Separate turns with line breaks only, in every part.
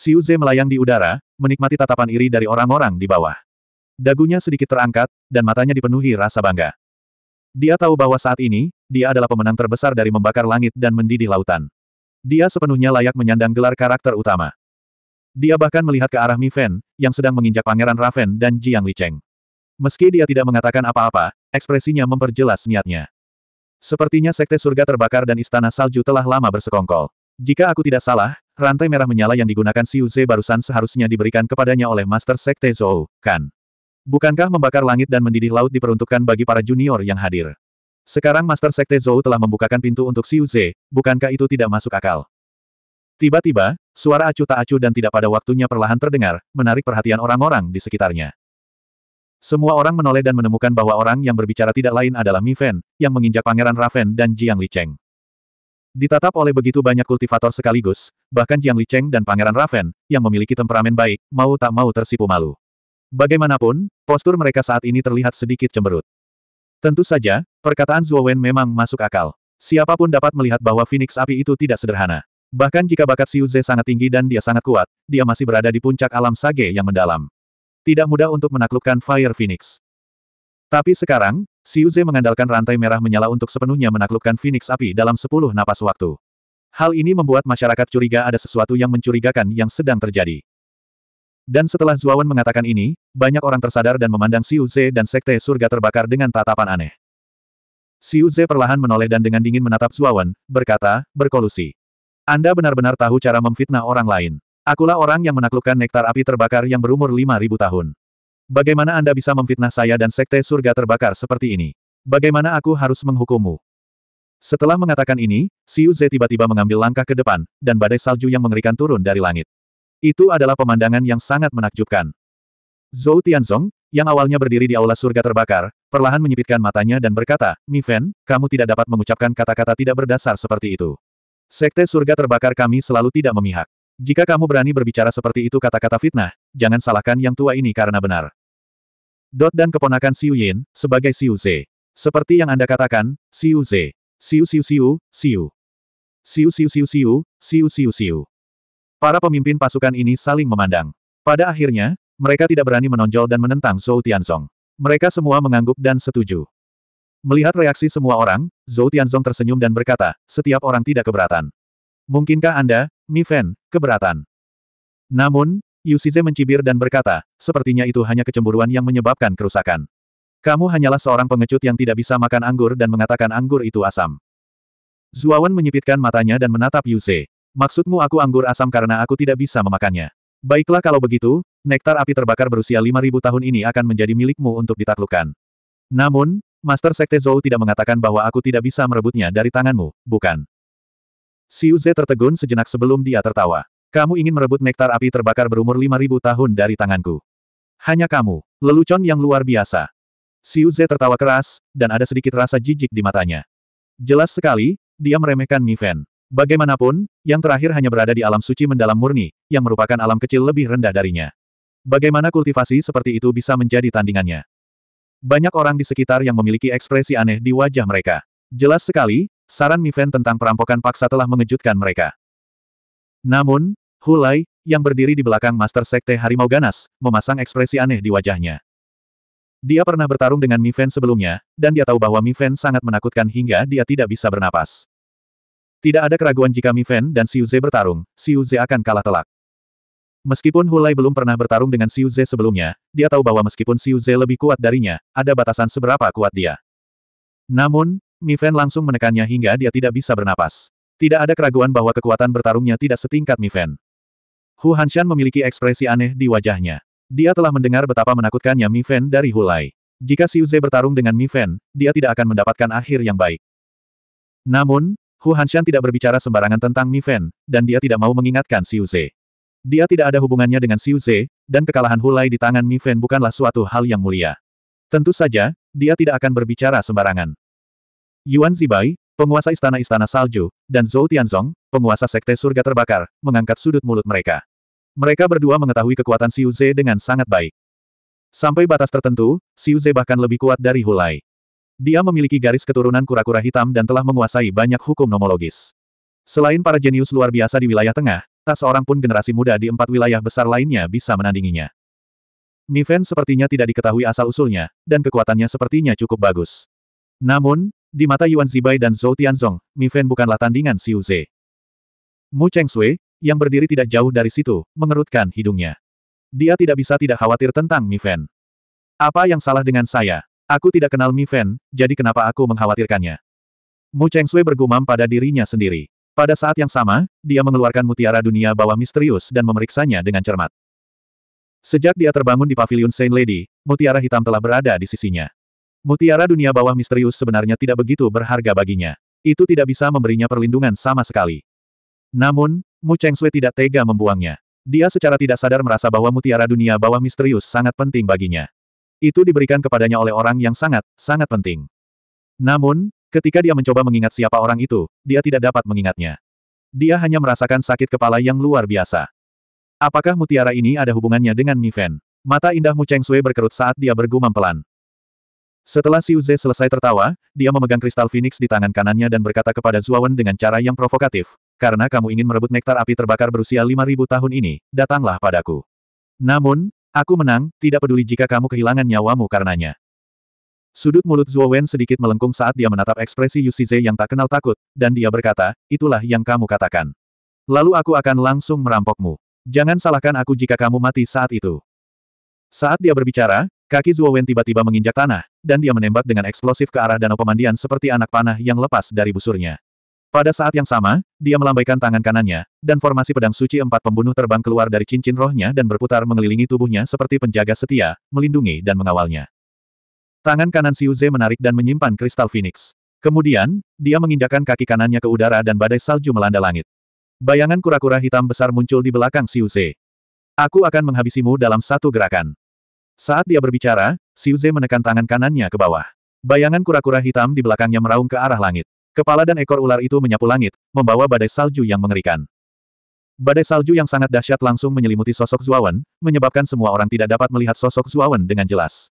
Xiu Ze melayang di udara, menikmati tatapan iri dari orang-orang di bawah. Dagunya sedikit terangkat, dan matanya dipenuhi rasa bangga. Dia tahu bahwa saat ini, dia adalah pemenang terbesar dari membakar langit dan mendidih lautan. Dia sepenuhnya layak menyandang gelar karakter utama. Dia bahkan melihat ke arah Mi Fen, yang sedang menginjak Pangeran Raven dan Jiang Li Cheng. Meski dia tidak mengatakan apa-apa, ekspresinya memperjelas niatnya. Sepertinya sekte surga terbakar dan istana salju telah lama bersekongkol. Jika aku tidak salah, Rantai merah menyala yang digunakan Xiu Ze barusan seharusnya diberikan kepadanya oleh Master Sekte Zhou, kan? Bukankah membakar langit dan mendidih laut diperuntukkan bagi para junior yang hadir? Sekarang Master Sekte Zhou telah membukakan pintu untuk Xiu Ze, bukankah itu tidak masuk akal? Tiba-tiba, suara acuh tak acuh dan tidak pada waktunya perlahan terdengar, menarik perhatian orang-orang di sekitarnya. Semua orang menoleh dan menemukan bahwa orang yang berbicara tidak lain adalah Mi Fen, yang menginjak Pangeran Raven dan Jiang Li Cheng. Ditatap oleh begitu banyak kultivator sekaligus, bahkan Jiang Li Cheng dan Pangeran Raven, yang memiliki temperamen baik, mau tak mau tersipu malu. Bagaimanapun, postur mereka saat ini terlihat sedikit cemberut. Tentu saja, perkataan Zhuo Wen memang masuk akal. Siapapun dapat melihat bahwa Phoenix api itu tidak sederhana. Bahkan jika bakat Xiu Ze sangat tinggi dan dia sangat kuat, dia masih berada di puncak alam sage yang mendalam. Tidak mudah untuk menaklukkan Fire Phoenix. Tapi sekarang, Siuze mengandalkan rantai merah menyala untuk sepenuhnya menaklukkan Phoenix Api dalam sepuluh napas waktu. Hal ini membuat masyarakat curiga ada sesuatu yang mencurigakan yang sedang terjadi. Dan setelah Zuawan mengatakan ini, banyak orang tersadar dan memandang Siuze dan Sekte Surga terbakar dengan tatapan aneh. Siuze perlahan menoleh dan dengan dingin menatap Zuawan, berkata, berkolusi. Anda benar-benar tahu cara memfitnah orang lain. Akulah orang yang menaklukkan nektar api terbakar yang berumur 5.000 tahun. Bagaimana Anda bisa memfitnah saya dan sekte surga terbakar seperti ini? Bagaimana aku harus menghukummu? Setelah mengatakan ini, Xiu Zhe tiba-tiba mengambil langkah ke depan, dan badai salju yang mengerikan turun dari langit. Itu adalah pemandangan yang sangat menakjubkan. Zhou Tianzong, yang awalnya berdiri di aula surga terbakar, perlahan menyipitkan matanya dan berkata, Mi Fen, kamu tidak dapat mengucapkan kata-kata tidak berdasar seperti itu. Sekte surga terbakar kami selalu tidak memihak. Jika kamu berani berbicara seperti itu kata-kata fitnah, jangan salahkan yang tua ini karena benar. Dot dan keponakan Siu Yin, sebagai Siu Ze. Seperti yang Anda katakan, Siu Ze. Siu Siu Siu Siu. Siu Siu Siu Siu. Siu Siu Siu. Para pemimpin pasukan ini saling memandang. Pada akhirnya, mereka tidak berani menonjol dan menentang Zhou Tianzong. Mereka semua mengangguk dan setuju. Melihat reaksi semua orang, Zhou Tianzong tersenyum dan berkata, setiap orang tidak keberatan. Mungkinkah Anda, Mi Fan, keberatan? Namun, Yusize mencibir dan berkata, sepertinya itu hanya kecemburuan yang menyebabkan kerusakan. Kamu hanyalah seorang pengecut yang tidak bisa makan anggur dan mengatakan anggur itu asam. Zuawan menyipitkan matanya dan menatap Yuse. Maksudmu aku anggur asam karena aku tidak bisa memakannya. Baiklah kalau begitu, nektar api terbakar berusia 5000 tahun ini akan menjadi milikmu untuk ditaklukkan. Namun, Master Sekte Zhou tidak mengatakan bahwa aku tidak bisa merebutnya dari tanganmu, bukan? Xiu Zhe tertegun sejenak sebelum dia tertawa. Kamu ingin merebut nektar api terbakar berumur 5000 tahun dari tanganku. Hanya kamu, lelucon yang luar biasa. Siu Ze tertawa keras, dan ada sedikit rasa jijik di matanya. Jelas sekali, dia meremehkan Mi Fan. Bagaimanapun, yang terakhir hanya berada di alam suci mendalam murni, yang merupakan alam kecil lebih rendah darinya. Bagaimana kultivasi seperti itu bisa menjadi tandingannya? Banyak orang di sekitar yang memiliki ekspresi aneh di wajah mereka. Jelas sekali, saran Mi Fan tentang perampokan paksa telah mengejutkan mereka. Namun, Hulai, yang berdiri di belakang Master Sekte Harimau Ganas, memasang ekspresi aneh di wajahnya. Dia pernah bertarung dengan Miven sebelumnya, dan dia tahu bahwa Miven sangat menakutkan hingga dia tidak bisa bernapas. Tidak ada keraguan jika Miven dan Siuze bertarung, Siuze akan kalah telak. Meskipun Hulai belum pernah bertarung dengan Siuze sebelumnya, dia tahu bahwa meskipun Siuze lebih kuat darinya, ada batasan seberapa kuat dia. Namun, Miven langsung menekannya hingga dia tidak bisa bernapas. Tidak ada keraguan bahwa kekuatan bertarungnya tidak setingkat Miven. Hu Hanshan memiliki ekspresi aneh di wajahnya. Dia telah mendengar betapa menakutkannya Mi Fen dari Hulai. Jika Xiu Ze bertarung dengan Mi Fen, dia tidak akan mendapatkan akhir yang baik. Namun, Hu Hanshan tidak berbicara sembarangan tentang Mi Fen, dan dia tidak mau mengingatkan Xiu Ze. Dia tidak ada hubungannya dengan Xiu Ze, dan kekalahan Hulai di tangan Mi Fen bukanlah suatu hal yang mulia. Tentu saja, dia tidak akan berbicara sembarangan. Yuan Zibai, penguasa istana-istana salju, dan Zhou Tianzong, penguasa sekte surga terbakar, mengangkat sudut mulut mereka. Mereka berdua mengetahui kekuatan Xiu Ze dengan sangat baik. Sampai batas tertentu, Xiu Ze bahkan lebih kuat dari Hulai. Dia memiliki garis keturunan kura-kura hitam dan telah menguasai banyak hukum nomologis. Selain para jenius luar biasa di wilayah tengah, tak seorang pun generasi muda di empat wilayah besar lainnya bisa menandinginya. Mi Fen sepertinya tidak diketahui asal-usulnya, dan kekuatannya sepertinya cukup bagus. Namun, di mata Yuan Zibai dan Zhou Tianzong, Mi Fen bukanlah tandingan Xiu Ze. Mu Cheng Sui, yang berdiri tidak jauh dari situ, mengerutkan hidungnya. Dia tidak bisa tidak khawatir tentang Mi Miven. Apa yang salah dengan saya? Aku tidak kenal Mi Miven, jadi kenapa aku mengkhawatirkannya? Mu Cheng Sui bergumam pada dirinya sendiri. Pada saat yang sama, dia mengeluarkan mutiara dunia bawah misterius dan memeriksanya dengan cermat. Sejak dia terbangun di pavilion Saint Lady, mutiara hitam telah berada di sisinya. Mutiara dunia bawah misterius sebenarnya tidak begitu berharga baginya. Itu tidak bisa memberinya perlindungan sama sekali. Namun, Mu Sui tidak tega membuangnya. Dia secara tidak sadar merasa bahwa mutiara dunia bawah misterius sangat penting baginya. Itu diberikan kepadanya oleh orang yang sangat, sangat penting. Namun, ketika dia mencoba mengingat siapa orang itu, dia tidak dapat mengingatnya. Dia hanya merasakan sakit kepala yang luar biasa. Apakah mutiara ini ada hubungannya dengan Mi Fen? Mata indah Mu Sui berkerut saat dia bergumam pelan. Setelah Xiu Zhe selesai tertawa, dia memegang kristal phoenix di tangan kanannya dan berkata kepada Zuawan dengan cara yang provokatif, karena kamu ingin merebut nektar api terbakar berusia 5000 tahun ini, datanglah padaku. Namun, aku menang, tidak peduli jika kamu kehilangan nyawamu karenanya. Sudut mulut Zhuo Wen sedikit melengkung saat dia menatap ekspresi Yusize yang tak kenal takut, dan dia berkata, itulah yang kamu katakan. Lalu aku akan langsung merampokmu. Jangan salahkan aku jika kamu mati saat itu. Saat dia berbicara, Kaki Zhuo Wen tiba-tiba menginjak tanah, dan dia menembak dengan eksplosif ke arah danau pemandian seperti anak panah yang lepas dari busurnya. Pada saat yang sama, dia melambaikan tangan kanannya, dan formasi pedang suci empat pembunuh terbang keluar dari cincin rohnya dan berputar mengelilingi tubuhnya seperti penjaga setia, melindungi dan mengawalnya. Tangan kanan Siuze menarik dan menyimpan kristal Phoenix. Kemudian, dia menginjakan kaki kanannya ke udara dan badai salju melanda langit. Bayangan kura-kura hitam besar muncul di belakang Siuze. Aku akan menghabisimu dalam satu gerakan. Saat dia berbicara, Siuze menekan tangan kanannya ke bawah. Bayangan kura-kura hitam di belakangnya meraung ke arah langit. Kepala dan ekor ular itu menyapu langit, membawa badai salju yang mengerikan. Badai salju yang sangat dahsyat langsung menyelimuti sosok Zuawan, menyebabkan semua orang tidak dapat melihat sosok Zuawan dengan jelas.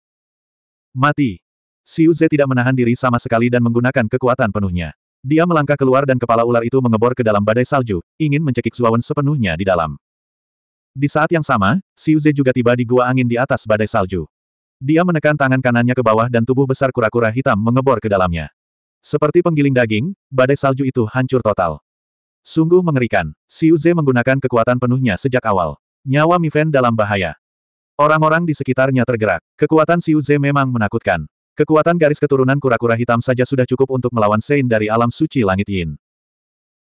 Mati. Xiu Ze tidak menahan diri sama sekali dan menggunakan kekuatan penuhnya. Dia melangkah keluar dan kepala ular itu mengebor ke dalam badai salju, ingin mencekik Zuawan sepenuhnya di dalam. Di saat yang sama, Xiu Ze juga tiba di gua angin di atas badai salju. Dia menekan tangan kanannya ke bawah dan tubuh besar kura-kura hitam mengebor ke dalamnya. Seperti penggiling daging, badai salju itu hancur total. Sungguh mengerikan, Xiu Ze menggunakan kekuatan penuhnya sejak awal. Nyawa Mi Fen dalam bahaya. Orang-orang di sekitarnya tergerak. Kekuatan Xiu Ze memang menakutkan. Kekuatan garis keturunan kura-kura hitam saja sudah cukup untuk melawan Sein dari alam suci langit Yin.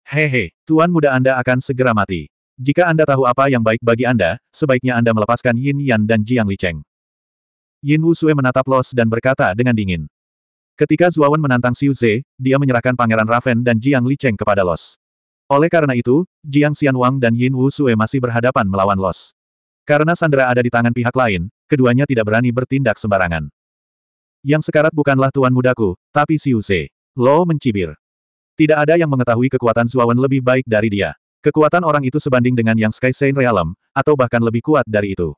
Hehe, tuan muda Anda akan segera mati. Jika Anda tahu apa yang baik bagi Anda, sebaiknya Anda melepaskan Yin Yan dan Jiang Li Cheng. Yin Wu Sue menatap Los dan berkata dengan dingin. Ketika Zuawan menantang Xiu Ze, dia menyerahkan Pangeran Raven dan Jiang Li Cheng kepada Los. Oleh karena itu, Jiang Xian Wang dan Yin Wu Sue masih berhadapan melawan Los. Karena Sandra ada di tangan pihak lain, keduanya tidak berani bertindak sembarangan. Yang sekarat bukanlah tuan mudaku, tapi Xiu Ze. Lo mencibir. Tidak ada yang mengetahui kekuatan Zuawan lebih baik dari dia. Kekuatan orang itu sebanding dengan yang Sky Saint Realm, atau bahkan lebih kuat dari itu.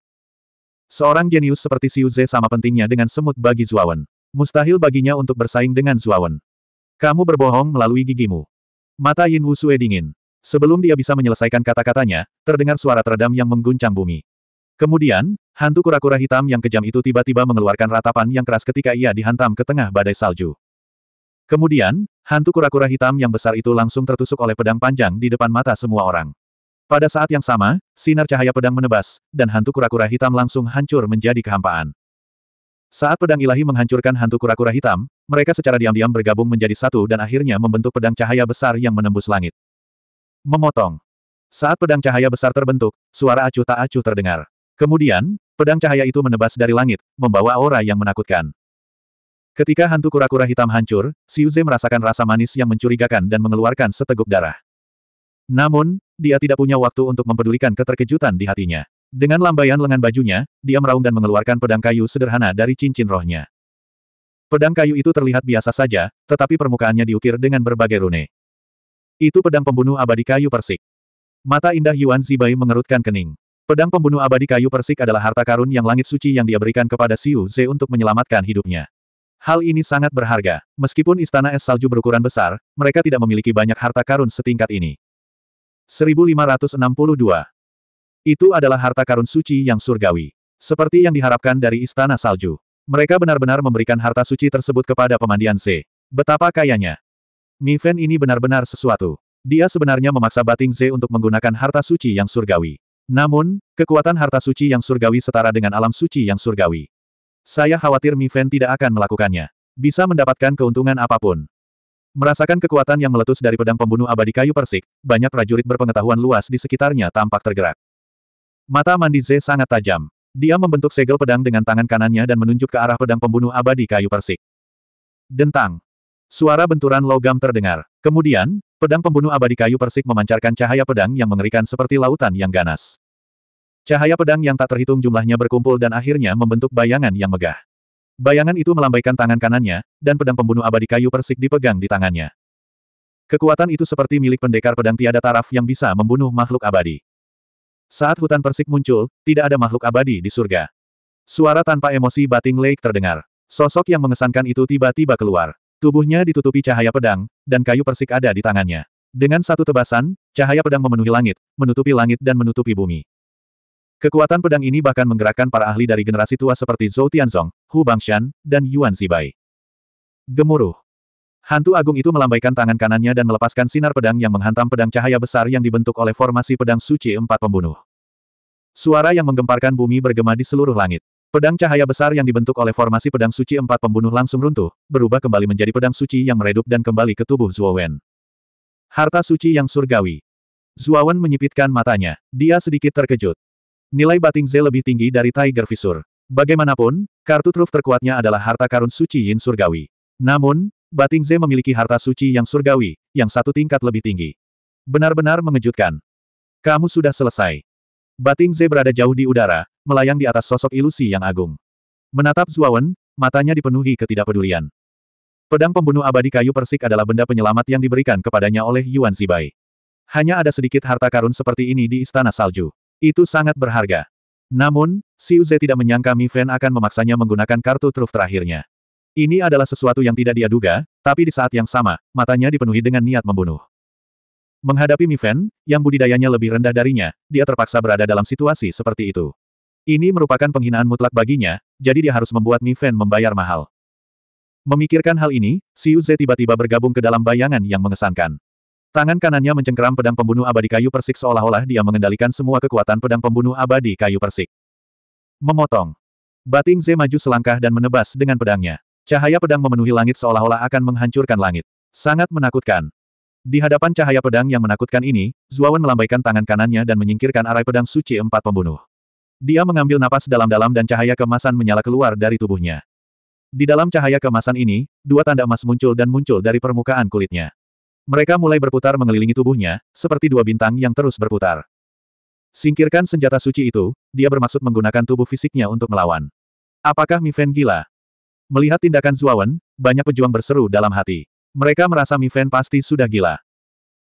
Seorang jenius seperti Xiu Ze sama pentingnya dengan semut bagi Zuawan. Mustahil baginya untuk bersaing dengan Zuawan. Kamu berbohong melalui gigimu. Mata Yin Wusue dingin. Sebelum dia bisa menyelesaikan kata-katanya, terdengar suara teredam yang mengguncang bumi. Kemudian, hantu kura-kura hitam yang kejam itu tiba-tiba mengeluarkan ratapan yang keras ketika ia dihantam ke tengah badai salju. Kemudian, hantu kura-kura hitam yang besar itu langsung tertusuk oleh pedang panjang di depan mata semua orang. Pada saat yang sama, sinar cahaya pedang menebas, dan hantu kura-kura hitam langsung hancur menjadi kehampaan. Saat pedang ilahi menghancurkan hantu kura-kura hitam, mereka secara diam-diam bergabung menjadi satu dan akhirnya membentuk pedang cahaya besar yang menembus langit. Memotong. Saat pedang cahaya besar terbentuk, suara acuh tak acuh terdengar. Kemudian, pedang cahaya itu menebas dari langit, membawa aura yang menakutkan. Ketika hantu kura-kura hitam hancur, Siuze merasakan rasa manis yang mencurigakan dan mengeluarkan seteguk darah. Namun, dia tidak punya waktu untuk mempedulikan keterkejutan di hatinya. Dengan lambaian lengan bajunya, dia meraung dan mengeluarkan pedang kayu sederhana dari cincin rohnya. Pedang kayu itu terlihat biasa saja, tetapi permukaannya diukir dengan berbagai rune. Itu pedang pembunuh abadi kayu persik. Mata indah Yuan Zibai mengerutkan kening. Pedang pembunuh abadi kayu persik adalah harta karun yang langit suci yang dia berikan kepada Siu Ze untuk menyelamatkan hidupnya. Hal ini sangat berharga. Meskipun istana es salju berukuran besar, mereka tidak memiliki banyak harta karun setingkat ini. 1562 itu adalah harta karun suci yang surgawi. Seperti yang diharapkan dari Istana Salju. Mereka benar-benar memberikan harta suci tersebut kepada pemandian C. Betapa kayanya. Mi Fen ini benar-benar sesuatu. Dia sebenarnya memaksa Bating Z untuk menggunakan harta suci yang surgawi. Namun, kekuatan harta suci yang surgawi setara dengan alam suci yang surgawi. Saya khawatir Mi Fen tidak akan melakukannya. Bisa mendapatkan keuntungan apapun. Merasakan kekuatan yang meletus dari pedang pembunuh abadi kayu persik, banyak prajurit berpengetahuan luas di sekitarnya tampak tergerak. Mata mandi Z sangat tajam. Dia membentuk segel pedang dengan tangan kanannya dan menunjuk ke arah pedang pembunuh abadi kayu persik. Dentang. Suara benturan logam terdengar. Kemudian, pedang pembunuh abadi kayu persik memancarkan cahaya pedang yang mengerikan seperti lautan yang ganas. Cahaya pedang yang tak terhitung jumlahnya berkumpul dan akhirnya membentuk bayangan yang megah. Bayangan itu melambaikan tangan kanannya, dan pedang pembunuh abadi kayu persik dipegang di tangannya. Kekuatan itu seperti milik pendekar pedang tiada taraf yang bisa membunuh makhluk abadi. Saat hutan persik muncul, tidak ada makhluk abadi di surga. Suara tanpa emosi Bating Lake terdengar. Sosok yang mengesankan itu tiba-tiba keluar. Tubuhnya ditutupi cahaya pedang, dan kayu persik ada di tangannya. Dengan satu tebasan, cahaya pedang memenuhi langit, menutupi langit dan menutupi bumi. Kekuatan pedang ini bahkan menggerakkan para ahli dari generasi tua seperti Zhou Tianzong, Hu Bangshan, dan Yuan Zibai. Gemuruh. Hantu agung itu melambaikan tangan kanannya dan melepaskan sinar pedang yang menghantam pedang cahaya besar yang dibentuk oleh formasi pedang suci empat pembunuh. Suara yang menggemparkan bumi bergema di seluruh langit. Pedang cahaya besar yang dibentuk oleh formasi pedang suci empat pembunuh langsung runtuh, berubah kembali menjadi pedang suci yang meredup dan kembali ke tubuh Zuowen. Harta suci yang surgawi. Zuowen menyipitkan matanya. Dia sedikit terkejut. Nilai batin Z lebih tinggi dari Tiger Visur. Bagaimanapun, kartu truf terkuatnya adalah harta karun suci Yin Surgawi. Namun, Batingze memiliki harta suci yang surgawi, yang satu tingkat lebih tinggi. Benar-benar mengejutkan. Kamu sudah selesai. Batingze berada jauh di udara, melayang di atas sosok ilusi yang agung. Menatap Zuawan, matanya dipenuhi ketidakpedulian. Pedang pembunuh abadi kayu persik adalah benda penyelamat yang diberikan kepadanya oleh Yuan Zibai. Hanya ada sedikit harta karun seperti ini di Istana Salju. Itu sangat berharga. Namun, Siuze tidak menyangka Mi Fen akan memaksanya menggunakan kartu truf terakhirnya. Ini adalah sesuatu yang tidak dia duga, tapi di saat yang sama, matanya dipenuhi dengan niat membunuh. Menghadapi Mi Fan yang budidayanya lebih rendah darinya, dia terpaksa berada dalam situasi seperti itu. Ini merupakan penghinaan mutlak baginya, jadi dia harus membuat Mi Fan membayar mahal. Memikirkan hal ini, Si Zhe tiba-tiba bergabung ke dalam bayangan yang mengesankan. Tangan kanannya mencengkeram pedang pembunuh abadi kayu persik seolah-olah dia mengendalikan semua kekuatan pedang pembunuh abadi kayu persik. Memotong. Bating Ze maju selangkah dan menebas dengan pedangnya. Cahaya pedang memenuhi langit seolah-olah akan menghancurkan langit. Sangat menakutkan. Di hadapan cahaya pedang yang menakutkan ini, Zuawan melambaikan tangan kanannya dan menyingkirkan arai pedang suci empat pembunuh. Dia mengambil napas dalam-dalam dan cahaya kemasan menyala keluar dari tubuhnya. Di dalam cahaya kemasan ini, dua tanda emas muncul dan muncul dari permukaan kulitnya. Mereka mulai berputar mengelilingi tubuhnya, seperti dua bintang yang terus berputar. Singkirkan senjata suci itu, dia bermaksud menggunakan tubuh fisiknya untuk melawan. Apakah Mifen gila? Melihat tindakan Zuawan, banyak pejuang berseru dalam hati. Mereka merasa Mi Fan pasti sudah gila.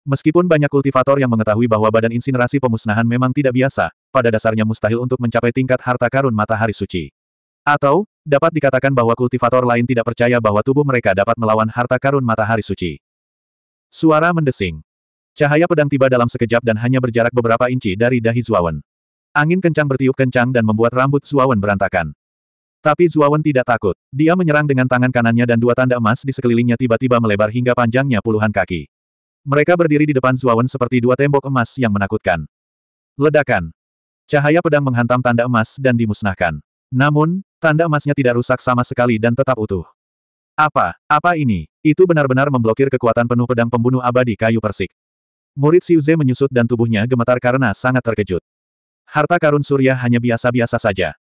Meskipun banyak kultivator yang mengetahui bahwa badan insinerasi pemusnahan memang tidak biasa, pada dasarnya mustahil untuk mencapai tingkat harta karun matahari suci. Atau, dapat dikatakan bahwa kultivator lain tidak percaya bahwa tubuh mereka dapat melawan harta karun matahari suci. Suara mendesing. Cahaya pedang tiba dalam sekejap dan hanya berjarak beberapa inci dari dahi Zuawan. Angin kencang bertiup kencang dan membuat rambut Zuawan berantakan. Tapi Zuawan tidak takut. Dia menyerang dengan tangan kanannya dan dua tanda emas di sekelilingnya tiba-tiba melebar hingga panjangnya puluhan kaki. Mereka berdiri di depan Zuawan seperti dua tembok emas yang menakutkan. Ledakan. Cahaya pedang menghantam tanda emas dan dimusnahkan. Namun, tanda emasnya tidak rusak sama sekali dan tetap utuh. Apa? Apa ini? Itu benar-benar memblokir kekuatan penuh pedang pembunuh abadi kayu persik. Murid Siuze menyusut dan tubuhnya gemetar karena sangat terkejut. Harta karun surya hanya biasa-biasa saja.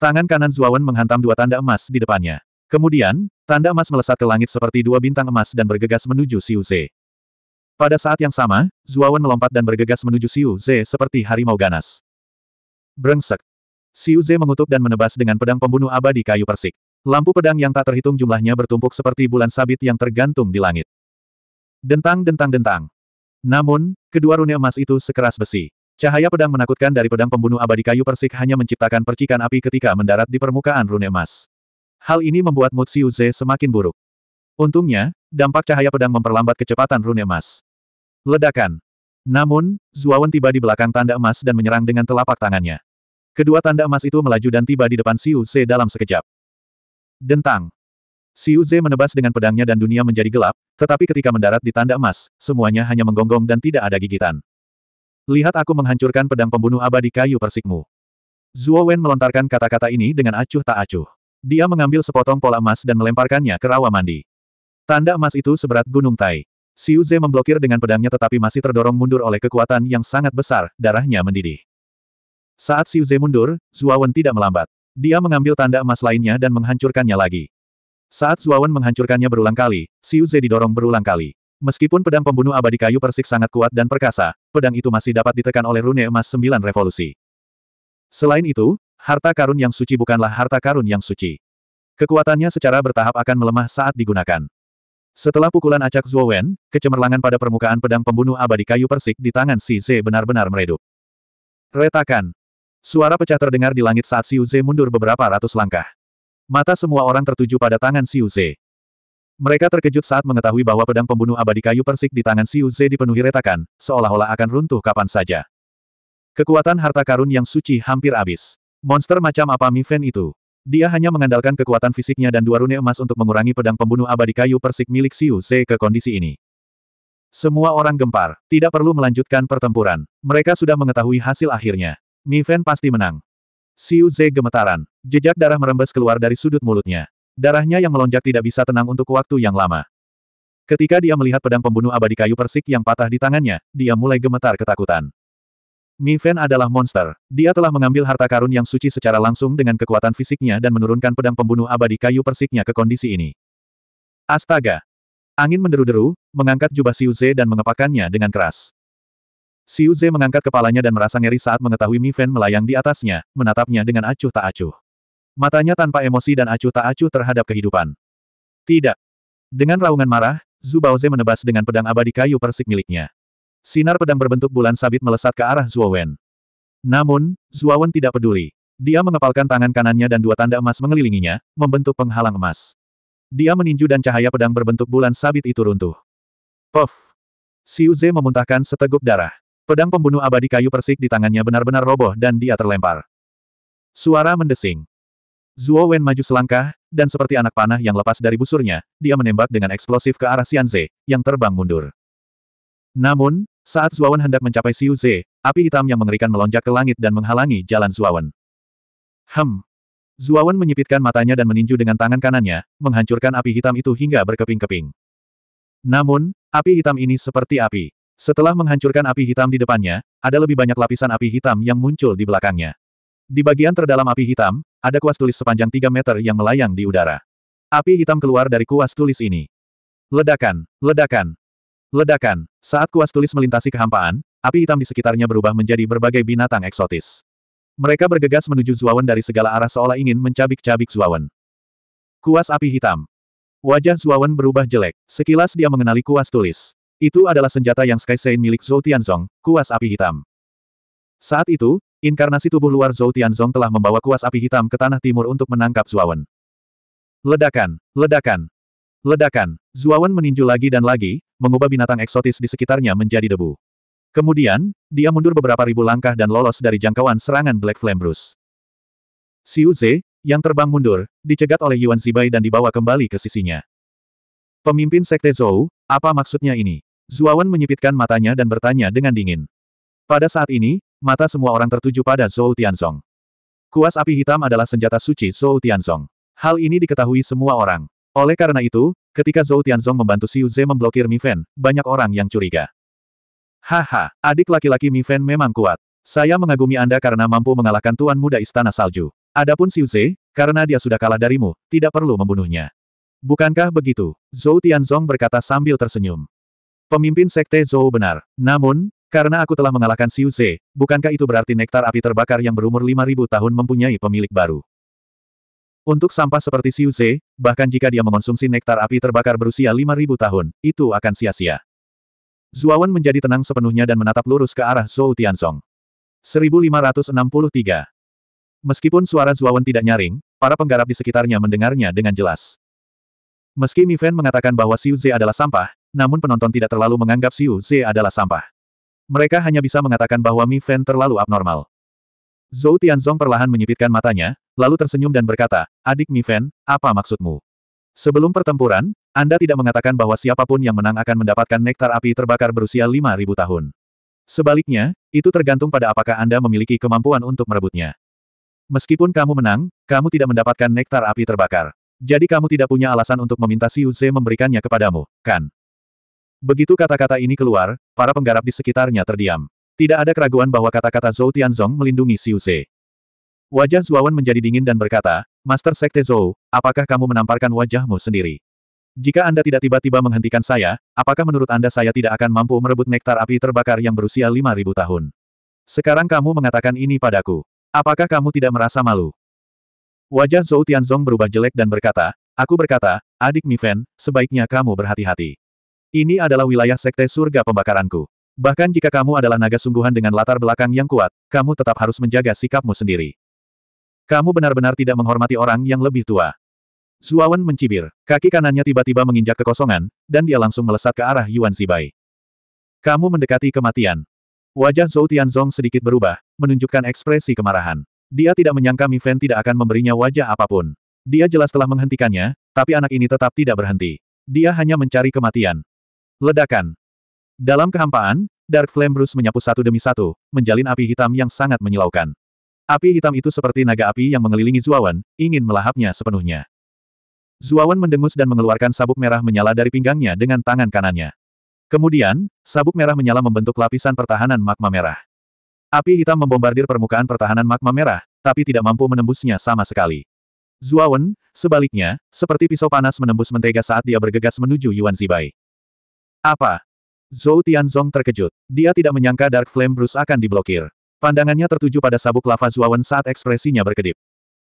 Tangan kanan Zuawan menghantam dua tanda emas di depannya. Kemudian, tanda emas melesat ke langit seperti dua bintang emas dan bergegas menuju Siu Ze. Pada saat yang sama, Zuawan melompat dan bergegas menuju Siu Ze seperti harimau ganas. Brengsek. Siu Ze mengutuk dan menebas dengan pedang pembunuh abadi kayu persik. Lampu pedang yang tak terhitung jumlahnya bertumpuk seperti bulan sabit yang tergantung di langit. Dentang-dentang-dentang. Namun, kedua rune emas itu sekeras besi. Cahaya pedang menakutkan dari pedang pembunuh abadi kayu persik hanya menciptakan percikan api ketika mendarat di permukaan rune emas. Hal ini membuat mood Xiu Ze semakin buruk. Untungnya, dampak cahaya pedang memperlambat kecepatan rune emas. Ledakan. Namun, Zuawan tiba di belakang tanda emas dan menyerang dengan telapak tangannya. Kedua tanda emas itu melaju dan tiba di depan Xiu Ze dalam sekejap. Dentang. Xiu Ze menebas dengan pedangnya dan dunia menjadi gelap, tetapi ketika mendarat di tanda emas, semuanya hanya menggonggong dan tidak ada gigitan. Lihat aku menghancurkan pedang pembunuh abadi kayu persikmu. Zuo Wen melontarkan kata-kata ini dengan acuh tak acuh. Dia mengambil sepotong pola emas dan melemparkannya ke rawa mandi. Tanda emas itu seberat gunung Tai. Xiu Ze memblokir dengan pedangnya tetapi masih terdorong mundur oleh kekuatan yang sangat besar, darahnya mendidih. Saat Xiu Ze mundur, Wen tidak melambat. Dia mengambil tanda emas lainnya dan menghancurkannya lagi. Saat Wen menghancurkannya berulang kali, Xiu Ze didorong berulang kali. Meskipun pedang pembunuh abadi kayu persik sangat kuat dan perkasa, pedang itu masih dapat ditekan oleh rune emas sembilan revolusi. Selain itu, harta karun yang suci bukanlah harta karun yang suci. Kekuatannya secara bertahap akan melemah saat digunakan. Setelah pukulan acak Zuowen, kecemerlangan pada permukaan pedang pembunuh abadi kayu persik di tangan Si Ze benar-benar meredup. Retakan. Suara pecah terdengar di langit saat Si Ze mundur beberapa ratus langkah. Mata semua orang tertuju pada tangan Si Ze. Mereka terkejut saat mengetahui bahwa pedang pembunuh abadi kayu persik di tangan Xiu Ze dipenuhi retakan, seolah-olah akan runtuh kapan saja. Kekuatan harta karun yang suci hampir habis. Monster macam apa Mi Fen itu? Dia hanya mengandalkan kekuatan fisiknya dan dua rune emas untuk mengurangi pedang pembunuh abadi kayu persik milik Xiu Ze ke kondisi ini. Semua orang gempar, tidak perlu melanjutkan pertempuran. Mereka sudah mengetahui hasil akhirnya. Mi Fen pasti menang. Xiu Ze gemetaran. Jejak darah merembes keluar dari sudut mulutnya. Darahnya yang melonjak tidak bisa tenang untuk waktu yang lama. Ketika dia melihat pedang pembunuh abadi kayu persik yang patah di tangannya, dia mulai gemetar ketakutan. Mi Fen adalah monster. Dia telah mengambil harta karun yang suci secara langsung dengan kekuatan fisiknya dan menurunkan pedang pembunuh abadi kayu persiknya ke kondisi ini. Astaga! Angin menderu-deru, mengangkat jubah Ze dan mengepakannya dengan keras. Ze mengangkat kepalanya dan merasa ngeri saat mengetahui Mi Fen melayang di atasnya, menatapnya dengan acuh tak acuh. Matanya tanpa emosi dan acuh tak acuh terhadap kehidupan. Tidak. Dengan raungan marah, Zubaoze menebas dengan pedang abadi kayu persik miliknya. Sinar pedang berbentuk bulan sabit melesat ke arah Zuowen. Namun, Zuowen tidak peduli. Dia mengepalkan tangan kanannya dan dua tanda emas mengelilinginya, membentuk penghalang emas. Dia meninju dan cahaya pedang berbentuk bulan sabit itu runtuh. Puff. Siu Ze memuntahkan seteguk darah. Pedang pembunuh abadi kayu persik di tangannya benar-benar roboh dan dia terlempar. Suara mendesing. Zuo Wen maju selangkah, dan seperti anak panah yang lepas dari busurnya, dia menembak dengan eksplosif ke arah Xianze, yang terbang mundur. Namun, saat Zuawan hendak mencapai Xiu Ze, api hitam yang mengerikan melonjak ke langit dan menghalangi jalan Zuawan. Hem. Zuawan menyipitkan matanya dan meninju dengan tangan kanannya, menghancurkan api hitam itu hingga berkeping-keping. Namun, api hitam ini seperti api. Setelah menghancurkan api hitam di depannya, ada lebih banyak lapisan api hitam yang muncul di belakangnya. Di bagian terdalam api hitam, ada kuas tulis sepanjang 3 meter yang melayang di udara. Api hitam keluar dari kuas tulis ini. Ledakan, ledakan, ledakan. Saat kuas tulis melintasi kehampaan, api hitam di sekitarnya berubah menjadi berbagai binatang eksotis. Mereka bergegas menuju Zuawan dari segala arah seolah ingin mencabik-cabik Zuawan. Kuas api hitam. Wajah Zuawan berubah jelek. Sekilas dia mengenali kuas tulis. Itu adalah senjata yang Sky Sein milik Zhou Tianzong, kuas api hitam. Saat itu, Inkarnasi tubuh luar Zhou Tianzong telah membawa kuas api hitam ke tanah timur untuk menangkap Zuawan. Ledakan, ledakan, ledakan. Zuawan meninju lagi dan lagi, mengubah binatang eksotis di sekitarnya menjadi debu. Kemudian, dia mundur beberapa ribu langkah dan lolos dari jangkauan serangan Black Flame Bruce. Xiu Ze yang terbang mundur, dicegat oleh Yuan Zibai dan dibawa kembali ke sisinya. Pemimpin Sekte Zhou, apa maksudnya ini? Zuawan menyipitkan matanya dan bertanya dengan dingin. Pada saat ini, Mata semua orang tertuju pada Zhou Tianzong. Kuas api hitam adalah senjata suci Zhou Tianzong. Hal ini diketahui semua orang. Oleh karena itu, ketika Zhou Tianzong membantu Xiu Ze memblokir Mi Fan, banyak orang yang curiga. Haha, adik laki-laki Mi Fan memang kuat. Saya mengagumi Anda karena mampu mengalahkan tuan muda istana salju. Adapun Xiu Ze, karena dia sudah kalah darimu, tidak perlu membunuhnya. Bukankah begitu? Zhou Tianzong berkata sambil tersenyum. Pemimpin sekte Zhou benar. Namun, karena aku telah mengalahkan Xiu Ze, bukankah itu berarti nektar api terbakar yang berumur 5000 tahun mempunyai pemilik baru? Untuk sampah seperti Xiu Ze, bahkan jika dia mengonsumsi nektar api terbakar berusia 5000 tahun, itu akan sia-sia. Zuawan menjadi tenang sepenuhnya dan menatap lurus ke arah Zhou Tianzong. 1563 Meskipun suara Zuawan tidak nyaring, para penggarap di sekitarnya mendengarnya dengan jelas. Meski Mi Fen mengatakan bahwa Xiu Ze adalah sampah, namun penonton tidak terlalu menganggap Xiu Ze adalah sampah. Mereka hanya bisa mengatakan bahwa Mi Fan terlalu abnormal. Zhou Tianzong perlahan menyipitkan matanya, lalu tersenyum dan berkata, Adik Mi Fan, apa maksudmu? Sebelum pertempuran, Anda tidak mengatakan bahwa siapapun yang menang akan mendapatkan nektar api terbakar berusia 5.000 tahun. Sebaliknya, itu tergantung pada apakah Anda memiliki kemampuan untuk merebutnya. Meskipun kamu menang, kamu tidak mendapatkan nektar api terbakar. Jadi kamu tidak punya alasan untuk meminta Siu Zhe memberikannya kepadamu, kan? Begitu kata-kata ini keluar, para penggarap di sekitarnya terdiam. Tidak ada keraguan bahwa kata-kata Zhou Tianzong melindungi Xiu Ze. Wajah Zuawan menjadi dingin dan berkata, Master Sekte Zhou, apakah kamu menamparkan wajahmu sendiri? Jika Anda tidak tiba-tiba menghentikan saya, apakah menurut Anda saya tidak akan mampu merebut nektar api terbakar yang berusia 5.000 tahun? Sekarang kamu mengatakan ini padaku. Apakah kamu tidak merasa malu? Wajah Zhou Tianzong berubah jelek dan berkata, Aku berkata, adik Mi Mifen, sebaiknya kamu berhati-hati. Ini adalah wilayah sekte surga pembakaranku. Bahkan jika kamu adalah naga sungguhan dengan latar belakang yang kuat, kamu tetap harus menjaga sikapmu sendiri. Kamu benar-benar tidak menghormati orang yang lebih tua. Zuawan mencibir, kaki kanannya tiba-tiba menginjak kekosongan, dan dia langsung melesat ke arah Yuan Zibai. Kamu mendekati kematian. Wajah Zhou Tianzong sedikit berubah, menunjukkan ekspresi kemarahan. Dia tidak menyangka Mi Fen tidak akan memberinya wajah apapun. Dia jelas telah menghentikannya, tapi anak ini tetap tidak berhenti. Dia hanya mencari kematian, Ledakan. Dalam kehampaan, Dark Flame Bruce menyapu satu demi satu, menjalin api hitam yang sangat menyilaukan. Api hitam itu seperti naga api yang mengelilingi Zuawan, ingin melahapnya sepenuhnya. Zuawan mendengus dan mengeluarkan sabuk merah menyala dari pinggangnya dengan tangan kanannya. Kemudian, sabuk merah menyala membentuk lapisan pertahanan magma merah. Api hitam membombardir permukaan pertahanan magma merah, tapi tidak mampu menembusnya sama sekali. Zuawan, sebaliknya, seperti pisau panas menembus mentega saat dia bergegas menuju Yuan Zibai. Apa? Zhou Tianzong terkejut. Dia tidak menyangka Dark Flame Bruce akan diblokir. Pandangannya tertuju pada sabuk lava Zuawan saat ekspresinya berkedip.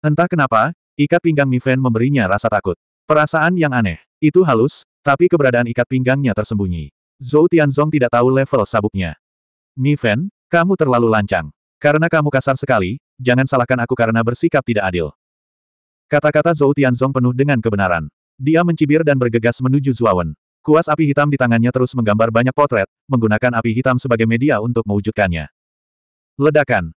Entah kenapa, ikat pinggang Mi Mifen memberinya rasa takut. Perasaan yang aneh. Itu halus, tapi keberadaan ikat pinggangnya tersembunyi. Zhou Tianzong tidak tahu level sabuknya. Mi Mifen, kamu terlalu lancang. Karena kamu kasar sekali, jangan salahkan aku karena bersikap tidak adil. Kata-kata Zhou Tianzong penuh dengan kebenaran. Dia mencibir dan bergegas menuju Zuawan. Kuas api hitam di tangannya terus menggambar banyak potret, menggunakan api hitam sebagai media untuk mewujudkannya. Ledakan.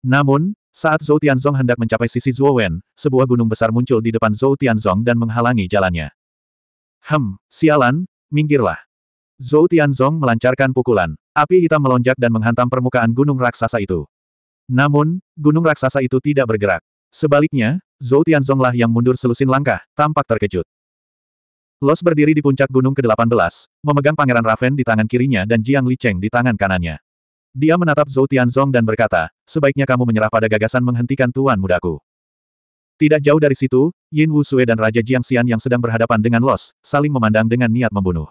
Namun, saat Zhou Tianzong hendak mencapai sisi Wen, sebuah gunung besar muncul di depan Zhou Tianzong dan menghalangi jalannya. Hem, sialan, minggirlah. Zhou Tianzong melancarkan pukulan. Api hitam melonjak dan menghantam permukaan gunung raksasa itu. Namun, gunung raksasa itu tidak bergerak. Sebaliknya, Zhou Tianzong yang mundur selusin langkah, tampak terkejut. Los berdiri di puncak gunung ke-18, memegang Pangeran Raven di tangan kirinya dan Jiang Li Cheng di tangan kanannya. Dia menatap Zhou Tianzong dan berkata, sebaiknya kamu menyerah pada gagasan menghentikan tuan mudaku. Tidak jauh dari situ, Yin Wu Sui dan Raja Jiang Xian yang sedang berhadapan dengan Los, saling memandang dengan niat membunuh.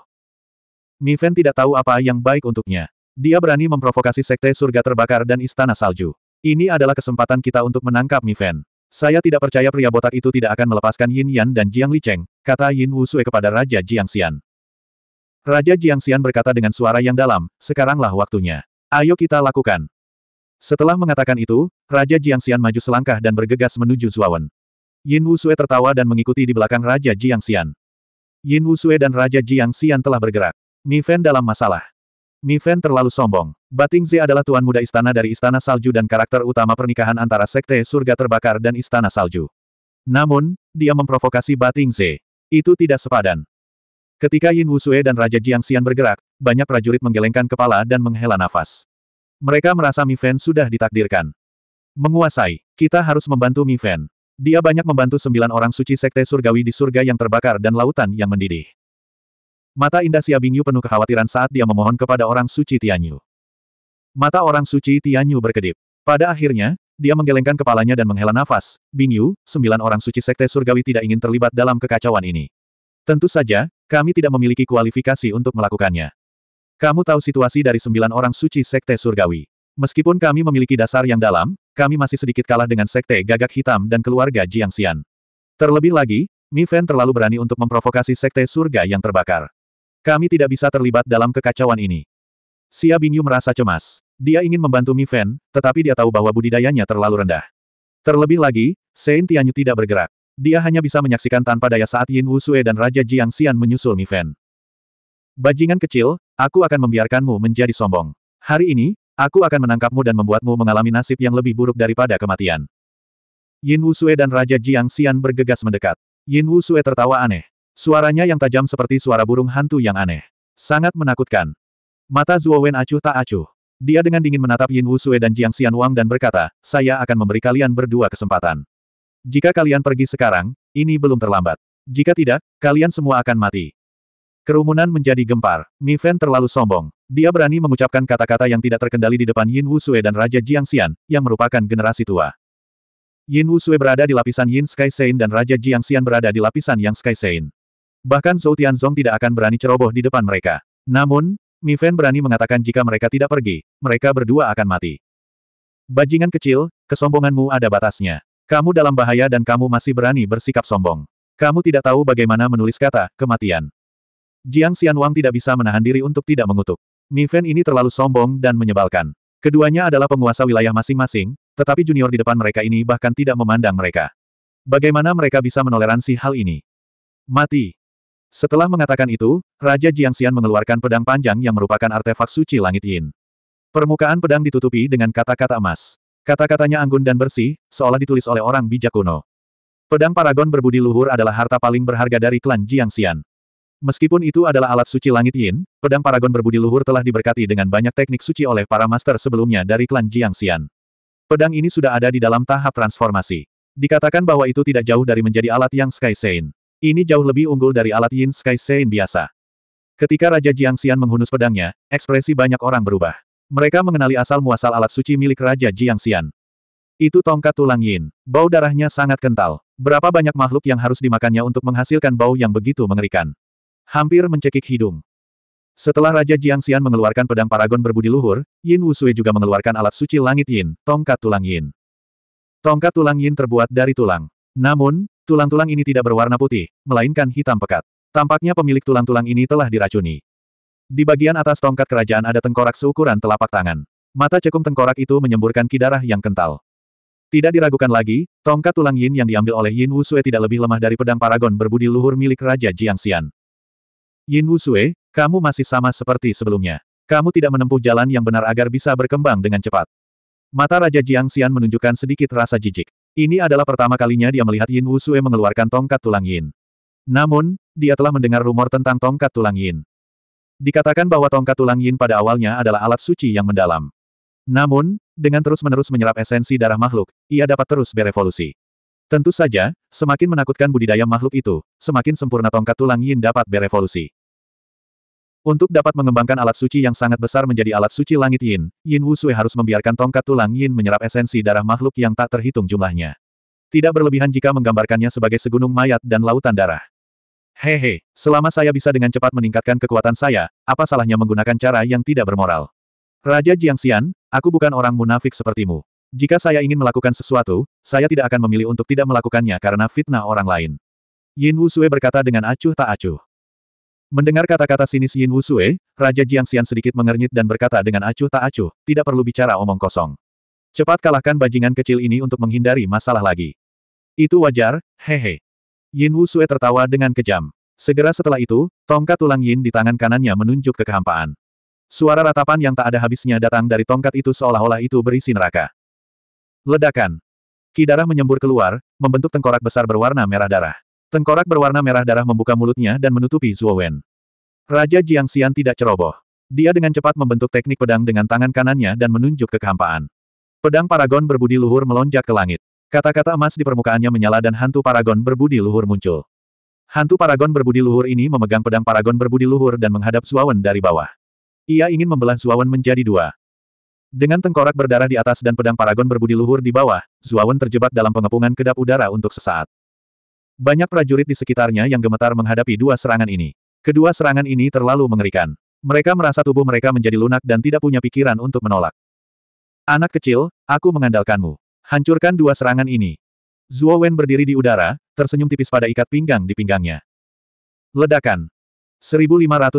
Mi Fen tidak tahu apa yang baik untuknya. Dia berani memprovokasi sekte surga terbakar dan istana salju. Ini adalah kesempatan kita untuk menangkap Mi Fen. Saya tidak percaya pria botak itu tidak akan melepaskan Yin Yan dan Jiang Li Cheng, kata Yin Wu Wusue kepada Raja Jiang Xian. Raja Jiang Xian berkata dengan suara yang dalam, sekaranglah waktunya. Ayo kita lakukan. Setelah mengatakan itu, Raja Jiang Xian maju selangkah dan bergegas menuju Zuawan. Yin Wu Wusue tertawa dan mengikuti di belakang Raja Jiang Xian. Yin Wu Wusue dan Raja Jiang Xian telah bergerak. Mi Fen dalam masalah. Mi Fen terlalu sombong. Bating Zi adalah tuan muda istana dari Istana Salju dan karakter utama pernikahan antara Sekte Surga Terbakar dan Istana Salju. Namun, dia memprovokasi Bating Zi. Itu tidak sepadan. Ketika Yin Wusue dan Raja Jiang Xian bergerak, banyak prajurit menggelengkan kepala dan menghela nafas. Mereka merasa Mi Fan sudah ditakdirkan. Menguasai, kita harus membantu Mi Fan. Dia banyak membantu sembilan orang suci sekte surgawi di surga yang terbakar dan lautan yang mendidih. Mata indah Xia Bingyu penuh kekhawatiran saat dia memohon kepada orang suci Tianyu. Mata orang suci Tianyu berkedip. Pada akhirnya, dia menggelengkan kepalanya dan menghela nafas. Bingyu, sembilan orang suci sekte surgawi tidak ingin terlibat dalam kekacauan ini. Tentu saja, kami tidak memiliki kualifikasi untuk melakukannya. Kamu tahu situasi dari sembilan orang suci sekte surgawi. Meskipun kami memiliki dasar yang dalam, kami masih sedikit kalah dengan sekte gagak hitam dan keluarga Jiang Xian. Terlebih lagi, Mi Fen terlalu berani untuk memprovokasi sekte surga yang terbakar. Kami tidak bisa terlibat dalam kekacauan ini. Xia Bingyu merasa cemas. Dia ingin membantu Mi Fan, tetapi dia tahu bahwa budidayanya terlalu rendah. Terlebih lagi, Saint Tianyu tidak bergerak. Dia hanya bisa menyaksikan tanpa daya saat Yin Wu Sue dan Raja Jiang Xian menyusul Mi Fan. Bajingan kecil, aku akan membiarkanmu menjadi sombong. Hari ini, aku akan menangkapmu dan membuatmu mengalami nasib yang lebih buruk daripada kematian. Yin Wu Sue dan Raja Jiang Xian bergegas mendekat. Yin Wu Sue tertawa aneh. Suaranya yang tajam seperti suara burung hantu yang aneh. Sangat menakutkan. Mata Zhuo Wen acuh tak acuh. Dia dengan dingin menatap Yin Wu Su'e dan Jiang Xian Wang dan berkata, saya akan memberi kalian berdua kesempatan. Jika kalian pergi sekarang, ini belum terlambat. Jika tidak, kalian semua akan mati. Kerumunan menjadi gempar. Mi Fan terlalu sombong. Dia berani mengucapkan kata-kata yang tidak terkendali di depan Yin Wu Wusue dan Raja Jiang Xian, yang merupakan generasi tua. Yin Wu Wusue berada di lapisan Yin Sky Sein dan Raja Jiang Xian berada di lapisan Yang Sky Sein. Bahkan Zhou Tianzong tidak akan berani ceroboh di depan mereka. Namun, Mi Fan berani mengatakan jika mereka tidak pergi, mereka berdua akan mati. Bajingan kecil, kesombonganmu ada batasnya. Kamu dalam bahaya dan kamu masih berani bersikap sombong. Kamu tidak tahu bagaimana menulis kata, kematian. Jiang Xianwang tidak bisa menahan diri untuk tidak mengutuk. Mi Fan ini terlalu sombong dan menyebalkan. Keduanya adalah penguasa wilayah masing-masing, tetapi junior di depan mereka ini bahkan tidak memandang mereka. Bagaimana mereka bisa menoleransi hal ini? Mati. Setelah mengatakan itu, Raja Jiangxian mengeluarkan pedang panjang yang merupakan artefak suci langit Yin. Permukaan pedang ditutupi dengan kata-kata emas. Kata-katanya anggun dan bersih, seolah ditulis oleh orang bijak kuno. Pedang Paragon berbudi luhur adalah harta paling berharga dari klan Jiangxian. Meskipun itu adalah alat suci langit Yin, pedang Paragon berbudi luhur telah diberkati dengan banyak teknik suci oleh para master sebelumnya dari klan Jiangxian. Pedang ini sudah ada di dalam tahap transformasi. Dikatakan bahwa itu tidak jauh dari menjadi alat yang Sky Saint. Ini jauh lebih unggul dari alat Yin Sky Sein biasa. Ketika Raja Jiang Xian menghunus pedangnya, ekspresi banyak orang berubah. Mereka mengenali asal-muasal alat suci milik Raja Jiang Xian. Itu tongkat tulang Yin. Bau darahnya sangat kental. Berapa banyak makhluk yang harus dimakannya untuk menghasilkan bau yang begitu mengerikan. Hampir mencekik hidung. Setelah Raja Jiang Xian mengeluarkan pedang paragon berbudi luhur, Yin Wusui juga mengeluarkan alat suci langit Yin, tongkat tulang Yin. Tongkat tulang Yin terbuat dari tulang. Namun, Tulang-tulang ini tidak berwarna putih, melainkan hitam pekat. Tampaknya pemilik tulang-tulang ini telah diracuni. Di bagian atas tongkat kerajaan ada tengkorak seukuran telapak tangan. Mata cekung tengkorak itu menyemburkan kidarah yang kental. Tidak diragukan lagi, tongkat tulang Yin yang diambil oleh Yin Wusue tidak lebih lemah dari pedang paragon berbudi luhur milik Raja Jiang Xian. Yin Wusue, kamu masih sama seperti sebelumnya. Kamu tidak menempuh jalan yang benar agar bisa berkembang dengan cepat. Mata Raja Jiang Xian menunjukkan sedikit rasa jijik. Ini adalah pertama kalinya dia melihat Yin Wusue mengeluarkan tongkat tulang Yin. Namun, dia telah mendengar rumor tentang tongkat tulang Yin. Dikatakan bahwa tongkat tulang Yin pada awalnya adalah alat suci yang mendalam. Namun, dengan terus-menerus menyerap esensi darah makhluk, ia dapat terus berevolusi. Tentu saja, semakin menakutkan budidaya makhluk itu, semakin sempurna tongkat tulang Yin dapat berevolusi. Untuk dapat mengembangkan alat suci yang sangat besar menjadi alat suci langit Yin, Yin Wusui harus membiarkan tongkat tulang Yin menyerap esensi darah makhluk yang tak terhitung jumlahnya. Tidak berlebihan jika menggambarkannya sebagai segunung mayat dan lautan darah. Hehe, selama saya bisa dengan cepat meningkatkan kekuatan saya, apa salahnya menggunakan cara yang tidak bermoral? Raja Jiang Xian, aku bukan orang munafik sepertimu. Jika saya ingin melakukan sesuatu, saya tidak akan memilih untuk tidak melakukannya karena fitnah orang lain. Yin Wu Wusui berkata dengan acuh tak acuh. Mendengar kata-kata sinis Yin Wusue, Raja Jiang Xian sedikit mengernyit dan berkata dengan acuh tak acuh, tidak perlu bicara omong kosong. Cepat kalahkan bajingan kecil ini untuk menghindari masalah lagi. Itu wajar, hehe. Yin Wusue tertawa dengan kejam. Segera setelah itu, tongkat tulang Yin di tangan kanannya menunjuk ke kehampaan. Suara ratapan yang tak ada habisnya datang dari tongkat itu seolah-olah itu berisi neraka. Ledakan. Kidara menyembur keluar, membentuk tengkorak besar berwarna merah darah. Tengkorak berwarna merah darah membuka mulutnya dan menutupi Zuo Wen. Raja Jiang Xian tidak ceroboh. Dia dengan cepat membentuk teknik pedang dengan tangan kanannya dan menunjuk ke kehampaan. Pedang paragon berbudi luhur melonjak ke langit. Kata-kata emas di permukaannya menyala dan hantu paragon berbudi luhur muncul. Hantu paragon berbudi luhur ini memegang pedang paragon berbudi luhur dan menghadap Wen dari bawah. Ia ingin membelah Wen menjadi dua. Dengan tengkorak berdarah di atas dan pedang paragon berbudi luhur di bawah, Wen terjebak dalam pengepungan kedap udara untuk sesaat. Banyak prajurit di sekitarnya yang gemetar menghadapi dua serangan ini. Kedua serangan ini terlalu mengerikan. Mereka merasa tubuh mereka menjadi lunak dan tidak punya pikiran untuk menolak. Anak kecil, aku mengandalkanmu. Hancurkan dua serangan ini. Zuo Wen berdiri di udara, tersenyum tipis pada ikat pinggang di pinggangnya. Ledakan. 1564.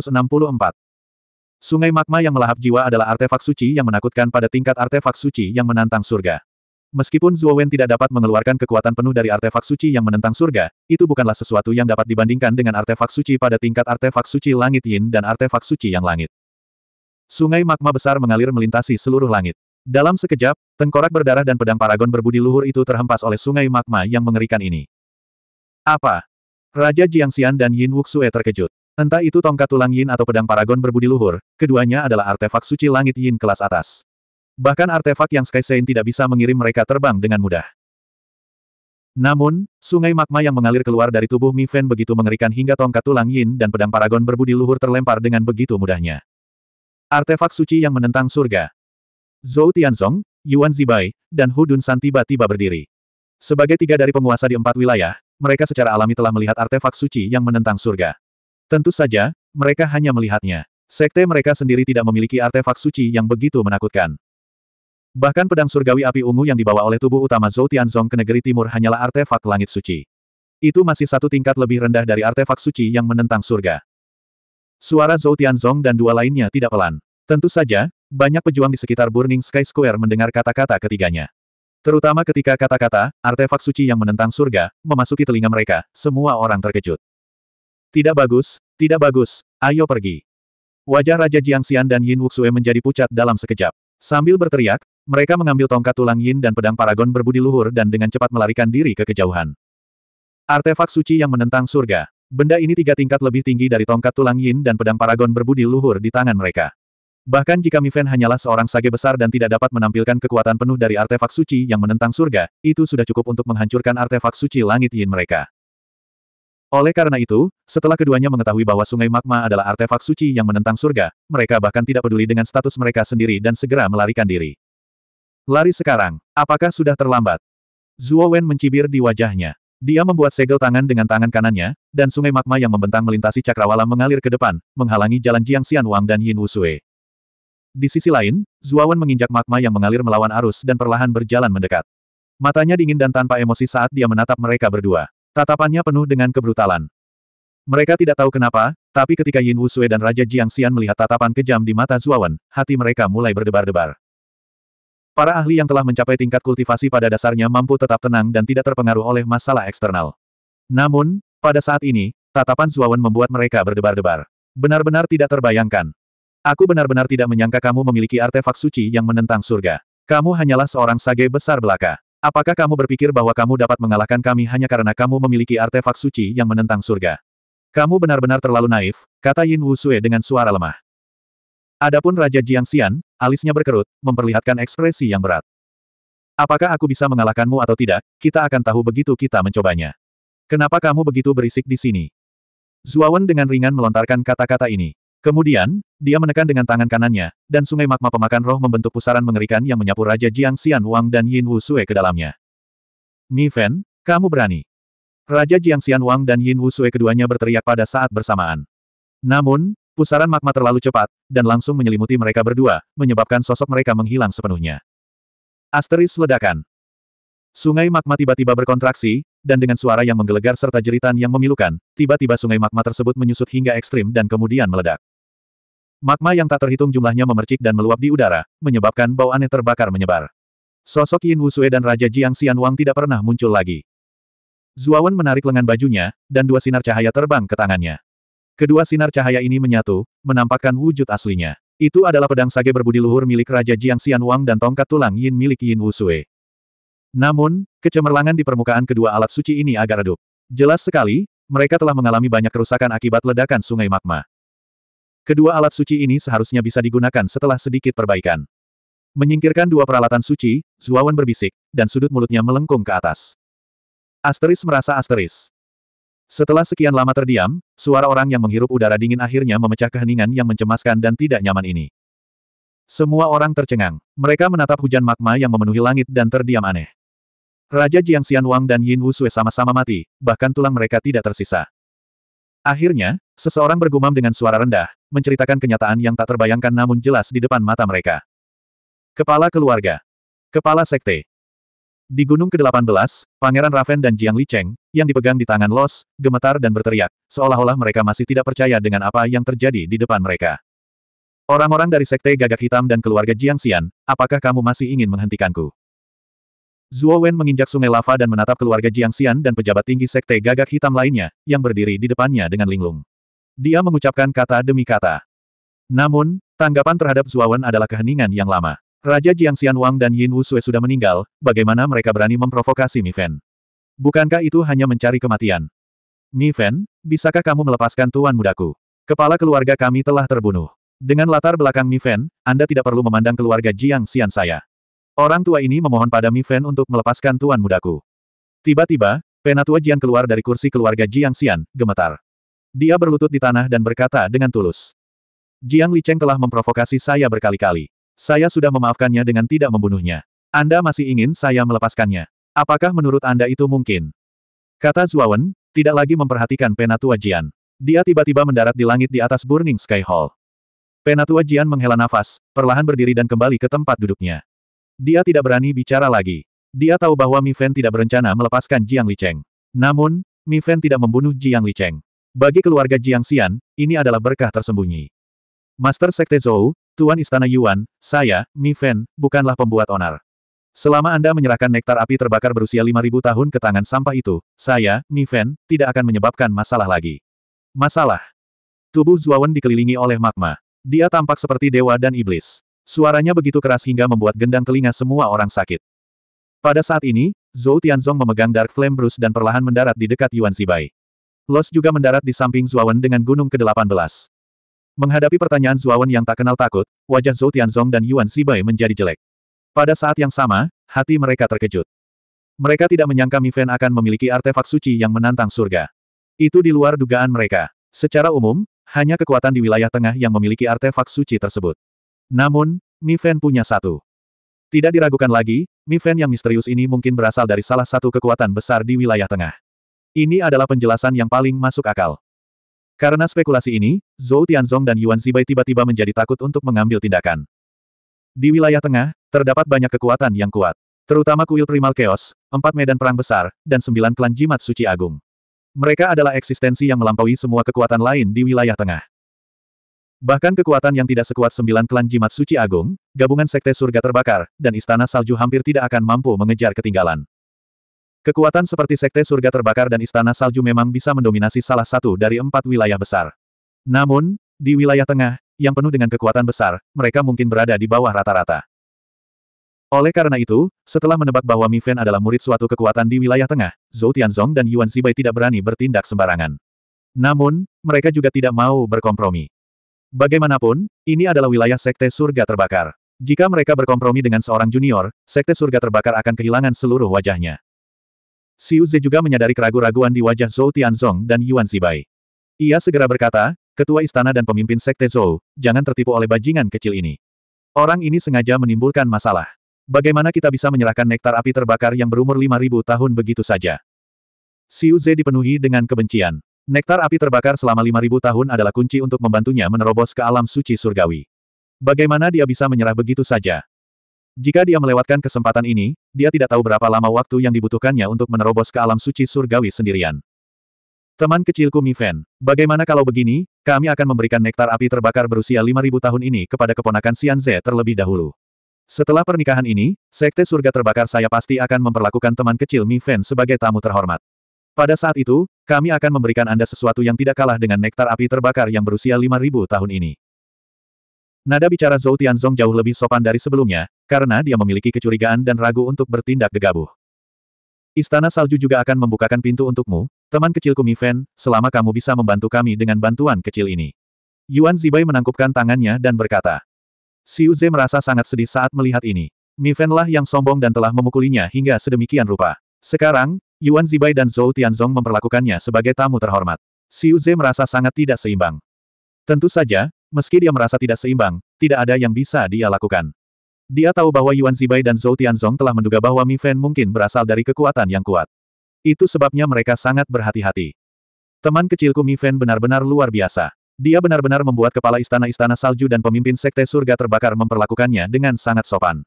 Sungai magma yang melahap jiwa adalah artefak suci yang menakutkan pada tingkat artefak suci yang menantang surga. Meskipun Zhuo Wen tidak dapat mengeluarkan kekuatan penuh dari artefak suci yang menentang surga, itu bukanlah sesuatu yang dapat dibandingkan dengan artefak suci pada tingkat artefak suci langit yin dan artefak suci yang langit. Sungai magma besar mengalir melintasi seluruh langit. Dalam sekejap, tengkorak berdarah dan pedang paragon berbudi luhur itu terhempas oleh sungai magma yang mengerikan ini. Apa? Raja Jiang Xian dan Yin Wuxue terkejut. Entah itu tongkat tulang Yin atau pedang paragon berbudi luhur, keduanya adalah artefak suci langit Yin kelas atas. Bahkan artefak yang Sky Saint tidak bisa mengirim mereka terbang dengan mudah. Namun, sungai magma yang mengalir keluar dari tubuh Mi Fen begitu mengerikan hingga tongkat tulang Yin dan pedang paragon berbudi luhur terlempar dengan begitu mudahnya. Artefak suci yang menentang surga. Zhou Tianzong, Yuan Zibai, dan Hu Dunsan tiba-tiba berdiri. Sebagai tiga dari penguasa di empat wilayah, mereka secara alami telah melihat artefak suci yang menentang surga. Tentu saja, mereka hanya melihatnya. Sekte mereka sendiri tidak memiliki artefak suci yang begitu menakutkan. Bahkan pedang surgawi api ungu yang dibawa oleh tubuh utama Zhou Tianzong ke negeri timur hanyalah artefak langit suci. Itu masih satu tingkat lebih rendah dari artefak suci yang menentang surga. Suara Zhou Tianzong dan dua lainnya tidak pelan. Tentu saja, banyak pejuang di sekitar Burning Sky Square mendengar kata-kata ketiganya. Terutama ketika kata-kata, artefak suci yang menentang surga, memasuki telinga mereka, semua orang terkejut. Tidak bagus, tidak bagus, ayo pergi. Wajah Raja Jiang Xian dan Yin Wuxue menjadi pucat dalam sekejap. Sambil berteriak, mereka mengambil tongkat tulang yin dan pedang paragon berbudi luhur dan dengan cepat melarikan diri ke kejauhan. Artefak suci yang menentang surga. Benda ini tiga tingkat lebih tinggi dari tongkat tulang yin dan pedang paragon berbudi luhur di tangan mereka. Bahkan jika Mifen hanyalah seorang sage besar dan tidak dapat menampilkan kekuatan penuh dari artefak suci yang menentang surga, itu sudah cukup untuk menghancurkan artefak suci langit yin mereka. Oleh karena itu, setelah keduanya mengetahui bahwa sungai magma adalah artefak suci yang menentang surga, mereka bahkan tidak peduli dengan status mereka sendiri dan segera melarikan diri. Lari sekarang, apakah sudah terlambat? Zuo Wen mencibir di wajahnya. Dia membuat segel tangan dengan tangan kanannya, dan sungai magma yang membentang melintasi cakrawala mengalir ke depan, menghalangi jalan Jiang Xianwang dan Yin Wusue. Di sisi lain, Zuo Wen menginjak magma yang mengalir melawan arus dan perlahan berjalan mendekat. Matanya dingin dan tanpa emosi saat dia menatap mereka berdua. Tatapannya penuh dengan kebrutalan. Mereka tidak tahu kenapa, tapi ketika Yin Wusue dan Raja Jiang Xian melihat tatapan kejam di mata Zuawan, hati mereka mulai berdebar-debar. Para ahli yang telah mencapai tingkat kultivasi pada dasarnya mampu tetap tenang dan tidak terpengaruh oleh masalah eksternal. Namun, pada saat ini, tatapan Zuawan membuat mereka berdebar-debar. Benar-benar tidak terbayangkan. Aku benar-benar tidak menyangka kamu memiliki artefak suci yang menentang surga. Kamu hanyalah seorang sage besar belaka. Apakah kamu berpikir bahwa kamu dapat mengalahkan kami hanya karena kamu memiliki artefak suci yang menentang surga? Kamu benar-benar terlalu naif, kata Yin Wusue dengan suara lemah. Adapun Raja Jiang Xian, alisnya berkerut, memperlihatkan ekspresi yang berat. Apakah aku bisa mengalahkanmu atau tidak, kita akan tahu begitu kita mencobanya. Kenapa kamu begitu berisik di sini? Zuawan dengan ringan melontarkan kata-kata ini. Kemudian, dia menekan dengan tangan kanannya, dan sungai magma pemakan roh membentuk pusaran mengerikan yang menyapu Raja Jiang Xian Wang dan Yin Wu Sue ke dalamnya. Mi Fen, kamu berani. Raja Jiang Xian Wang dan Yin Wu Sue keduanya berteriak pada saat bersamaan. Namun, pusaran magma terlalu cepat, dan langsung menyelimuti mereka berdua, menyebabkan sosok mereka menghilang sepenuhnya. Asteris ledakan. Sungai magma tiba-tiba berkontraksi, dan dengan suara yang menggelegar serta jeritan yang memilukan, tiba-tiba sungai magma tersebut menyusut hingga ekstrim dan kemudian meledak. Magma yang tak terhitung jumlahnya memercik dan meluap di udara, menyebabkan bau aneh terbakar menyebar. Sosok Yin Wusue dan Raja Jiang Xianwang tidak pernah muncul lagi. Zuawan menarik lengan bajunya, dan dua sinar cahaya terbang ke tangannya. Kedua sinar cahaya ini menyatu, menampakkan wujud aslinya. Itu adalah pedang sage berbudi luhur milik Raja Jiang Xianwang dan tongkat tulang Yin milik Yin Wusue. Namun, kecemerlangan di permukaan kedua alat suci ini agak redup. Jelas sekali, mereka telah mengalami banyak kerusakan akibat ledakan sungai magma. Kedua alat suci ini seharusnya bisa digunakan setelah sedikit perbaikan. Menyingkirkan dua peralatan suci, Zuawan berbisik, dan sudut mulutnya melengkung ke atas. Asteris merasa asteris. Setelah sekian lama terdiam, suara orang yang menghirup udara dingin akhirnya memecah keheningan yang mencemaskan dan tidak nyaman ini. Semua orang tercengang. Mereka menatap hujan magma yang memenuhi langit dan terdiam aneh. Raja Jiang Xianwang dan Yin Wu sama-sama mati, bahkan tulang mereka tidak tersisa. Akhirnya, seseorang bergumam dengan suara rendah, menceritakan kenyataan yang tak terbayangkan namun jelas di depan mata mereka. Kepala Keluarga Kepala Sekte Di Gunung ke-18, Pangeran Raven dan Jiang Licheng, yang dipegang di tangan Los, gemetar dan berteriak, seolah-olah mereka masih tidak percaya dengan apa yang terjadi di depan mereka. Orang-orang dari Sekte Gagak Hitam dan keluarga Jiang Xian, apakah kamu masih ingin menghentikanku? Zuo Wen menginjak sungai lava dan menatap keluarga Jiang Xian dan pejabat tinggi sekte gagak hitam lainnya, yang berdiri di depannya dengan linglung. Dia mengucapkan kata demi kata. Namun, tanggapan terhadap Zuo Wen adalah keheningan yang lama. Raja Jiang Xian Wang dan Yin Wu Sue sudah meninggal, bagaimana mereka berani memprovokasi Mi Fen? Bukankah itu hanya mencari kematian? Mi Fen, bisakah kamu melepaskan tuan mudaku? Kepala keluarga kami telah terbunuh. Dengan latar belakang Mi Fen, Anda tidak perlu memandang keluarga Jiang Xian saya. Orang tua ini memohon pada Mi Fan untuk melepaskan tuan mudaku. Tiba-tiba, penatua Jian keluar dari kursi keluarga Jiang Xian, gemetar. Dia berlutut di tanah dan berkata dengan tulus. Jiang Li Cheng telah memprovokasi saya berkali-kali. Saya sudah memaafkannya dengan tidak membunuhnya. Anda masih ingin saya melepaskannya. Apakah menurut Anda itu mungkin? Kata Zuawan, tidak lagi memperhatikan penatua Jian. Dia tiba-tiba mendarat di langit di atas Burning Sky Hall. Penatua Jian menghela nafas, perlahan berdiri dan kembali ke tempat duduknya. Dia tidak berani bicara lagi. Dia tahu bahwa Mi Fen tidak berencana melepaskan Jiang Li Cheng. Namun, Mi Fen tidak membunuh Jiang Li Cheng. Bagi keluarga Jiang Xian, ini adalah berkah tersembunyi. Master Sekte Zhou, Tuan Istana Yuan, saya, Mi Fen, bukanlah pembuat onar. Selama Anda menyerahkan nektar api terbakar berusia 5000 tahun ke tangan sampah itu, saya, Mi Fen, tidak akan menyebabkan masalah lagi. Masalah. Tubuh Zuawan dikelilingi oleh magma. Dia tampak seperti dewa dan iblis. Suaranya begitu keras hingga membuat gendang telinga semua orang sakit. Pada saat ini, Zhou Tianzong memegang Dark Flame Bruce dan perlahan mendarat di dekat Yuan Zibai. Los juga mendarat di samping Zuawan dengan gunung ke-18. Menghadapi pertanyaan Zuawan yang tak kenal takut, wajah Zhou Tianzong dan Yuan Zibai menjadi jelek. Pada saat yang sama, hati mereka terkejut. Mereka tidak menyangka Mi Fen akan memiliki artefak suci yang menantang surga. Itu di luar dugaan mereka. Secara umum, hanya kekuatan di wilayah tengah yang memiliki artefak suci tersebut. Namun, Mi Fen punya satu. Tidak diragukan lagi, Mi Fen yang misterius ini mungkin berasal dari salah satu kekuatan besar di wilayah tengah. Ini adalah penjelasan yang paling masuk akal. Karena spekulasi ini, Zhou Tianzong dan Yuan Zibai tiba-tiba menjadi takut untuk mengambil tindakan. Di wilayah tengah, terdapat banyak kekuatan yang kuat. Terutama kuil primal chaos, empat medan perang besar, dan sembilan klan jimat suci agung. Mereka adalah eksistensi yang melampaui semua kekuatan lain di wilayah tengah. Bahkan kekuatan yang tidak sekuat sembilan klan jimat suci agung, gabungan sekte surga terbakar, dan istana salju hampir tidak akan mampu mengejar ketinggalan. Kekuatan seperti sekte surga terbakar dan istana salju memang bisa mendominasi salah satu dari empat wilayah besar. Namun, di wilayah tengah, yang penuh dengan kekuatan besar, mereka mungkin berada di bawah rata-rata. Oleh karena itu, setelah menebak bahwa Mi Fen adalah murid suatu kekuatan di wilayah tengah, Zhou Tianzong dan Yuan Zibai tidak berani bertindak sembarangan. Namun, mereka juga tidak mau berkompromi. Bagaimanapun, ini adalah wilayah Sekte Surga Terbakar. Jika mereka berkompromi dengan seorang junior, Sekte Surga Terbakar akan kehilangan seluruh wajahnya. Xiu Zhe juga menyadari keraguan-raguan di wajah Zhou Tianzong dan Yuan Zibai. Ia segera berkata, ketua istana dan pemimpin Sekte Zhou, jangan tertipu oleh bajingan kecil ini. Orang ini sengaja menimbulkan masalah. Bagaimana kita bisa menyerahkan nektar api terbakar yang berumur 5000 tahun begitu saja? Xiu Zhe dipenuhi dengan kebencian. Nektar api terbakar selama 5.000 tahun adalah kunci untuk membantunya menerobos ke alam suci surgawi. Bagaimana dia bisa menyerah begitu saja? Jika dia melewatkan kesempatan ini, dia tidak tahu berapa lama waktu yang dibutuhkannya untuk menerobos ke alam suci surgawi sendirian. Teman kecilku Miven, bagaimana kalau begini, kami akan memberikan nektar api terbakar berusia 5.000 tahun ini kepada keponakan Xian Z terlebih dahulu. Setelah pernikahan ini, Sekte Surga Terbakar saya pasti akan memperlakukan teman kecil Mi Fan sebagai tamu terhormat. Pada saat itu, kami akan memberikan Anda sesuatu yang tidak kalah dengan nektar api terbakar yang berusia 5.000 tahun ini. Nada bicara Zhou Tianzong jauh lebih sopan dari sebelumnya, karena dia memiliki kecurigaan dan ragu untuk bertindak gegabah. Istana Salju juga akan membukakan pintu untukmu, teman kecilku Miven, selama kamu bisa membantu kami dengan bantuan kecil ini. Yuan Zibai menangkupkan tangannya dan berkata. Xiu Zhe merasa sangat sedih saat melihat ini. Miven lah yang sombong dan telah memukulinya hingga sedemikian rupa. Sekarang, Yuan Zibai dan Zhou Tianzong memperlakukannya sebagai tamu terhormat. Xiu Ze merasa sangat tidak seimbang. Tentu saja, meski dia merasa tidak seimbang, tidak ada yang bisa dia lakukan. Dia tahu bahwa Yuan Zibai dan Zhou Tianzong telah menduga bahwa Mi Fan mungkin berasal dari kekuatan yang kuat. Itu sebabnya mereka sangat berhati-hati. Teman kecilku Mi Fan benar-benar luar biasa. Dia benar-benar membuat kepala istana-istana salju dan pemimpin sekte surga terbakar memperlakukannya dengan sangat sopan.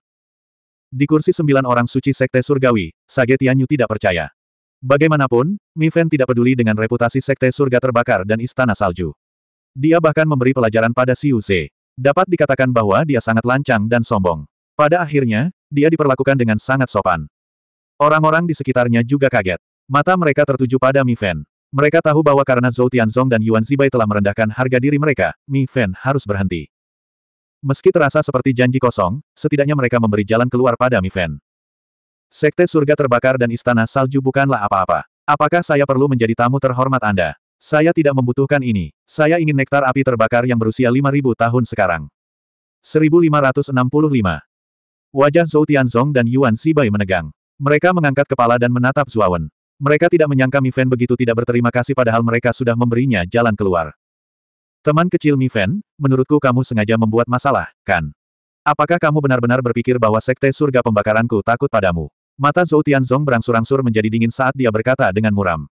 Di kursi sembilan orang suci sekte surgawi, Sage Tianyu tidak percaya. Bagaimanapun, Mi Fen tidak peduli dengan reputasi Sekte Surga Terbakar dan Istana Salju. Dia bahkan memberi pelajaran pada Xiu Ze. Dapat dikatakan bahwa dia sangat lancang dan sombong. Pada akhirnya, dia diperlakukan dengan sangat sopan. Orang-orang di sekitarnya juga kaget. Mata mereka tertuju pada Mi Fen. Mereka tahu bahwa karena Zhou Tianzong dan Yuan Zibai telah merendahkan harga diri mereka, Mi Fen harus berhenti. Meski terasa seperti janji kosong, setidaknya mereka memberi jalan keluar pada Mi Fen. Sekte surga terbakar dan istana salju bukanlah apa-apa. Apakah saya perlu menjadi tamu terhormat Anda? Saya tidak membutuhkan ini. Saya ingin nektar api terbakar yang berusia 5000 tahun sekarang. 1565. Wajah Zhou Tianzong dan Yuan Sibai menegang. Mereka mengangkat kepala dan menatap Zuawan. Mereka tidak menyangka Mifen begitu tidak berterima kasih padahal mereka sudah memberinya jalan keluar. Teman kecil Mifen, menurutku kamu sengaja membuat masalah, kan? Apakah kamu benar-benar berpikir bahwa sekte surga pembakaranku takut padamu? Mata Zhou Tianzong berangsur-angsur menjadi dingin saat dia berkata dengan muram.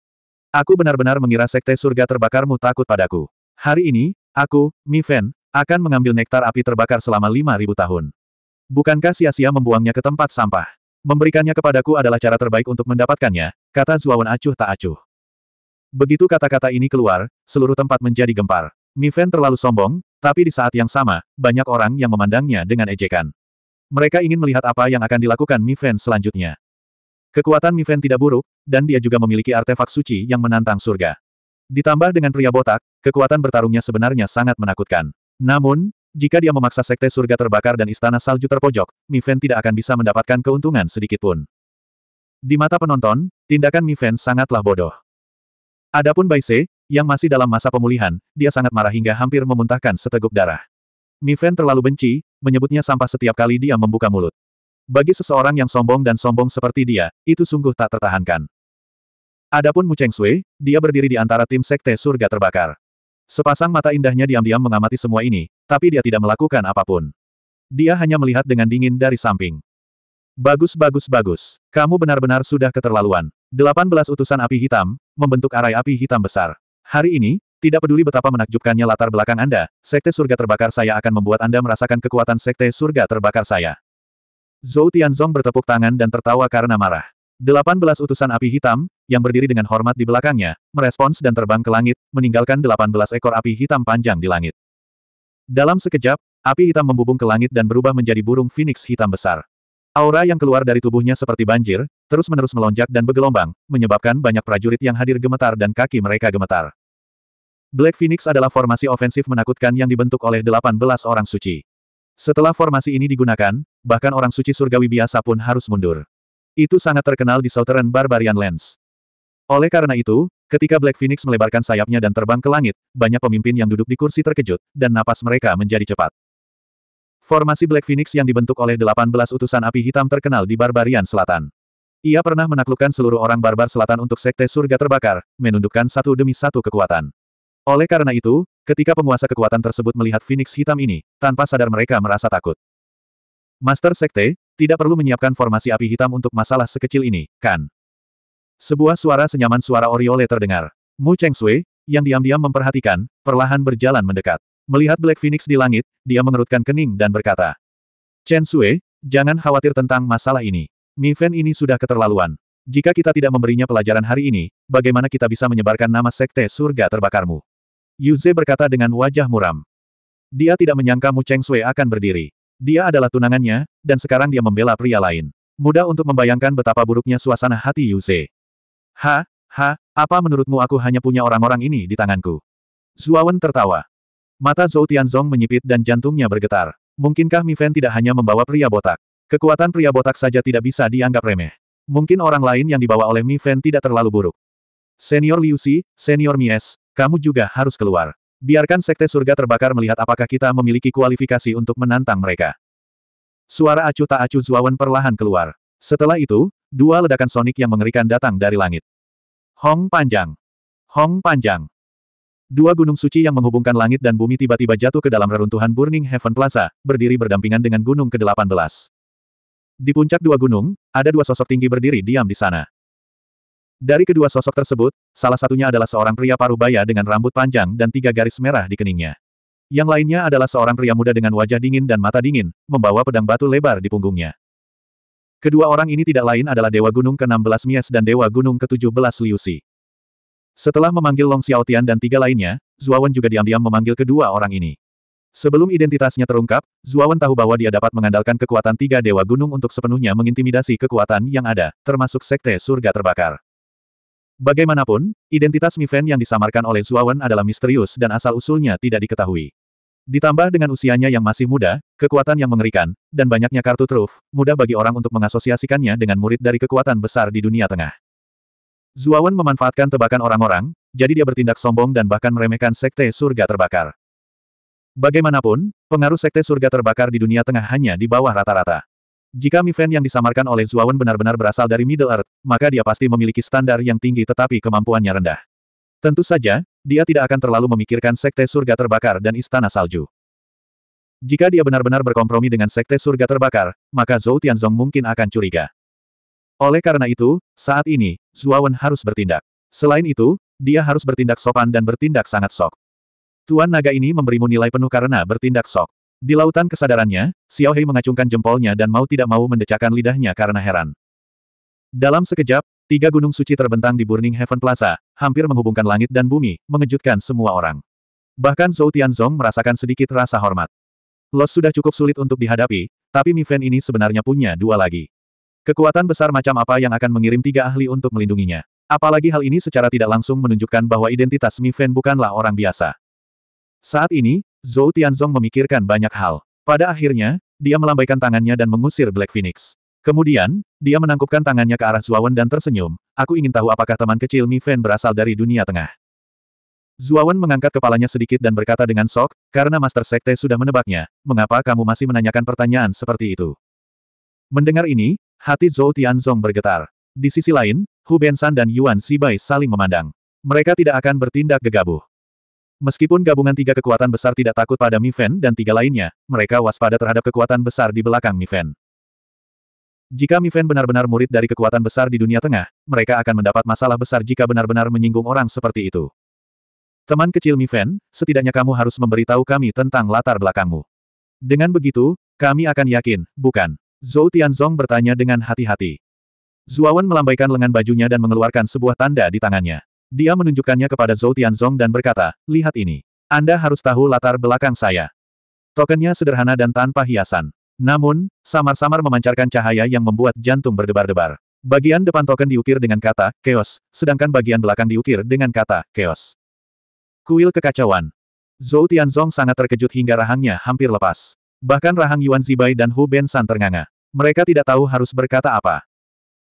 Aku benar-benar mengira sekte surga terbakarmu takut padaku. Hari ini, aku, Mi Fen, akan mengambil nektar api terbakar selama 5.000 tahun. Bukankah sia-sia membuangnya ke tempat sampah? Memberikannya kepadaku adalah cara terbaik untuk mendapatkannya, kata Zuawan acuh tak acuh. Begitu kata-kata ini keluar, seluruh tempat menjadi gempar. Mi Fen terlalu sombong, tapi di saat yang sama, banyak orang yang memandangnya dengan ejekan. Mereka ingin melihat apa yang akan dilakukan Mifen selanjutnya. Kekuatan Mifen tidak buruk, dan dia juga memiliki artefak suci yang menantang surga. Ditambah dengan pria botak, kekuatan bertarungnya sebenarnya sangat menakutkan. Namun, jika dia memaksa sekte surga terbakar dan istana salju terpojok, Mifen tidak akan bisa mendapatkan keuntungan sedikitpun. Di mata penonton, tindakan Mifen sangatlah bodoh. Adapun Baise, yang masih dalam masa pemulihan, dia sangat marah hingga hampir memuntahkan seteguk darah. Mifen terlalu benci, menyebutnya sampah setiap kali dia membuka mulut. Bagi seseorang yang sombong dan sombong seperti dia, itu sungguh tak tertahankan. Adapun Mu Cheng Sui, dia berdiri di antara tim sekte surga terbakar. Sepasang mata indahnya diam-diam mengamati semua ini, tapi dia tidak melakukan apapun. Dia hanya melihat dengan dingin dari samping. Bagus bagus bagus, kamu benar-benar sudah keterlaluan. 18 utusan api hitam, membentuk arai api hitam besar. Hari ini, tidak peduli betapa menakjubkannya latar belakang Anda, Sekte Surga Terbakar saya akan membuat Anda merasakan kekuatan Sekte Surga Terbakar saya. Zhou Tianzong bertepuk tangan dan tertawa karena marah. Delapan belas utusan api hitam, yang berdiri dengan hormat di belakangnya, merespons dan terbang ke langit, meninggalkan delapan belas ekor api hitam panjang di langit. Dalam sekejap, api hitam membubung ke langit dan berubah menjadi burung phoenix hitam besar. Aura yang keluar dari tubuhnya seperti banjir, terus-menerus melonjak dan bergelombang, menyebabkan banyak prajurit yang hadir gemetar dan kaki mereka gemetar. Black Phoenix adalah formasi ofensif menakutkan yang dibentuk oleh 18 orang suci. Setelah formasi ini digunakan, bahkan orang suci surgawi biasa pun harus mundur. Itu sangat terkenal di Southern Barbarian Lands. Oleh karena itu, ketika Black Phoenix melebarkan sayapnya dan terbang ke langit, banyak pemimpin yang duduk di kursi terkejut, dan napas mereka menjadi cepat. Formasi Black Phoenix yang dibentuk oleh 18 utusan api hitam terkenal di Barbarian Selatan. Ia pernah menaklukkan seluruh orang barbar selatan untuk sekte surga terbakar, menundukkan satu demi satu kekuatan. Oleh karena itu, ketika penguasa kekuatan tersebut melihat Phoenix hitam ini, tanpa sadar mereka merasa takut. Master Sekte, tidak perlu menyiapkan formasi api hitam untuk masalah sekecil ini, kan? Sebuah suara senyaman suara Oriole terdengar. Mu Cheng Sui, yang diam-diam memperhatikan, perlahan berjalan mendekat. Melihat Black Phoenix di langit, dia mengerutkan kening dan berkata, Chen Sui, jangan khawatir tentang masalah ini. Mi Fen ini sudah keterlaluan. Jika kita tidak memberinya pelajaran hari ini, bagaimana kita bisa menyebarkan nama Sekte Surga Terbakarmu? Yuze berkata dengan wajah muram. Dia tidak menyangka Mu Cheng Sui akan berdiri. Dia adalah tunangannya, dan sekarang dia membela pria lain. Mudah untuk membayangkan betapa buruknya suasana hati Yuze. Ha, ha, apa menurutmu aku hanya punya orang-orang ini di tanganku? Zuawan tertawa. Mata Zhou Tianzong menyipit dan jantungnya bergetar. Mungkinkah Mi Fen tidak hanya membawa pria botak? Kekuatan pria botak saja tidak bisa dianggap remeh. Mungkin orang lain yang dibawa oleh Mi Fen tidak terlalu buruk. Senior Liu Si, Senior Mies, kamu juga harus keluar. Biarkan Sekte Surga terbakar melihat apakah kita memiliki kualifikasi untuk menantang mereka. Suara acuh tak acuh Zuawan perlahan keluar. Setelah itu, dua ledakan sonik yang mengerikan datang dari langit. Hong panjang. Hong panjang. Dua gunung suci yang menghubungkan langit dan bumi tiba-tiba jatuh ke dalam reruntuhan Burning Heaven Plaza, berdiri berdampingan dengan gunung ke-18. Di puncak dua gunung, ada dua sosok tinggi berdiri diam di sana. Dari kedua sosok tersebut, salah satunya adalah seorang pria parubaya dengan rambut panjang dan tiga garis merah di keningnya. Yang lainnya adalah seorang pria muda dengan wajah dingin dan mata dingin, membawa pedang batu lebar di punggungnya. Kedua orang ini tidak lain adalah Dewa Gunung ke-16 Mies dan Dewa Gunung ke-17 Liusi. Setelah memanggil Long Xiaotian dan tiga lainnya, Zuawan juga diam-diam memanggil kedua orang ini. Sebelum identitasnya terungkap, Zuawan tahu bahwa dia dapat mengandalkan kekuatan tiga Dewa Gunung untuk sepenuhnya mengintimidasi kekuatan yang ada, termasuk Sekte Surga Terbakar. Bagaimanapun, identitas Mifen yang disamarkan oleh Zuawan adalah misterius dan asal-usulnya tidak diketahui. Ditambah dengan usianya yang masih muda, kekuatan yang mengerikan, dan banyaknya kartu truf, mudah bagi orang untuk mengasosiasikannya dengan murid dari kekuatan besar di dunia tengah. Zuawan memanfaatkan tebakan orang-orang, jadi dia bertindak sombong dan bahkan meremehkan sekte surga terbakar. Bagaimanapun, pengaruh sekte surga terbakar di dunia tengah hanya di bawah rata-rata. Jika Mi Fan yang disamarkan oleh Zuawan benar-benar berasal dari Middle Earth, maka dia pasti memiliki standar yang tinggi tetapi kemampuannya rendah. Tentu saja, dia tidak akan terlalu memikirkan Sekte Surga Terbakar dan Istana Salju. Jika dia benar-benar berkompromi dengan Sekte Surga Terbakar, maka Zhou Tianzong mungkin akan curiga. Oleh karena itu, saat ini, Zuawan harus bertindak. Selain itu, dia harus bertindak sopan dan bertindak sangat sok. Tuan naga ini memberimu nilai penuh karena bertindak sok. Di lautan kesadarannya, Xiao Hei mengacungkan jempolnya dan mau tidak mau mendecakkan lidahnya karena heran. Dalam sekejap, tiga gunung suci terbentang di Burning Heaven Plaza, hampir menghubungkan langit dan bumi, mengejutkan semua orang. Bahkan Zhou Tianzong merasakan sedikit rasa hormat. Los sudah cukup sulit untuk dihadapi, tapi Mi Fan ini sebenarnya punya dua lagi. Kekuatan besar macam apa yang akan mengirim tiga ahli untuk melindunginya. Apalagi hal ini secara tidak langsung menunjukkan bahwa identitas Mi Fan bukanlah orang biasa. Saat ini, Zhou Tianzong memikirkan banyak hal. Pada akhirnya, dia melambaikan tangannya dan mengusir Black Phoenix. Kemudian, dia menangkupkan tangannya ke arah Zuawan dan tersenyum, aku ingin tahu apakah teman kecil Mi Fan berasal dari dunia tengah. Zuawan mengangkat kepalanya sedikit dan berkata dengan sok, karena Master Sekte sudah menebaknya, mengapa kamu masih menanyakan pertanyaan seperti itu? Mendengar ini, hati Zhou Tianzong bergetar. Di sisi lain, Hu Bensan dan Yuan Sibai saling memandang. Mereka tidak akan bertindak gegabah. Meskipun gabungan tiga kekuatan besar tidak takut pada Mi Fen dan tiga lainnya, mereka waspada terhadap kekuatan besar di belakang Mi Fen. Jika Mi Fen benar-benar murid dari kekuatan besar di dunia tengah, mereka akan mendapat masalah besar jika benar-benar menyinggung orang seperti itu. Teman kecil Mi Fen, setidaknya kamu harus memberitahu kami tentang latar belakangmu. Dengan begitu, kami akan yakin, bukan? Zhou Tianzong bertanya dengan hati-hati. Zuawan melambaikan lengan bajunya dan mengeluarkan sebuah tanda di tangannya. Dia menunjukkannya kepada Zhou Tianzong dan berkata, lihat ini. Anda harus tahu latar belakang saya. Tokennya sederhana dan tanpa hiasan. Namun, samar-samar memancarkan cahaya yang membuat jantung berdebar-debar. Bagian depan token diukir dengan kata, chaos, sedangkan bagian belakang diukir dengan kata, chaos. Kuil kekacauan. Zhou Tianzong sangat terkejut hingga rahangnya hampir lepas. Bahkan rahang Yuan Zibai dan Hu Bensan ternganga. Mereka tidak tahu harus berkata apa.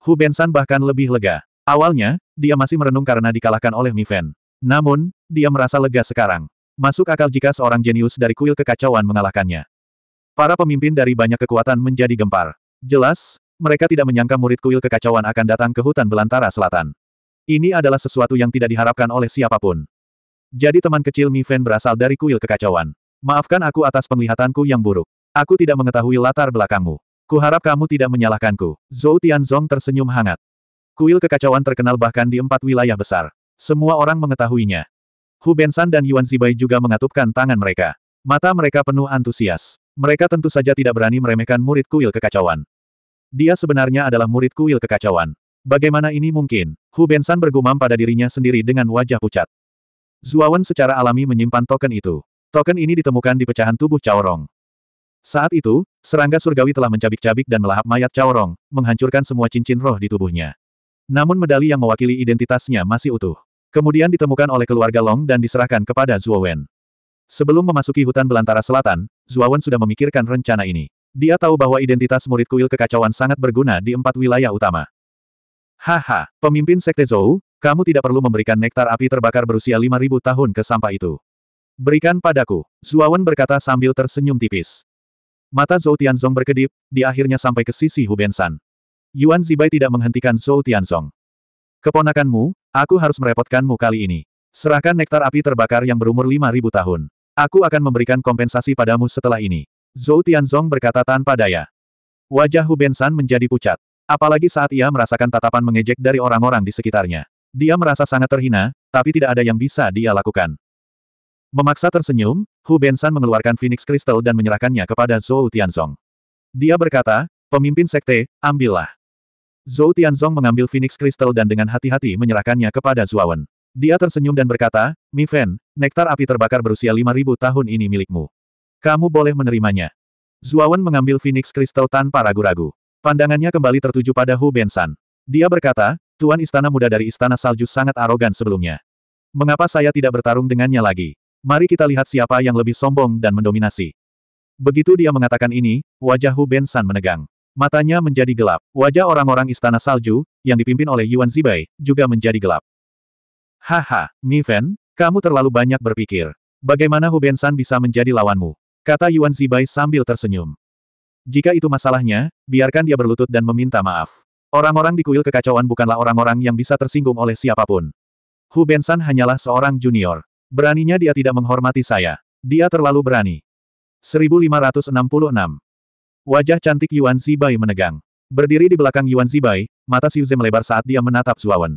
Hu Bensan bahkan lebih lega. Awalnya, dia masih merenung karena dikalahkan oleh Mi Fen. Namun, dia merasa lega sekarang. Masuk akal jika seorang jenius dari kuil kekacauan mengalahkannya. Para pemimpin dari banyak kekuatan menjadi gempar. Jelas, mereka tidak menyangka murid kuil kekacauan akan datang ke hutan belantara selatan. Ini adalah sesuatu yang tidak diharapkan oleh siapapun. Jadi teman kecil Mi Fen berasal dari kuil kekacauan. Maafkan aku atas penglihatanku yang buruk. Aku tidak mengetahui latar belakangmu. Kuharap kamu tidak menyalahkanku. Zhou Tianzong tersenyum hangat. Kuil kekacauan terkenal bahkan di empat wilayah besar. Semua orang mengetahuinya. Hu Bensan dan Yuan Zibai juga mengatupkan tangan mereka. Mata mereka penuh antusias. Mereka tentu saja tidak berani meremehkan murid kuil kekacauan. Dia sebenarnya adalah murid kuil kekacauan. Bagaimana ini mungkin? Hu Bensan bergumam pada dirinya sendiri dengan wajah pucat. Zuawan secara alami menyimpan token itu. Token ini ditemukan di pecahan tubuh Caorong. Saat itu, serangga surgawi telah mencabik-cabik dan melahap mayat Caorong, menghancurkan semua cincin roh di tubuhnya. Namun medali yang mewakili identitasnya masih utuh. Kemudian ditemukan oleh keluarga Long dan diserahkan kepada Zhuo Wen. Sebelum memasuki hutan belantara selatan, Zhuo Wen sudah memikirkan rencana ini. Dia tahu bahwa identitas murid kuil kekacauan sangat berguna di empat wilayah utama. Haha, pemimpin Sekte Zhou, kamu tidak perlu memberikan nektar api terbakar berusia 5000 tahun ke sampah itu. Berikan padaku, Wen berkata sambil tersenyum tipis. Mata Zhou Tianzong berkedip, di akhirnya sampai ke sisi Hubensan. Yuan Zibai tidak menghentikan Zhou Tianzong. Keponakanmu, aku harus merepotkanmu kali ini. Serahkan nektar api terbakar yang berumur 5.000 tahun. Aku akan memberikan kompensasi padamu setelah ini. Zhou Tianzong berkata tanpa daya. Wajah Hu Bensan menjadi pucat. Apalagi saat ia merasakan tatapan mengejek dari orang-orang di sekitarnya. Dia merasa sangat terhina, tapi tidak ada yang bisa dia lakukan. Memaksa tersenyum, Hu Bensan mengeluarkan Phoenix Crystal dan menyerahkannya kepada Zhou Tianzong. Dia berkata, pemimpin sekte, ambillah. Zhou Tianzong mengambil Phoenix Crystal dan dengan hati-hati menyerahkannya kepada Zuawan. Dia tersenyum dan berkata, Mi Fan, nektar api terbakar berusia 5000 tahun ini milikmu. Kamu boleh menerimanya. Zuawan mengambil Phoenix Crystal tanpa ragu-ragu. Pandangannya kembali tertuju pada Hu Bensan. Dia berkata, Tuan Istana Muda dari Istana Salju sangat arogan sebelumnya. Mengapa saya tidak bertarung dengannya lagi? Mari kita lihat siapa yang lebih sombong dan mendominasi. Begitu dia mengatakan ini, wajah Hu Bensan menegang. Matanya menjadi gelap. Wajah orang-orang istana salju, yang dipimpin oleh Yuan Zibai, juga menjadi gelap. Haha, Mi Fan, kamu terlalu banyak berpikir. Bagaimana Huben San bisa menjadi lawanmu? Kata Yuan Zibai sambil tersenyum. Jika itu masalahnya, biarkan dia berlutut dan meminta maaf. Orang-orang di kuil kekacauan bukanlah orang-orang yang bisa tersinggung oleh siapapun. Hu San hanyalah seorang junior. Beraninya dia tidak menghormati saya. Dia terlalu berani. 1566 Wajah cantik Yuan Zibai menegang. Berdiri di belakang Yuan Zibai, mata Zhe melebar saat dia menatap Suawan.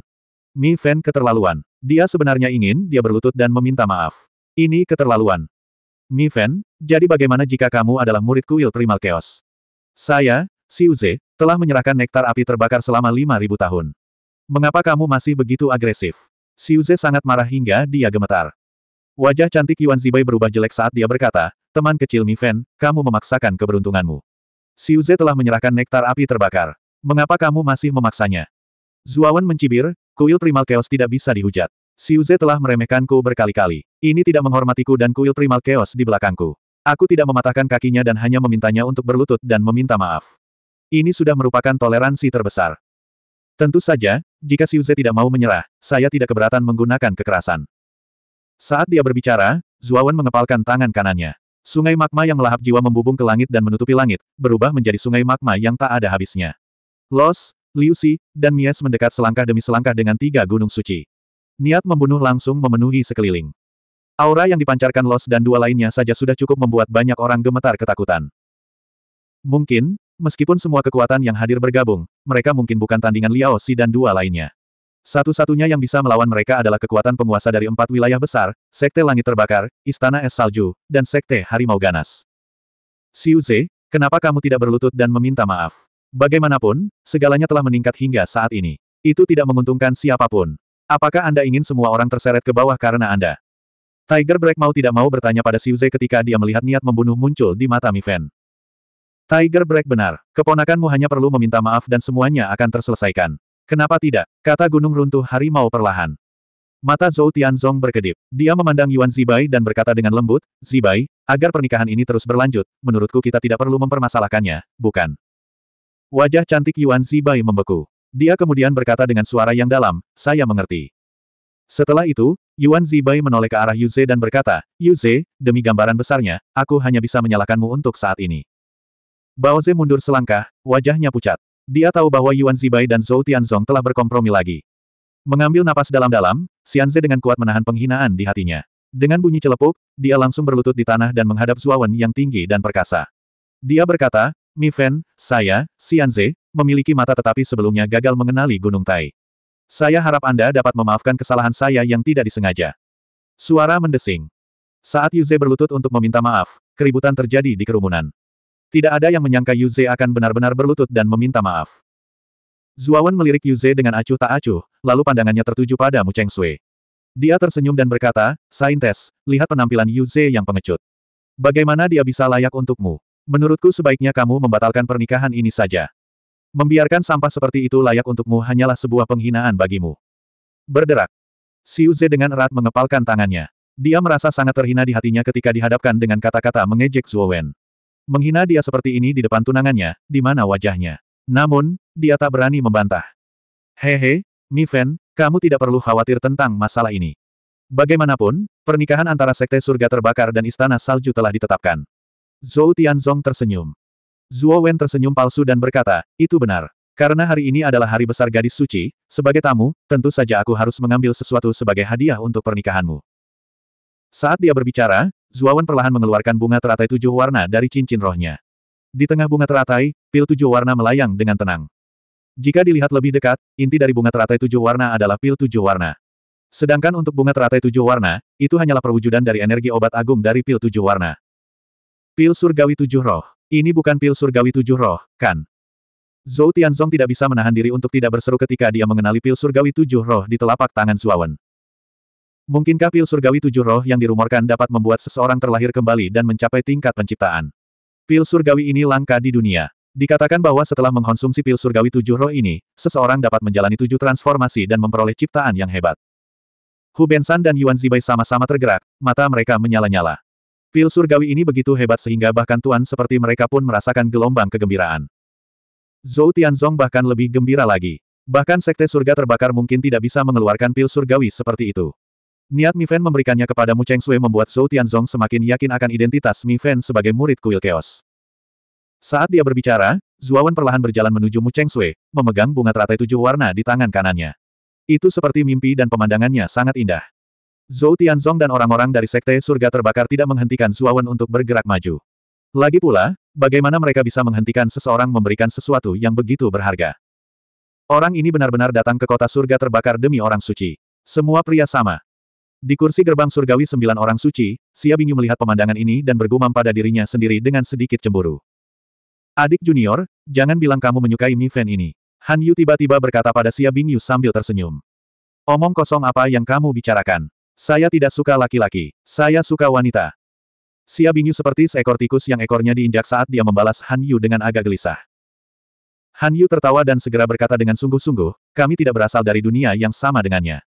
Mi Fen keterlaluan. Dia sebenarnya ingin dia berlutut dan meminta maaf. Ini keterlaluan. Mi Fen. jadi bagaimana jika kamu adalah murid kuil primal chaos? Saya, Zhe, telah menyerahkan nektar api terbakar selama 5.000 tahun. Mengapa kamu masih begitu agresif? Zhe sangat marah hingga dia gemetar. Wajah cantik Yuan Zibai berubah jelek saat dia berkata, teman kecil Mi Fen, kamu memaksakan keberuntunganmu. Siuze telah menyerahkan nektar api terbakar. Mengapa kamu masih memaksanya? Zuawan mencibir, kuil primal chaos tidak bisa dihujat. Siuze telah meremehkanku berkali-kali. Ini tidak menghormatiku dan kuil primal chaos di belakangku. Aku tidak mematahkan kakinya dan hanya memintanya untuk berlutut dan meminta maaf. Ini sudah merupakan toleransi terbesar. Tentu saja, jika Siuze tidak mau menyerah, saya tidak keberatan menggunakan kekerasan. Saat dia berbicara, Zuawan mengepalkan tangan kanannya. Sungai magma yang melahap jiwa membubung ke langit dan menutupi langit, berubah menjadi sungai magma yang tak ada habisnya. Los, Liu Xi, dan Mies mendekat selangkah demi selangkah dengan tiga gunung suci. Niat membunuh langsung memenuhi sekeliling. Aura yang dipancarkan Los dan dua lainnya saja sudah cukup membuat banyak orang gemetar ketakutan. Mungkin, meskipun semua kekuatan yang hadir bergabung, mereka mungkin bukan tandingan Liao Si dan dua lainnya. Satu-satunya yang bisa melawan mereka adalah kekuatan penguasa dari empat wilayah besar, Sekte Langit Terbakar, Istana Es Salju, dan Sekte Harimau Ganas. Xiu Zhe, kenapa kamu tidak berlutut dan meminta maaf? Bagaimanapun, segalanya telah meningkat hingga saat ini. Itu tidak menguntungkan siapapun. Apakah Anda ingin semua orang terseret ke bawah karena Anda? Tiger Black mau tidak mau bertanya pada Xiu Zhe ketika dia melihat niat membunuh muncul di mata Mi Fan. Tiger Black benar, keponakanmu hanya perlu meminta maaf dan semuanya akan terselesaikan. Kenapa tidak? Kata gunung runtuh harimau perlahan. Mata Zhou Tianzong berkedip. Dia memandang Yuan Zibai dan berkata dengan lembut, Zibai, agar pernikahan ini terus berlanjut, menurutku kita tidak perlu mempermasalahkannya, bukan? Wajah cantik Yuan Zibai membeku. Dia kemudian berkata dengan suara yang dalam, saya mengerti. Setelah itu, Yuan Zibai menoleh ke arah Yuze dan berkata, Yuze, demi gambaran besarnya, aku hanya bisa menyalahkanmu untuk saat ini. Bao mundur selangkah, wajahnya pucat. Dia tahu bahwa Yuan Zibai dan Zhou Tianzong telah berkompromi lagi. Mengambil napas dalam-dalam, Xianze dengan kuat menahan penghinaan di hatinya. Dengan bunyi celepuk, dia langsung berlutut di tanah dan menghadap Zuawan yang tinggi dan perkasa. Dia berkata, Mi Fen, saya, Xianze, memiliki mata tetapi sebelumnya gagal mengenali Gunung Tai. Saya harap Anda dapat memaafkan kesalahan saya yang tidak disengaja. Suara mendesing. Saat Yuze berlutut untuk meminta maaf, keributan terjadi di kerumunan. Tidak ada yang menyangka Yuze akan benar-benar berlutut dan meminta maaf. Zuawan melirik Yuze dengan acuh tak acuh, lalu pandangannya tertuju pada Mu Cheng Sui. Dia tersenyum dan berkata, Saintes, lihat penampilan Yuze yang pengecut. Bagaimana dia bisa layak untukmu? Menurutku sebaiknya kamu membatalkan pernikahan ini saja. Membiarkan sampah seperti itu layak untukmu hanyalah sebuah penghinaan bagimu. Berderak. Si Zhe dengan erat mengepalkan tangannya. Dia merasa sangat terhina di hatinya ketika dihadapkan dengan kata-kata mengejek Zuowen. Menghina dia seperti ini di depan tunangannya, di mana wajahnya. Namun, dia tak berani membantah. Hehe, Mi Fen, kamu tidak perlu khawatir tentang masalah ini. Bagaimanapun, pernikahan antara Sekte Surga Terbakar dan Istana Salju telah ditetapkan. Zhou Tianzong tersenyum. Zuo Wen tersenyum palsu dan berkata, itu benar. Karena hari ini adalah hari besar gadis suci, sebagai tamu, tentu saja aku harus mengambil sesuatu sebagai hadiah untuk pernikahanmu. Saat dia berbicara, Zuawan perlahan mengeluarkan bunga teratai tujuh warna dari cincin rohnya. Di tengah bunga teratai, pil tujuh warna melayang dengan tenang. Jika dilihat lebih dekat, inti dari bunga teratai tujuh warna adalah pil tujuh warna. Sedangkan untuk bunga teratai tujuh warna, itu hanyalah perwujudan dari energi obat agung dari pil tujuh warna. Pil surgawi tujuh roh. Ini bukan pil surgawi tujuh roh, kan? Zhou Tianzong tidak bisa menahan diri untuk tidak berseru ketika dia mengenali pil surgawi tujuh roh di telapak tangan Zuawan. Mungkinkah pil surgawi tujuh roh yang dirumorkan dapat membuat seseorang terlahir kembali dan mencapai tingkat penciptaan? Pil surgawi ini langka di dunia. Dikatakan bahwa setelah mengkonsumsi pil surgawi tujuh roh ini, seseorang dapat menjalani tujuh transformasi dan memperoleh ciptaan yang hebat. Hu Bensan dan Yuan Zibai sama-sama tergerak, mata mereka menyala-nyala. Pil surgawi ini begitu hebat sehingga bahkan tuan seperti mereka pun merasakan gelombang kegembiraan. Zhou Tianzong bahkan lebih gembira lagi. Bahkan sekte surga terbakar mungkin tidak bisa mengeluarkan pil surgawi seperti itu. Niat Mi Fen memberikannya kepada Mu Cheng Sui membuat Zhou Tianzong semakin yakin akan identitas Mi Fen sebagai murid kuil keos. Saat dia berbicara, Zuawan perlahan berjalan menuju Mu Cheng Sui, memegang bunga teratai tujuh warna di tangan kanannya. Itu seperti mimpi dan pemandangannya sangat indah. Zhou Tianzong dan orang-orang dari Sekte Surga Terbakar tidak menghentikan Zuawan untuk bergerak maju. Lagi pula, bagaimana mereka bisa menghentikan seseorang memberikan sesuatu yang begitu berharga? Orang ini benar-benar datang ke kota surga terbakar demi orang suci. Semua pria sama, di kursi gerbang surgawi sembilan orang suci, Xia Bingyu melihat pemandangan ini dan bergumam pada dirinya sendiri dengan sedikit cemburu. Adik junior, jangan bilang kamu menyukai Mi Fan ini. Han Yu tiba-tiba berkata pada Xia Bingyu sambil tersenyum. Omong kosong apa yang kamu bicarakan? Saya tidak suka laki-laki, saya suka wanita. Xia Bingyu seperti seekor tikus yang ekornya diinjak saat dia membalas Han Yu dengan agak gelisah. Han Yu tertawa dan segera berkata dengan sungguh-sungguh, kami tidak berasal dari dunia yang sama dengannya.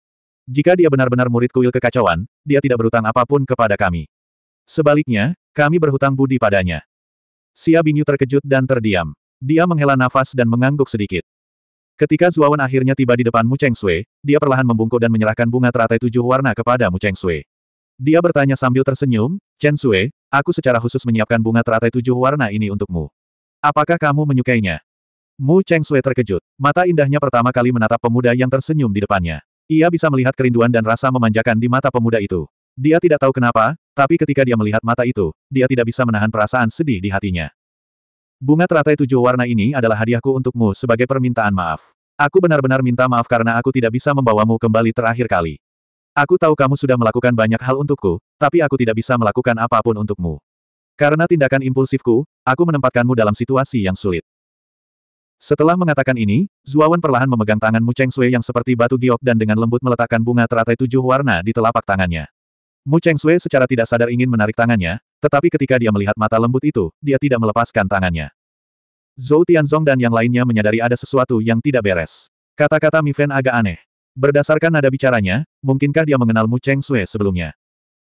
Jika dia benar-benar murid kuil kekacauan, dia tidak berutang apapun kepada kami. Sebaliknya, kami berhutang budi padanya. Xia Bingyu terkejut dan terdiam. Dia menghela nafas dan mengangguk sedikit. Ketika Zuawan akhirnya tiba di depan Mu Cheng Sui, dia perlahan membungkuk dan menyerahkan bunga teratai tujuh warna kepada Mu Cheng Sui. Dia bertanya sambil tersenyum, Chen Sui, aku secara khusus menyiapkan bunga teratai tujuh warna ini untukmu. Apakah kamu menyukainya? Mu Cheng Sui terkejut. Mata indahnya pertama kali menatap pemuda yang tersenyum di depannya. Ia bisa melihat kerinduan dan rasa memanjakan di mata pemuda itu. Dia tidak tahu kenapa, tapi ketika dia melihat mata itu, dia tidak bisa menahan perasaan sedih di hatinya. Bunga teratai tujuh warna ini adalah hadiahku untukmu sebagai permintaan maaf. Aku benar-benar minta maaf karena aku tidak bisa membawamu kembali terakhir kali. Aku tahu kamu sudah melakukan banyak hal untukku, tapi aku tidak bisa melakukan apapun untukmu. Karena tindakan impulsifku, aku menempatkanmu dalam situasi yang sulit. Setelah mengatakan ini, Zuawan perlahan memegang tangan Mu Cheng Sui yang seperti batu giok dan dengan lembut meletakkan bunga teratai tujuh warna di telapak tangannya. Mu Cheng Sui secara tidak sadar ingin menarik tangannya, tetapi ketika dia melihat mata lembut itu, dia tidak melepaskan tangannya. Zhou Tianzong dan yang lainnya menyadari ada sesuatu yang tidak beres. Kata-kata Mi Fan agak aneh. Berdasarkan nada bicaranya, mungkinkah dia mengenal Mu Cheng Sui sebelumnya?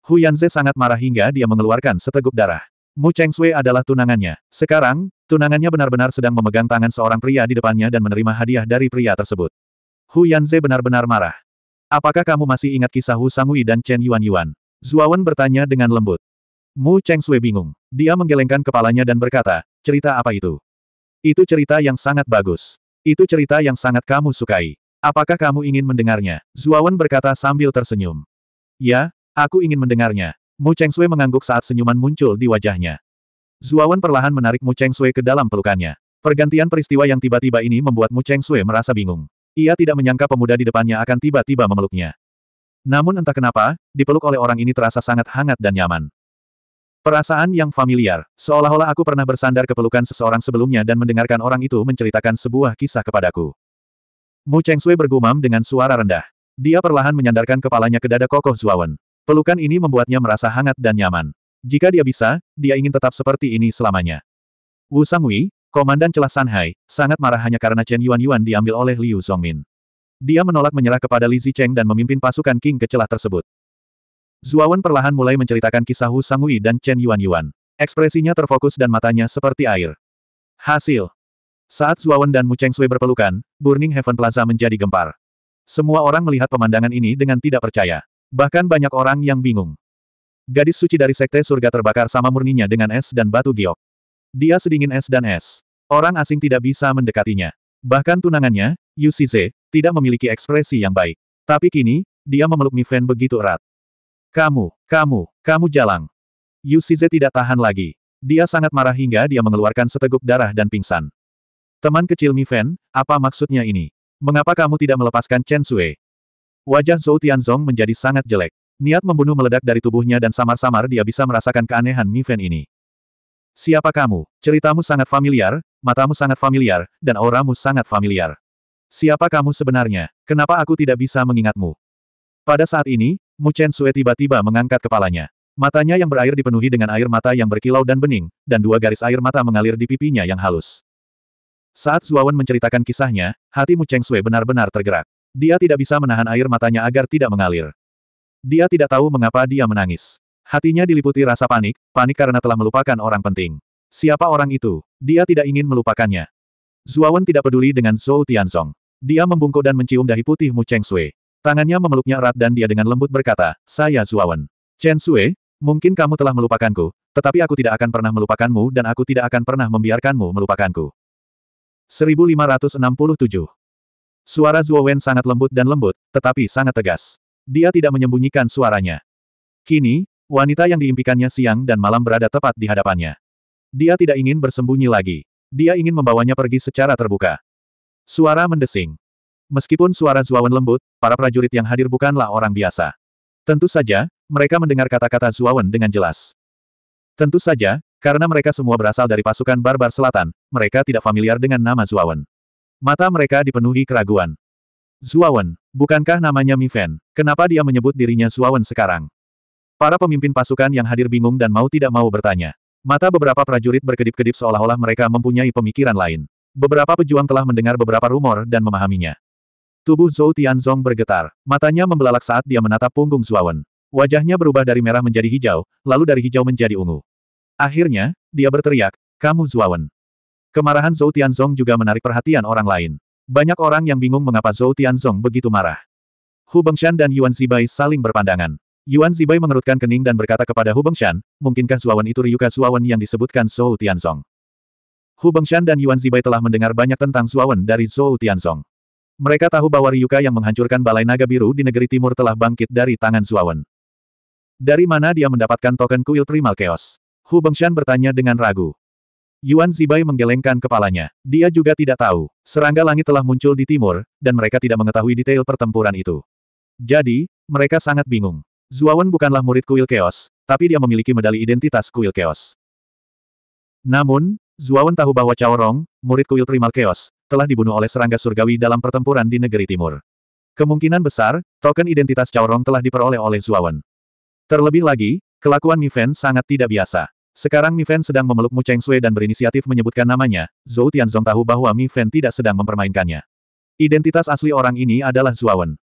Hu Yanze sangat marah hingga dia mengeluarkan seteguk darah. Mu Cheng Sui adalah tunangannya. Sekarang, Tunangannya benar-benar sedang memegang tangan seorang pria di depannya dan menerima hadiah dari pria tersebut. Hu Yanze benar-benar marah. Apakah kamu masih ingat kisah Hu Sangui dan Chen Yuan Yuan? Zuawan bertanya dengan lembut. Mu Cheng Sui bingung. Dia menggelengkan kepalanya dan berkata, cerita apa itu? Itu cerita yang sangat bagus. Itu cerita yang sangat kamu sukai. Apakah kamu ingin mendengarnya? Zuawan berkata sambil tersenyum. Ya, aku ingin mendengarnya. Mu Cheng Sui mengangguk saat senyuman muncul di wajahnya. Zuawan perlahan menarik Mu Cheng Sui ke dalam pelukannya. Pergantian peristiwa yang tiba-tiba ini membuat Mu Cheng Sui merasa bingung. Ia tidak menyangka pemuda di depannya akan tiba-tiba memeluknya. Namun entah kenapa, dipeluk oleh orang ini terasa sangat hangat dan nyaman. Perasaan yang familiar, seolah-olah aku pernah bersandar ke pelukan seseorang sebelumnya dan mendengarkan orang itu menceritakan sebuah kisah kepadaku. Mu Cheng Sui bergumam dengan suara rendah. Dia perlahan menyandarkan kepalanya ke dada kokoh Zuawan. Pelukan ini membuatnya merasa hangat dan nyaman. Jika dia bisa, dia ingin tetap seperti ini selamanya. Wu Sangwi, komandan celah Shanghai, sangat marah hanya karena Chen Yuan-Yuan diambil oleh Liu Zhongmin. Dia menolak menyerah kepada Li Zicheng dan memimpin pasukan King ke celah tersebut. Zuawan perlahan mulai menceritakan kisah Wu Sangwi dan Chen Yuan-Yuan. Ekspresinya terfokus dan matanya seperti air. Hasil. Saat Zuawan dan Mu Cheng Sui berpelukan, Burning Heaven Plaza menjadi gempar. Semua orang melihat pemandangan ini dengan tidak percaya. Bahkan banyak orang yang bingung. Gadis suci dari sekte surga terbakar sama murninya dengan es dan batu giok. Dia sedingin es dan es. Orang asing tidak bisa mendekatinya. Bahkan tunangannya, Yu Shize, tidak memiliki ekspresi yang baik. Tapi kini, dia memeluk Mi Fen begitu erat. Kamu, kamu, kamu jalang. Shize tidak tahan lagi. Dia sangat marah hingga dia mengeluarkan seteguk darah dan pingsan. Teman kecil Mi Fen, apa maksudnya ini? Mengapa kamu tidak melepaskan Chen Sui? Wajah Zhou Tianzong menjadi sangat jelek. Niat membunuh meledak dari tubuhnya dan samar-samar dia bisa merasakan keanehan Miven ini. Siapa kamu? Ceritamu sangat familiar, matamu sangat familiar, dan auramu sangat familiar. Siapa kamu sebenarnya? Kenapa aku tidak bisa mengingatmu? Pada saat ini, Mu Chen Sue tiba-tiba mengangkat kepalanya. Matanya yang berair dipenuhi dengan air mata yang berkilau dan bening, dan dua garis air mata mengalir di pipinya yang halus. Saat Zuawan menceritakan kisahnya, hati Mu Cheng Sui benar-benar tergerak. Dia tidak bisa menahan air matanya agar tidak mengalir. Dia tidak tahu mengapa dia menangis. Hatinya diliputi rasa panik, panik karena telah melupakan orang penting. Siapa orang itu? Dia tidak ingin melupakannya. Zuawan tidak peduli dengan Zhou Tianzong. Dia membungkuk dan mencium dahi putih Mu Cheng Sui. Tangannya memeluknya erat dan dia dengan lembut berkata, Saya Zuawan. Chen Sui, mungkin kamu telah melupakanku, tetapi aku tidak akan pernah melupakanmu dan aku tidak akan pernah membiarkanmu melupakanku. 1567 Suara Zuawan sangat lembut dan lembut, tetapi sangat tegas. Dia tidak menyembunyikan suaranya. Kini, wanita yang diimpikannya siang dan malam berada tepat di hadapannya. Dia tidak ingin bersembunyi lagi. Dia ingin membawanya pergi secara terbuka. Suara mendesing. Meskipun suara Zuawan lembut, para prajurit yang hadir bukanlah orang biasa. Tentu saja, mereka mendengar kata-kata Zuawan dengan jelas. Tentu saja, karena mereka semua berasal dari pasukan barbar selatan, mereka tidak familiar dengan nama Zuawan. Mata mereka dipenuhi keraguan. Zuawan. Bukankah namanya Mi Fen? Kenapa dia menyebut dirinya Suawen sekarang? Para pemimpin pasukan yang hadir bingung dan mau tidak mau bertanya. Mata beberapa prajurit berkedip-kedip seolah-olah mereka mempunyai pemikiran lain. Beberapa pejuang telah mendengar beberapa rumor dan memahaminya. Tubuh Zhou Tianzong bergetar. Matanya membelalak saat dia menatap punggung Suawen. Wajahnya berubah dari merah menjadi hijau, lalu dari hijau menjadi ungu. Akhirnya, dia berteriak, Kamu Zhuawan. Kemarahan Zhou Tianzong juga menarik perhatian orang lain. Banyak orang yang bingung mengapa Zhou Tianzong begitu marah. Hu Bengshan dan Yuan Zibai saling berpandangan. Yuan Zibai mengerutkan kening dan berkata kepada Hu Bengshan, mungkinkah Zuawan itu Ryuka Zuawan yang disebutkan Zhou Tianzong? Hu Bengshan dan Yuan Zibai telah mendengar banyak tentang Zuawan dari Zhou Tianzong. Mereka tahu bahwa Ryuka yang menghancurkan Balai Naga Biru di negeri timur telah bangkit dari tangan Zuawan. Dari mana dia mendapatkan token kuil primal chaos? Hu Bengshan bertanya dengan ragu. Yuan Zibai menggelengkan kepalanya. Dia juga tidak tahu, serangga langit telah muncul di timur, dan mereka tidak mengetahui detail pertempuran itu. Jadi, mereka sangat bingung. Zuawan bukanlah murid kuil Chaos, tapi dia memiliki medali identitas kuil Chaos. Namun, Zuawan tahu bahwa Cao Rong, murid kuil primal Chaos, telah dibunuh oleh serangga surgawi dalam pertempuran di negeri timur. Kemungkinan besar, token identitas Cao Rong telah diperoleh oleh Zuawan. Terlebih lagi, kelakuan Mi Fen sangat tidak biasa. Sekarang Mi Fan sedang memeluk Mu Cheng Sui dan berinisiatif menyebutkan namanya, Zhou Tianzong tahu bahwa Mi Fan tidak sedang mempermainkannya. Identitas asli orang ini adalah Zuawan.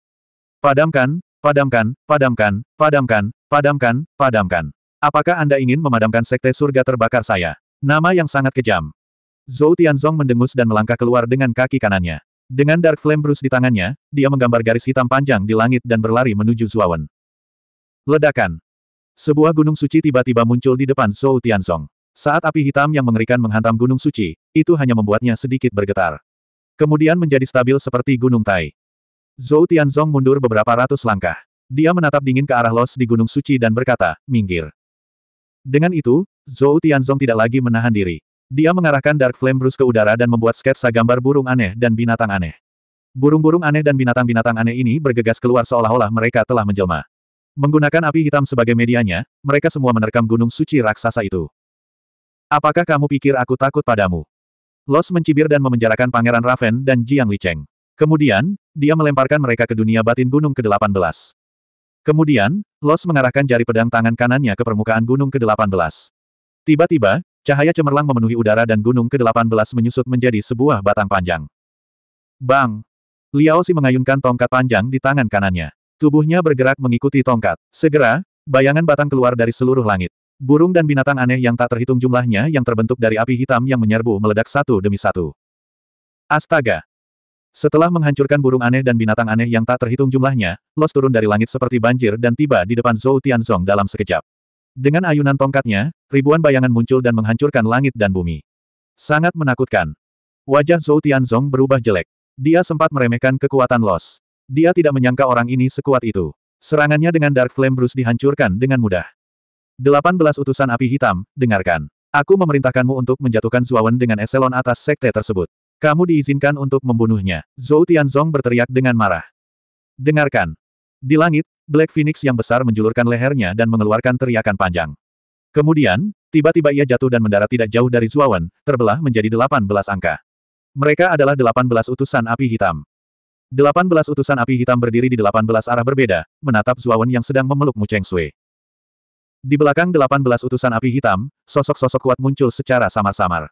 Padamkan, padamkan, padamkan, padamkan, padamkan, padamkan. Apakah Anda ingin memadamkan sekte surga terbakar saya? Nama yang sangat kejam. Zhou Tianzong mendengus dan melangkah keluar dengan kaki kanannya. Dengan Dark Flame Bruce di tangannya, dia menggambar garis hitam panjang di langit dan berlari menuju Zuawan. Ledakan. Sebuah gunung suci tiba-tiba muncul di depan Zhou Tianzong. Saat api hitam yang mengerikan menghantam gunung suci, itu hanya membuatnya sedikit bergetar. Kemudian menjadi stabil seperti gunung Tai. Zhou Tianzong mundur beberapa ratus langkah. Dia menatap dingin ke arah los di gunung suci dan berkata, minggir. Dengan itu, Zhou Tianzong tidak lagi menahan diri. Dia mengarahkan Dark Flame Bruce ke udara dan membuat sketsa gambar burung aneh dan binatang aneh. Burung-burung aneh dan binatang-binatang aneh ini bergegas keluar seolah-olah mereka telah menjelma. Menggunakan api hitam sebagai medianya, mereka semua menerkam gunung suci raksasa itu. Apakah kamu pikir aku takut padamu? Los mencibir dan memenjarakan Pangeran Raven dan Jiang Licheng. Kemudian, dia melemparkan mereka ke dunia batin gunung ke-18. Kemudian, Los mengarahkan jari pedang tangan kanannya ke permukaan gunung ke-18. Tiba-tiba, cahaya cemerlang memenuhi udara dan gunung ke-18 menyusut menjadi sebuah batang panjang. Bang! Liao Si mengayunkan tongkat panjang di tangan kanannya. Tubuhnya bergerak mengikuti tongkat. Segera, bayangan batang keluar dari seluruh langit. Burung dan binatang aneh yang tak terhitung jumlahnya yang terbentuk dari api hitam yang menyerbu meledak satu demi satu. Astaga! Setelah menghancurkan burung aneh dan binatang aneh yang tak terhitung jumlahnya, Los turun dari langit seperti banjir dan tiba di depan Zhou Tianzong dalam sekejap. Dengan ayunan tongkatnya, ribuan bayangan muncul dan menghancurkan langit dan bumi. Sangat menakutkan. Wajah Zhou Tianzong berubah jelek. Dia sempat meremehkan kekuatan Los. Dia tidak menyangka orang ini sekuat itu. Serangannya dengan Dark Flame Bruce dihancurkan dengan mudah. 18 utusan api hitam, dengarkan. Aku memerintahkanmu untuk menjatuhkan Zuawan dengan eselon atas sekte tersebut. Kamu diizinkan untuk membunuhnya. Zhou Tianzong berteriak dengan marah. Dengarkan. Di langit, Black Phoenix yang besar menjulurkan lehernya dan mengeluarkan teriakan panjang. Kemudian, tiba-tiba ia jatuh dan mendarat tidak jauh dari Zuawan, terbelah menjadi 18 angka. Mereka adalah 18 utusan api hitam. Delapan belas utusan api hitam berdiri di delapan belas arah berbeda, menatap Zuawan yang sedang memeluk Mu Cheng Sui. Di belakang delapan belas utusan api hitam, sosok-sosok kuat muncul secara samar-samar.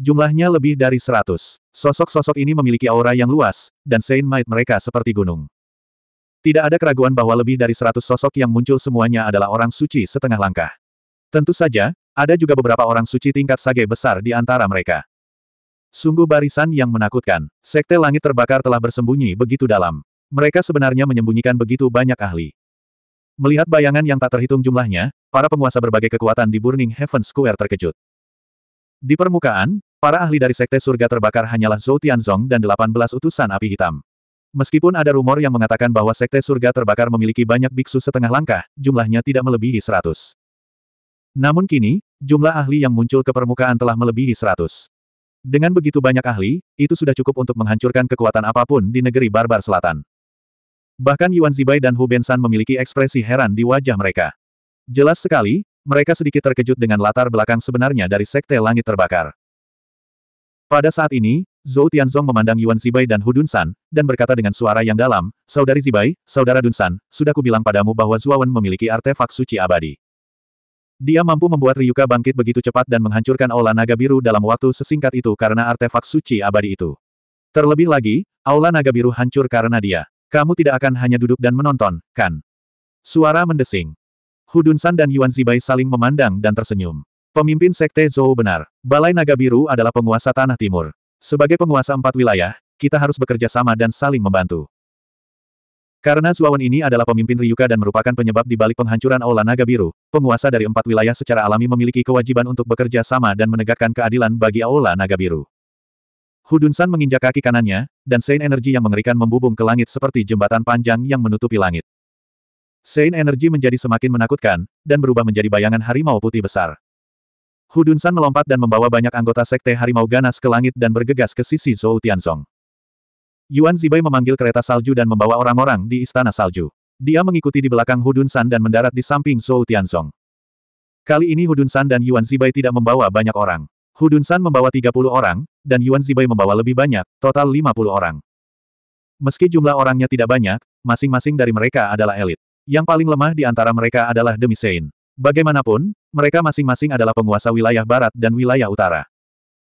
Jumlahnya lebih dari seratus. Sosok-sosok ini memiliki aura yang luas, dan Saint Might mereka seperti gunung. Tidak ada keraguan bahwa lebih dari seratus sosok yang muncul semuanya adalah orang suci setengah langkah. Tentu saja, ada juga beberapa orang suci tingkat sage besar di antara mereka. Sungguh barisan yang menakutkan. Sekte langit terbakar telah bersembunyi begitu dalam. Mereka sebenarnya menyembunyikan begitu banyak ahli. Melihat bayangan yang tak terhitung jumlahnya, para penguasa berbagai kekuatan di Burning Heaven Square terkejut. Di permukaan, para ahli dari Sekte Surga terbakar hanyalah Zhou Tianzong dan 18 utusan api hitam. Meskipun ada rumor yang mengatakan bahwa Sekte Surga terbakar memiliki banyak biksu setengah langkah, jumlahnya tidak melebihi 100. Namun kini, jumlah ahli yang muncul ke permukaan telah melebihi 100. Dengan begitu banyak ahli, itu sudah cukup untuk menghancurkan kekuatan apapun di negeri barbar selatan. Bahkan Yuan Zibai dan Hu Bensan memiliki ekspresi heran di wajah mereka. Jelas sekali, mereka sedikit terkejut dengan latar belakang sebenarnya dari Sekte Langit Terbakar. Pada saat ini, Zhou Tianzong memandang Yuan Zibai dan Hu Dunsan, dan berkata dengan suara yang dalam, Saudari Zibai, Saudara Dunsan, sudah kubilang padamu bahwa Zuawan memiliki artefak suci abadi. Dia mampu membuat Ryuka bangkit begitu cepat dan menghancurkan aula naga biru dalam waktu sesingkat itu karena artefak suci abadi itu. Terlebih lagi, aula naga biru hancur karena dia. Kamu tidak akan hanya duduk dan menonton, kan? Suara mendesing. Hudun San dan Yuan Zibai saling memandang dan tersenyum. Pemimpin Sekte Zhou benar. Balai Naga Biru adalah penguasa Tanah Timur. Sebagai penguasa empat wilayah, kita harus bekerja sama dan saling membantu. Karena Suawan ini adalah pemimpin Ryuka dan merupakan penyebab di balik penghancuran Aula Naga Biru, penguasa dari empat wilayah secara alami memiliki kewajiban untuk bekerja sama dan menegakkan keadilan bagi Aula Naga Biru. Hudunsan menginjak kaki kanannya, dan Sein Energi yang mengerikan membubung ke langit seperti jembatan panjang yang menutupi langit. Sein Energi menjadi semakin menakutkan, dan berubah menjadi bayangan harimau putih besar. Hudunsan melompat dan membawa banyak anggota Sekte Harimau Ganas ke langit dan bergegas ke sisi Zhou Tianzong. Yuan Zibai memanggil kereta salju dan membawa orang-orang di Istana Salju. Dia mengikuti di belakang Hudun San dan mendarat di samping Zhou Tianzong. Kali ini Hudun San dan Yuan Zibai tidak membawa banyak orang. Hudun San membawa 30 orang, dan Yuan Zibai membawa lebih banyak, total 50 orang. Meski jumlah orangnya tidak banyak, masing-masing dari mereka adalah elit. Yang paling lemah di antara mereka adalah Demi Sein. Bagaimanapun, mereka masing-masing adalah penguasa wilayah barat dan wilayah utara.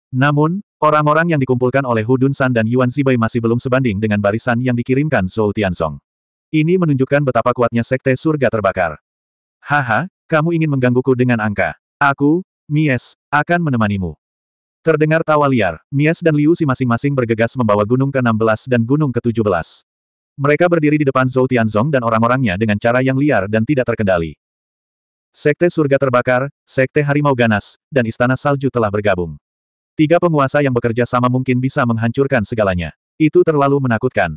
Namun, Orang-orang yang dikumpulkan oleh Hu Dunsan dan Yuan Zibai masih belum sebanding dengan barisan yang dikirimkan Zhou Tianzong. Ini menunjukkan betapa kuatnya sekte surga terbakar. Haha, kamu ingin menggangguku dengan angka. Aku, Mies, akan menemanimu. Terdengar tawa liar, Mies dan Liu Si masing-masing bergegas membawa gunung ke-16 dan gunung ke-17. Mereka berdiri di depan Zhou Tianzong dan orang-orangnya dengan cara yang liar dan tidak terkendali. Sekte surga terbakar, sekte harimau ganas, dan istana salju telah bergabung. Tiga penguasa yang bekerja sama mungkin bisa menghancurkan segalanya. Itu terlalu menakutkan.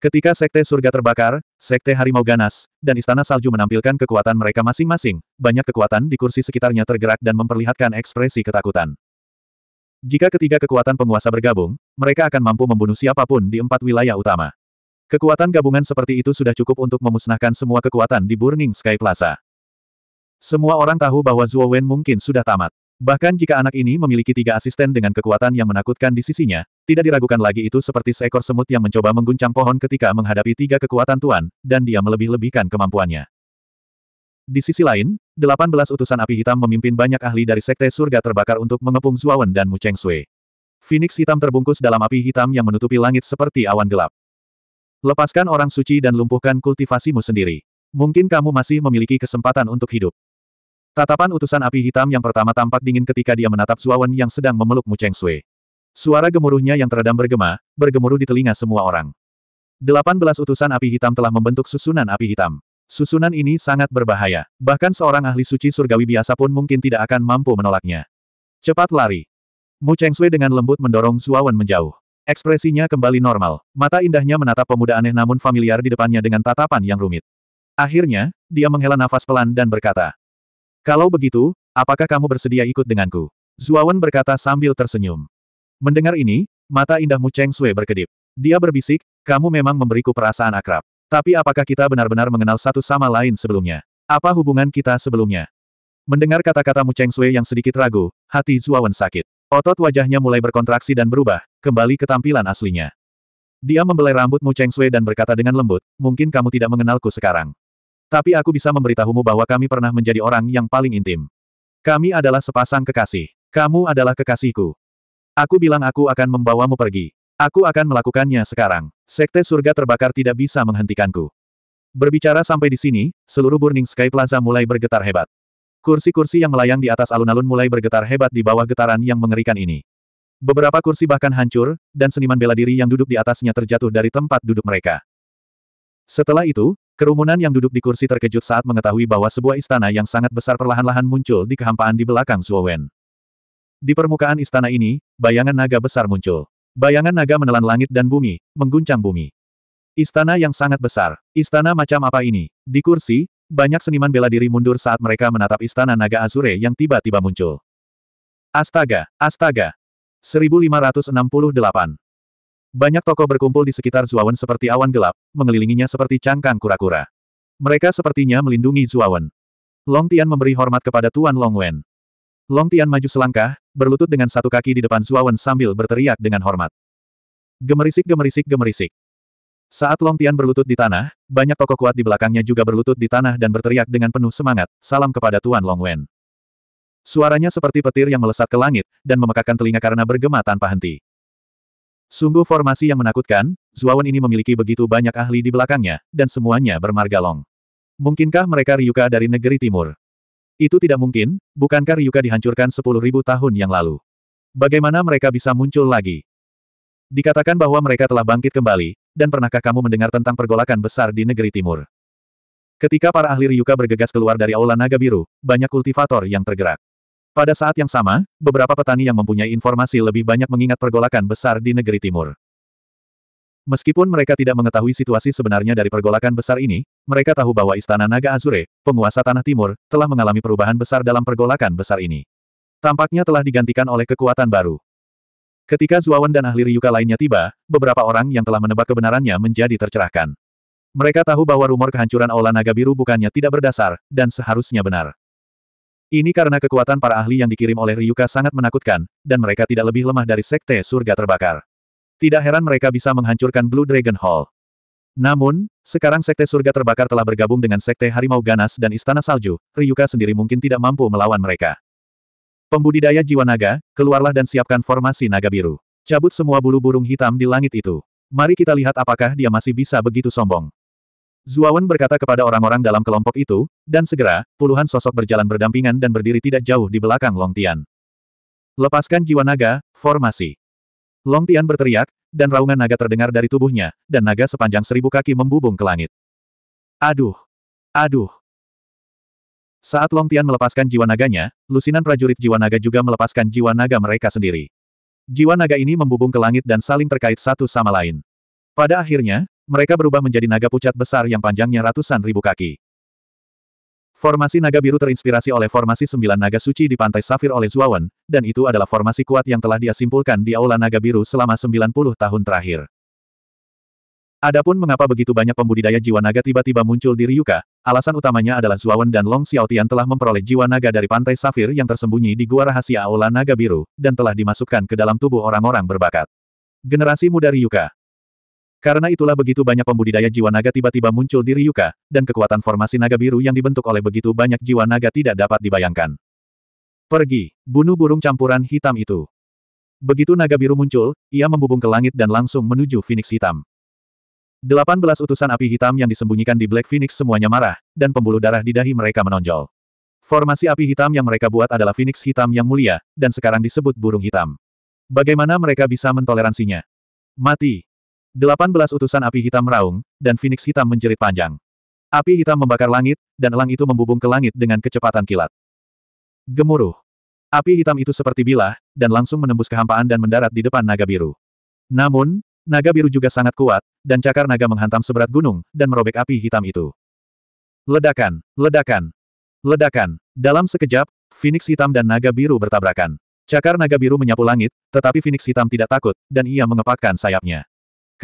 Ketika Sekte Surga terbakar, Sekte Harimau Ganas, dan Istana Salju menampilkan kekuatan mereka masing-masing, banyak kekuatan di kursi sekitarnya tergerak dan memperlihatkan ekspresi ketakutan. Jika ketiga kekuatan penguasa bergabung, mereka akan mampu membunuh siapapun di empat wilayah utama. Kekuatan gabungan seperti itu sudah cukup untuk memusnahkan semua kekuatan di Burning Sky Plaza. Semua orang tahu bahwa Zhuo Wen mungkin sudah tamat. Bahkan jika anak ini memiliki tiga asisten dengan kekuatan yang menakutkan di sisinya, tidak diragukan lagi itu seperti seekor semut yang mencoba mengguncang pohon ketika menghadapi tiga kekuatan tuan, dan dia melebih-lebihkan kemampuannya. Di sisi lain, 18 utusan api hitam memimpin banyak ahli dari Sekte Surga terbakar untuk mengepung Zuawan dan Mu Cheng Sui. Phoenix hitam terbungkus dalam api hitam yang menutupi langit seperti awan gelap. Lepaskan orang suci dan lumpuhkan kultivasimu sendiri. Mungkin kamu masih memiliki kesempatan untuk hidup. Tatapan utusan api hitam yang pertama tampak dingin ketika dia menatap Zuawan yang sedang memeluk Mu Cheng Sui. Suara gemuruhnya yang teredam bergema, bergemuruh di telinga semua orang. Delapan belas utusan api hitam telah membentuk susunan api hitam. Susunan ini sangat berbahaya. Bahkan seorang ahli suci surgawi biasa pun mungkin tidak akan mampu menolaknya. Cepat lari. Mu Cheng Sui dengan lembut mendorong Zuawan menjauh. Ekspresinya kembali normal. Mata indahnya menatap pemuda aneh namun familiar di depannya dengan tatapan yang rumit. Akhirnya, dia menghela nafas pelan dan berkata, kalau begitu, apakah kamu bersedia ikut denganku? Zuawan berkata sambil tersenyum. Mendengar ini, mata indah Mu Cheng Sui berkedip. Dia berbisik, kamu memang memberiku perasaan akrab. Tapi apakah kita benar-benar mengenal satu sama lain sebelumnya? Apa hubungan kita sebelumnya? Mendengar kata-kata Mu Cheng Sui yang sedikit ragu, hati Zuawan sakit. Otot wajahnya mulai berkontraksi dan berubah, kembali ke tampilan aslinya. Dia membelai rambut Mu Cheng Sui dan berkata dengan lembut, mungkin kamu tidak mengenalku sekarang. Tapi aku bisa memberitahumu bahwa kami pernah menjadi orang yang paling intim. Kami adalah sepasang kekasih. Kamu adalah kekasihku. Aku bilang aku akan membawamu pergi. Aku akan melakukannya sekarang. Sekte surga terbakar tidak bisa menghentikanku. Berbicara sampai di sini, seluruh Burning Sky Plaza mulai bergetar hebat. Kursi-kursi yang melayang di atas alun-alun mulai bergetar hebat di bawah getaran yang mengerikan ini. Beberapa kursi bahkan hancur, dan seniman bela diri yang duduk di atasnya terjatuh dari tempat duduk mereka. Setelah itu, Kerumunan yang duduk di kursi terkejut saat mengetahui bahwa sebuah istana yang sangat besar perlahan-lahan muncul di kehampaan di belakang Zuowen. Di permukaan istana ini, bayangan naga besar muncul. Bayangan naga menelan langit dan bumi, mengguncang bumi. Istana yang sangat besar. Istana macam apa ini? Di kursi, banyak seniman bela diri mundur saat mereka menatap istana naga Azure yang tiba-tiba muncul. Astaga, astaga. 1568. Banyak tokoh berkumpul di sekitar Zuawan seperti awan gelap, mengelilinginya seperti cangkang kura-kura. Mereka sepertinya melindungi Zuawan. Long Tian memberi hormat kepada Tuan Long Wen. Long Tian maju selangkah, berlutut dengan satu kaki di depan Zuawan sambil berteriak dengan hormat. Gemerisik gemerisik gemerisik. Saat Long Tian berlutut di tanah, banyak tokoh kuat di belakangnya juga berlutut di tanah dan berteriak dengan penuh semangat, salam kepada Tuan Long Wen. Suaranya seperti petir yang melesat ke langit, dan memekakkan telinga karena bergema tanpa henti. Sungguh formasi yang menakutkan, Zuawan ini memiliki begitu banyak ahli di belakangnya, dan semuanya bermarga Long. Mungkinkah mereka Ryuka dari negeri timur? Itu tidak mungkin, bukankah Ryuka dihancurkan 10.000 tahun yang lalu? Bagaimana mereka bisa muncul lagi? Dikatakan bahwa mereka telah bangkit kembali, dan pernahkah kamu mendengar tentang pergolakan besar di negeri timur? Ketika para ahli Ryuka bergegas keluar dari Aula Naga Biru, banyak kultivator yang tergerak. Pada saat yang sama, beberapa petani yang mempunyai informasi lebih banyak mengingat pergolakan besar di negeri timur. Meskipun mereka tidak mengetahui situasi sebenarnya dari pergolakan besar ini, mereka tahu bahwa Istana Naga Azure, penguasa Tanah Timur, telah mengalami perubahan besar dalam pergolakan besar ini. Tampaknya telah digantikan oleh kekuatan baru. Ketika Zuawan dan ahli Ryuka lainnya tiba, beberapa orang yang telah menebak kebenarannya menjadi tercerahkan. Mereka tahu bahwa rumor kehancuran Aula Naga Biru bukannya tidak berdasar, dan seharusnya benar. Ini karena kekuatan para ahli yang dikirim oleh Ryuka sangat menakutkan, dan mereka tidak lebih lemah dari Sekte Surga Terbakar. Tidak heran mereka bisa menghancurkan Blue Dragon Hall. Namun, sekarang Sekte Surga Terbakar telah bergabung dengan Sekte Harimau Ganas dan Istana Salju, Ryuka sendiri mungkin tidak mampu melawan mereka. Pembudidaya jiwa naga, keluarlah dan siapkan formasi naga biru. Cabut semua bulu burung hitam di langit itu. Mari kita lihat apakah dia masih bisa begitu sombong. Zuawan berkata kepada orang-orang dalam kelompok itu, dan segera, puluhan sosok berjalan berdampingan dan berdiri tidak jauh di belakang Long Tian. Lepaskan jiwa naga, formasi. Long Tian berteriak, dan raungan naga terdengar dari tubuhnya, dan naga sepanjang seribu kaki membubung ke langit. Aduh! Aduh! Saat Long Tian melepaskan jiwa naganya, lusinan prajurit jiwa naga juga melepaskan jiwa naga mereka sendiri. Jiwa naga ini membubung ke langit dan saling terkait satu sama lain. Pada akhirnya, mereka berubah menjadi naga pucat besar yang panjangnya ratusan ribu kaki. Formasi naga biru terinspirasi oleh formasi sembilan naga suci di Pantai Safir oleh Zuawan, dan itu adalah formasi kuat yang telah dia simpulkan di Aula Naga Biru selama 90 tahun terakhir. Adapun mengapa begitu banyak pembudidaya jiwa naga tiba-tiba muncul di Ryuka, alasan utamanya adalah Zuawan dan Long Xiaotian telah memperoleh jiwa naga dari Pantai Safir yang tersembunyi di gua rahasia Aula Naga Biru, dan telah dimasukkan ke dalam tubuh orang-orang berbakat. Generasi muda Ryuka, karena itulah begitu banyak pembudidaya jiwa naga tiba-tiba muncul di Ryuka, dan kekuatan formasi naga biru yang dibentuk oleh begitu banyak jiwa naga tidak dapat dibayangkan. Pergi, bunuh burung campuran hitam itu. Begitu naga biru muncul, ia membubung ke langit dan langsung menuju Phoenix hitam. 18 utusan api hitam yang disembunyikan di Black Phoenix semuanya marah, dan pembuluh darah di dahi mereka menonjol. Formasi api hitam yang mereka buat adalah Phoenix hitam yang mulia, dan sekarang disebut burung hitam. Bagaimana mereka bisa mentoleransinya? Mati! Delapan belas utusan api hitam meraung, dan Phoenix hitam menjerit panjang. Api hitam membakar langit, dan elang itu membubung ke langit dengan kecepatan kilat. Gemuruh. Api hitam itu seperti bilah, dan langsung menembus kehampaan dan mendarat di depan naga biru. Namun, naga biru juga sangat kuat, dan cakar naga menghantam seberat gunung, dan merobek api hitam itu. Ledakan, ledakan, ledakan. Dalam sekejap, Phoenix hitam dan naga biru bertabrakan. Cakar naga biru menyapu langit, tetapi Phoenix hitam tidak takut, dan ia mengepakkan sayapnya.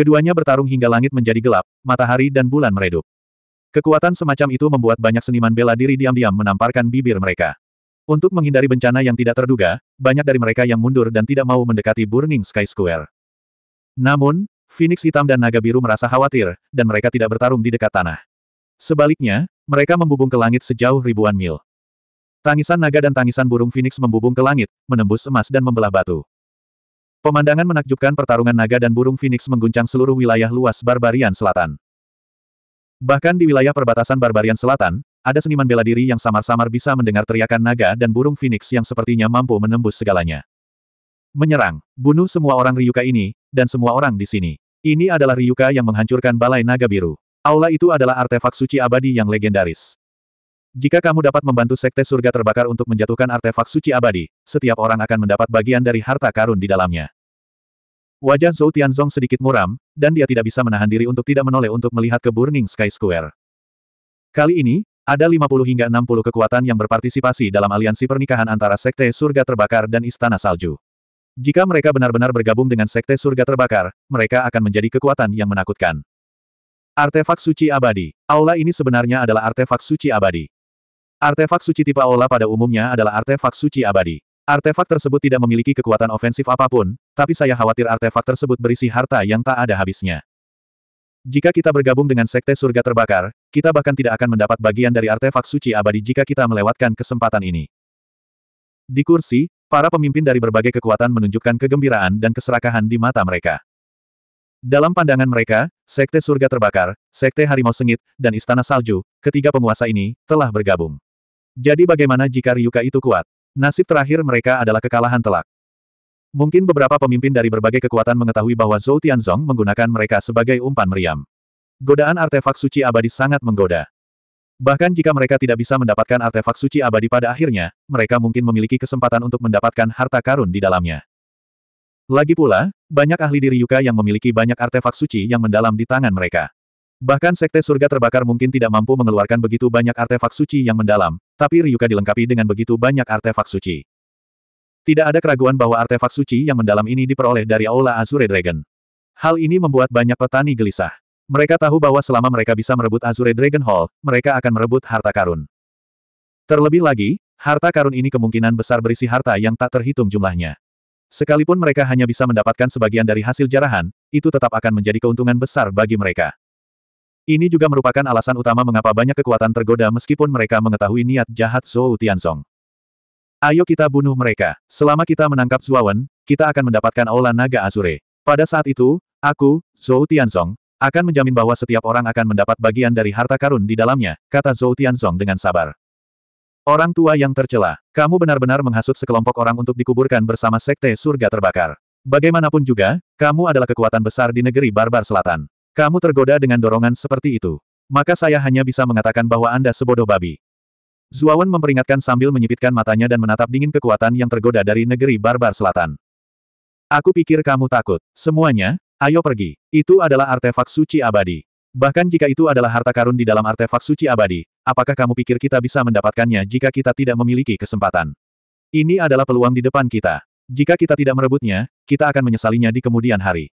Keduanya bertarung hingga langit menjadi gelap, matahari dan bulan meredup. Kekuatan semacam itu membuat banyak seniman bela diri diam-diam menamparkan bibir mereka. Untuk menghindari bencana yang tidak terduga, banyak dari mereka yang mundur dan tidak mau mendekati Burning Sky Square. Namun, Phoenix Hitam dan Naga Biru merasa khawatir, dan mereka tidak bertarung di dekat tanah. Sebaliknya, mereka membubung ke langit sejauh ribuan mil. Tangisan naga dan tangisan burung Phoenix membubung ke langit, menembus emas dan membelah batu. Pemandangan menakjubkan pertarungan naga dan burung Phoenix mengguncang seluruh wilayah luas Barbarian Selatan. Bahkan di wilayah perbatasan Barbarian Selatan, ada seniman bela diri yang samar-samar bisa mendengar teriakan naga dan burung Phoenix yang sepertinya mampu menembus segalanya. Menyerang, bunuh semua orang Ryuka ini, dan semua orang di sini. Ini adalah Ryuka yang menghancurkan Balai Naga Biru. Aula itu adalah artefak suci abadi yang legendaris. Jika kamu dapat membantu Sekte Surga Terbakar untuk menjatuhkan artefak suci abadi, setiap orang akan mendapat bagian dari harta karun di dalamnya. Wajah Zhou Tianzong sedikit muram, dan dia tidak bisa menahan diri untuk tidak menoleh untuk melihat ke Burning Sky Square. Kali ini, ada 50 hingga 60 kekuatan yang berpartisipasi dalam aliansi pernikahan antara Sekte Surga Terbakar dan Istana Salju. Jika mereka benar-benar bergabung dengan Sekte Surga Terbakar, mereka akan menjadi kekuatan yang menakutkan. Artefak Suci Abadi Aula ini sebenarnya adalah artefak suci abadi. Artefak suci tipe Aula pada umumnya adalah artefak suci abadi. Artefak tersebut tidak memiliki kekuatan ofensif apapun, tapi saya khawatir artefak tersebut berisi harta yang tak ada habisnya. Jika kita bergabung dengan Sekte Surga Terbakar, kita bahkan tidak akan mendapat bagian dari artefak suci abadi jika kita melewatkan kesempatan ini. Di kursi, para pemimpin dari berbagai kekuatan menunjukkan kegembiraan dan keserakahan di mata mereka. Dalam pandangan mereka, Sekte Surga Terbakar, Sekte Harimau Sengit, dan Istana Salju, ketiga penguasa ini, telah bergabung. Jadi bagaimana jika Ryuka itu kuat? Nasib terakhir mereka adalah kekalahan telak. Mungkin beberapa pemimpin dari berbagai kekuatan mengetahui bahwa Zhou Tianzong menggunakan mereka sebagai umpan meriam. Godaan artefak suci abadi sangat menggoda. Bahkan jika mereka tidak bisa mendapatkan artefak suci abadi pada akhirnya, mereka mungkin memiliki kesempatan untuk mendapatkan harta karun di dalamnya. Lagi pula, banyak ahli diri Ryuka yang memiliki banyak artefak suci yang mendalam di tangan mereka. Bahkan Sekte Surga Terbakar mungkin tidak mampu mengeluarkan begitu banyak artefak suci yang mendalam, tapi Ryuka dilengkapi dengan begitu banyak artefak suci. Tidak ada keraguan bahwa artefak suci yang mendalam ini diperoleh dari Aula Azure Dragon. Hal ini membuat banyak petani gelisah. Mereka tahu bahwa selama mereka bisa merebut Azure Dragon Hall, mereka akan merebut harta karun. Terlebih lagi, harta karun ini kemungkinan besar berisi harta yang tak terhitung jumlahnya. Sekalipun mereka hanya bisa mendapatkan sebagian dari hasil jarahan, itu tetap akan menjadi keuntungan besar bagi mereka. Ini juga merupakan alasan utama mengapa banyak kekuatan tergoda meskipun mereka mengetahui niat jahat Zhou Tianzong. Ayo kita bunuh mereka. Selama kita menangkap Zuawan, kita akan mendapatkan Aula Naga Azure. Pada saat itu, aku, Zhou Tianzong, akan menjamin bahwa setiap orang akan mendapat bagian dari harta karun di dalamnya, kata Zhou Tianzong dengan sabar. Orang tua yang tercela, kamu benar-benar menghasut sekelompok orang untuk dikuburkan bersama sekte surga terbakar. Bagaimanapun juga, kamu adalah kekuatan besar di negeri barbar selatan. Kamu tergoda dengan dorongan seperti itu. Maka saya hanya bisa mengatakan bahwa Anda sebodoh babi. Zuawan memperingatkan sambil menyipitkan matanya dan menatap dingin kekuatan yang tergoda dari negeri barbar selatan. Aku pikir kamu takut. Semuanya, ayo pergi. Itu adalah artefak suci abadi. Bahkan jika itu adalah harta karun di dalam artefak suci abadi, apakah kamu pikir kita bisa mendapatkannya jika kita tidak memiliki kesempatan? Ini adalah peluang di depan kita. Jika kita tidak merebutnya, kita akan menyesalinya di kemudian hari.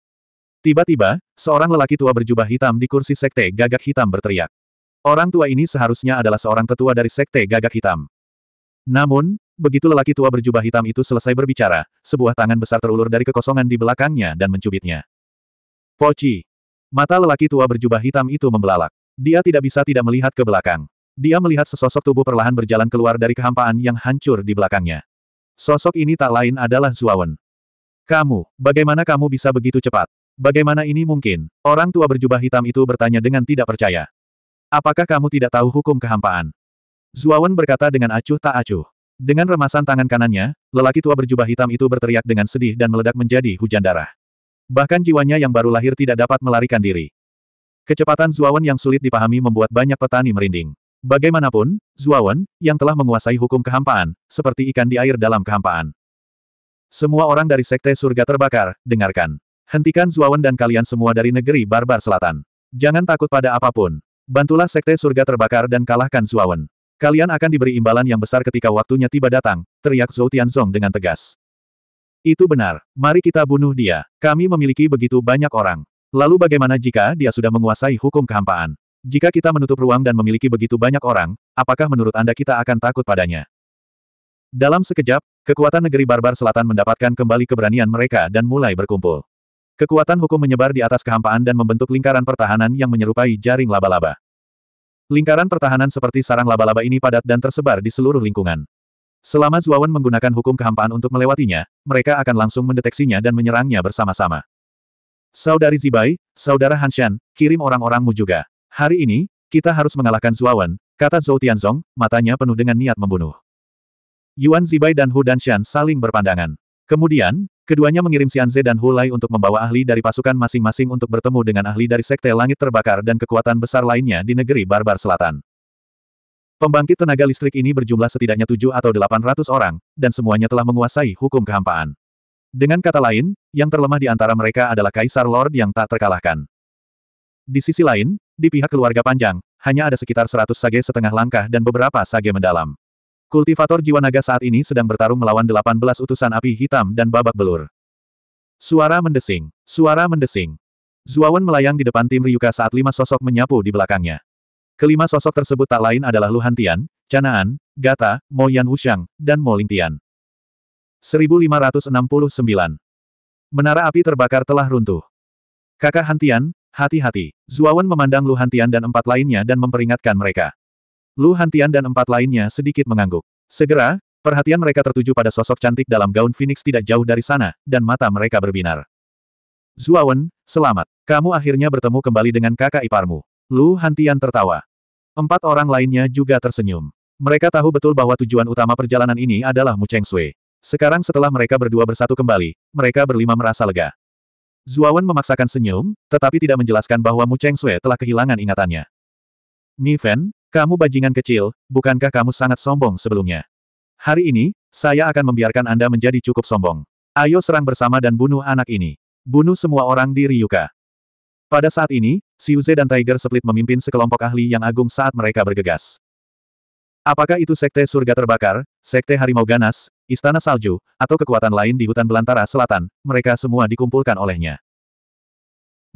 Tiba-tiba, seorang lelaki tua berjubah hitam di kursi sekte gagak hitam berteriak. Orang tua ini seharusnya adalah seorang tetua dari sekte gagak hitam. Namun, begitu lelaki tua berjubah hitam itu selesai berbicara, sebuah tangan besar terulur dari kekosongan di belakangnya dan mencubitnya. Poci. Mata lelaki tua berjubah hitam itu membelalak. Dia tidak bisa tidak melihat ke belakang. Dia melihat sesosok tubuh perlahan berjalan keluar dari kehampaan yang hancur di belakangnya. Sosok ini tak lain adalah Zuawan. Kamu, bagaimana kamu bisa begitu cepat? Bagaimana ini mungkin? Orang tua berjubah hitam itu bertanya dengan tidak percaya. Apakah kamu tidak tahu hukum kehampaan? Zuawan berkata dengan acuh tak acuh. Dengan remasan tangan kanannya, lelaki tua berjubah hitam itu berteriak dengan sedih dan meledak menjadi hujan darah. Bahkan jiwanya yang baru lahir tidak dapat melarikan diri. Kecepatan Zuawan yang sulit dipahami membuat banyak petani merinding. Bagaimanapun, Zuawan, yang telah menguasai hukum kehampaan, seperti ikan di air dalam kehampaan. Semua orang dari Sekte Surga terbakar, dengarkan. Hentikan Zuawan dan kalian semua dari negeri barbar selatan. Jangan takut pada apapun. Bantulah Sekte Surga terbakar dan kalahkan Zuawan. Kalian akan diberi imbalan yang besar ketika waktunya tiba datang, teriak Zhou Tianzong dengan tegas. Itu benar, mari kita bunuh dia. Kami memiliki begitu banyak orang. Lalu bagaimana jika dia sudah menguasai hukum kehampaan? Jika kita menutup ruang dan memiliki begitu banyak orang, apakah menurut Anda kita akan takut padanya? Dalam sekejap, kekuatan negeri barbar selatan mendapatkan kembali keberanian mereka dan mulai berkumpul. Kekuatan hukum menyebar di atas kehampaan dan membentuk lingkaran pertahanan yang menyerupai jaring laba-laba. Lingkaran pertahanan seperti sarang laba-laba ini padat dan tersebar di seluruh lingkungan. Selama Zuawan menggunakan hukum kehampaan untuk melewatinya, mereka akan langsung mendeteksinya dan menyerangnya bersama-sama. Saudari Zibai, Saudara Hanshan, kirim orang-orangmu juga. Hari ini, kita harus mengalahkan Zuawan, kata Zhou Tianzong, matanya penuh dengan niat membunuh. Yuan Zibai dan Hu Danshan saling berpandangan. Kemudian, keduanya mengirim Xianze dan Hulai untuk membawa ahli dari pasukan masing-masing untuk bertemu dengan ahli dari Sekte Langit Terbakar dan kekuatan besar lainnya di negeri Barbar Selatan. Pembangkit tenaga listrik ini berjumlah setidaknya 7 atau 800 orang, dan semuanya telah menguasai hukum kehampaan. Dengan kata lain, yang terlemah di antara mereka adalah Kaisar Lord yang tak terkalahkan. Di sisi lain, di pihak keluarga panjang, hanya ada sekitar 100 sage setengah langkah dan beberapa sage mendalam. Kultivator jiwa naga saat ini sedang bertarung melawan 18 utusan api hitam dan babak belur. Suara mendesing. Suara mendesing. Zuawan melayang di depan tim Ryuka saat lima sosok menyapu di belakangnya. Kelima sosok tersebut tak lain adalah Luhantian, Canaan, Gata, Mo Yan Wushang, dan Mo Lingtian. 1569. Menara api terbakar telah runtuh. Kakak Hantian, hati-hati. Zuawan memandang Luhantian dan empat lainnya dan memperingatkan mereka. Lu Hantian dan empat lainnya sedikit mengangguk. Segera, perhatian mereka tertuju pada sosok cantik dalam gaun phoenix tidak jauh dari sana, dan mata mereka berbinar. Zuawan, selamat. Kamu akhirnya bertemu kembali dengan kakak iparmu. Lu Hantian tertawa. Empat orang lainnya juga tersenyum. Mereka tahu betul bahwa tujuan utama perjalanan ini adalah Mu Cheng Sui. Sekarang setelah mereka berdua bersatu kembali, mereka berlima merasa lega. Zuawan memaksakan senyum, tetapi tidak menjelaskan bahwa Mu Cheng Sui telah kehilangan ingatannya. Mi Fen. Kamu bajingan kecil, bukankah kamu sangat sombong sebelumnya? Hari ini, saya akan membiarkan Anda menjadi cukup sombong. Ayo serang bersama dan bunuh anak ini. Bunuh semua orang di Ryuka. Pada saat ini, Siuze dan Tiger Split memimpin sekelompok ahli yang agung saat mereka bergegas. Apakah itu Sekte Surga Terbakar, Sekte Harimau Ganas, Istana Salju, atau kekuatan lain di hutan belantara selatan, mereka semua dikumpulkan olehnya.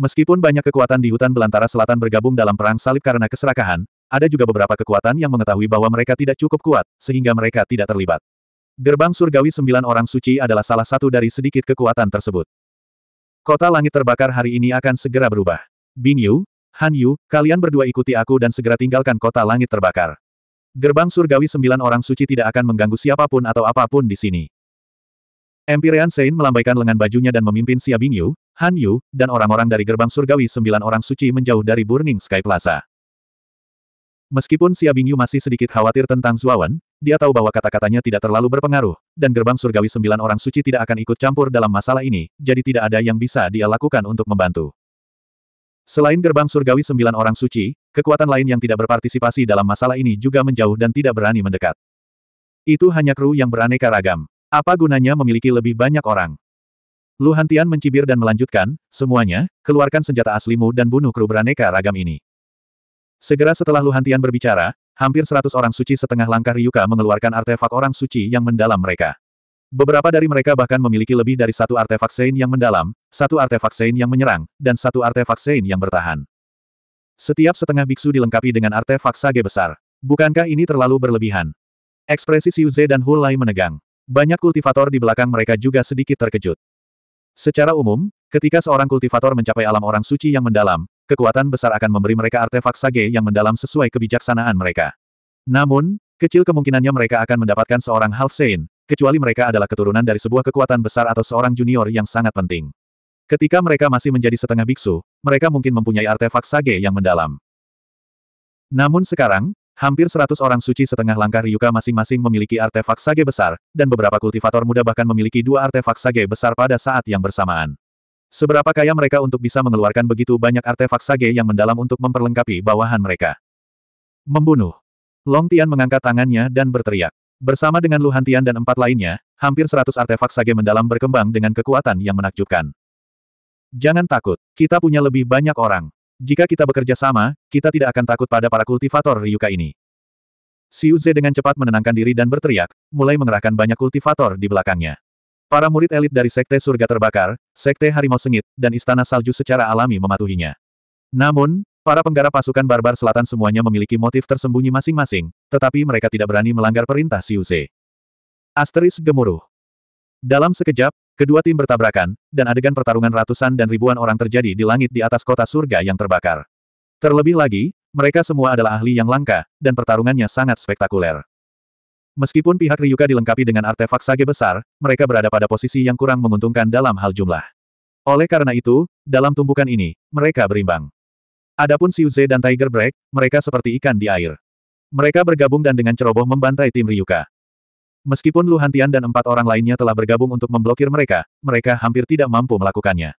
Meskipun banyak kekuatan di hutan belantara selatan bergabung dalam perang salib karena keserakahan, ada juga beberapa kekuatan yang mengetahui bahwa mereka tidak cukup kuat, sehingga mereka tidak terlibat. Gerbang surgawi sembilan orang suci adalah salah satu dari sedikit kekuatan tersebut. Kota langit terbakar hari ini akan segera berubah. Bing Yu, Han Yu, kalian berdua ikuti aku dan segera tinggalkan kota langit terbakar. Gerbang surgawi sembilan orang suci tidak akan mengganggu siapapun atau apapun di sini. Empyrean Sein melambaikan lengan bajunya dan memimpin Xia Bingyu, Han Yu, dan orang-orang dari gerbang surgawi sembilan orang suci menjauh dari Burning Sky Plaza. Meskipun Xia Bingyu masih sedikit khawatir tentang Zuawan, dia tahu bahwa kata-katanya tidak terlalu berpengaruh, dan gerbang surgawi sembilan orang suci tidak akan ikut campur dalam masalah ini, jadi tidak ada yang bisa dia lakukan untuk membantu. Selain gerbang surgawi sembilan orang suci, kekuatan lain yang tidak berpartisipasi dalam masalah ini juga menjauh dan tidak berani mendekat. Itu hanya kru yang beraneka ragam. Apa gunanya memiliki lebih banyak orang? Luhantian mencibir dan melanjutkan, semuanya, keluarkan senjata aslimu dan bunuh kru beraneka ragam ini. Segera setelah Luhantian berbicara, hampir seratus orang suci setengah langkah Ryuka mengeluarkan artefak orang suci yang mendalam mereka. Beberapa dari mereka bahkan memiliki lebih dari satu artefak Sein yang mendalam, satu artefak Sein yang menyerang, dan satu artefak Sein yang bertahan. Setiap setengah biksu dilengkapi dengan artefak sage besar. Bukankah ini terlalu berlebihan? Ekspresi Siuze dan Hulai menegang. Banyak kultivator di belakang mereka juga sedikit terkejut. Secara umum, ketika seorang kultivator mencapai alam orang suci yang mendalam, kekuatan besar akan memberi mereka artefak sage yang mendalam sesuai kebijaksanaan mereka. Namun, kecil kemungkinannya mereka akan mendapatkan seorang half saint, kecuali mereka adalah keturunan dari sebuah kekuatan besar atau seorang junior yang sangat penting. Ketika mereka masih menjadi setengah biksu, mereka mungkin mempunyai artefak sage yang mendalam. Namun sekarang, hampir seratus orang suci setengah langkah Ryuka masing-masing memiliki artefak sage besar, dan beberapa kultivator muda bahkan memiliki dua artefak sage besar pada saat yang bersamaan. Seberapa kaya mereka untuk bisa mengeluarkan begitu banyak artefak sage yang mendalam untuk memperlengkapi bawahan mereka. Membunuh. Long Tian mengangkat tangannya dan berteriak. Bersama dengan Lu Hantian dan empat lainnya, hampir seratus artefak sage mendalam berkembang dengan kekuatan yang menakjubkan. Jangan takut, kita punya lebih banyak orang. Jika kita bekerja sama, kita tidak akan takut pada para kultivator Ryuka ini. Xiu Zhe dengan cepat menenangkan diri dan berteriak, mulai mengerahkan banyak kultivator di belakangnya. Para murid elit dari Sekte Surga Terbakar, Sekte Harimau Sengit, dan Istana Salju secara alami mematuhinya. Namun, para penggarap pasukan barbar selatan semuanya memiliki motif tersembunyi masing-masing, tetapi mereka tidak berani melanggar perintah Siuze. Asteris gemuruh. Dalam sekejap, kedua tim bertabrakan, dan adegan pertarungan ratusan dan ribuan orang terjadi di langit di atas kota surga yang terbakar. Terlebih lagi, mereka semua adalah ahli yang langka, dan pertarungannya sangat spektakuler. Meskipun pihak Ryuka dilengkapi dengan artefak sage besar, mereka berada pada posisi yang kurang menguntungkan dalam hal jumlah. Oleh karena itu, dalam tumpukan ini, mereka berimbang. Adapun Siuze dan Tiger Break, mereka seperti ikan di air. Mereka bergabung dan dengan ceroboh membantai tim Ryuka. Meskipun Lu Hantian dan empat orang lainnya telah bergabung untuk memblokir mereka, mereka hampir tidak mampu melakukannya.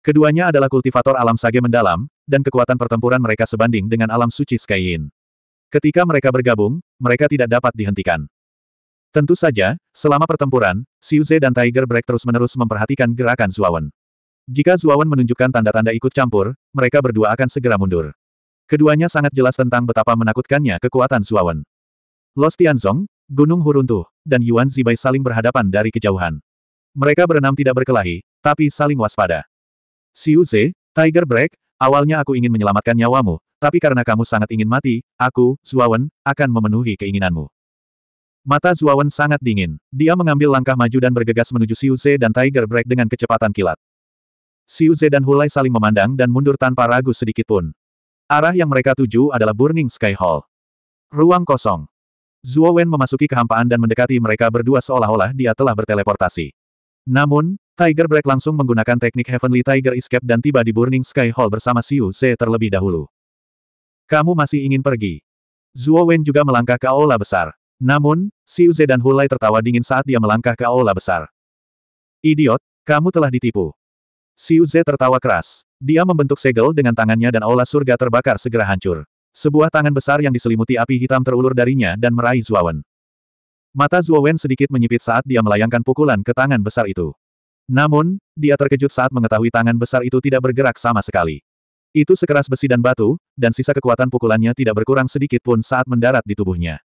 Keduanya adalah kultivator alam sage mendalam, dan kekuatan pertempuran mereka sebanding dengan alam suci Skyin. Ketika mereka bergabung, mereka tidak dapat dihentikan. Tentu saja, selama pertempuran, Siuze dan Tiger Break terus-menerus memperhatikan gerakan Zuawan. Jika Zuawan menunjukkan tanda-tanda ikut campur, mereka berdua akan segera mundur. Keduanya sangat jelas tentang betapa menakutkannya kekuatan Zuawan. Los Tianzong, Gunung Huruntuh, dan Yuan Zibai saling berhadapan dari kejauhan. Mereka berenam tidak berkelahi, tapi saling waspada. Siuze, Tiger Break, awalnya aku ingin menyelamatkan nyawamu, tapi karena kamu sangat ingin mati, aku, Zuawan, akan memenuhi keinginanmu. Mata Zuawan sangat dingin. Dia mengambil langkah maju dan bergegas menuju Xiu Ze dan Tiger Break dengan kecepatan kilat. Xiu Ze dan Hulai saling memandang dan mundur tanpa ragu sedikit pun. Arah yang mereka tuju adalah Burning Sky Hall. Ruang kosong. Zuo Wen memasuki kehampaan dan mendekati mereka berdua seolah-olah dia telah berteleportasi. Namun, Tiger Break langsung menggunakan teknik Heavenly Tiger Escape dan tiba di Burning Sky Hall bersama Xiu Ze terlebih dahulu. Kamu masih ingin pergi. Zuo Wen juga melangkah ke aula besar. Namun, si Ze dan Hulai tertawa dingin saat dia melangkah ke aula besar. Idiot, kamu telah ditipu. Si Ze tertawa keras. Dia membentuk segel dengan tangannya dan aula surga terbakar segera hancur. Sebuah tangan besar yang diselimuti api hitam terulur darinya dan meraih Zuawan. Mata Zuawan sedikit menyipit saat dia melayangkan pukulan ke tangan besar itu. Namun, dia terkejut saat mengetahui tangan besar itu tidak bergerak sama sekali. Itu sekeras besi dan batu, dan sisa kekuatan pukulannya tidak berkurang sedikit pun saat mendarat di tubuhnya.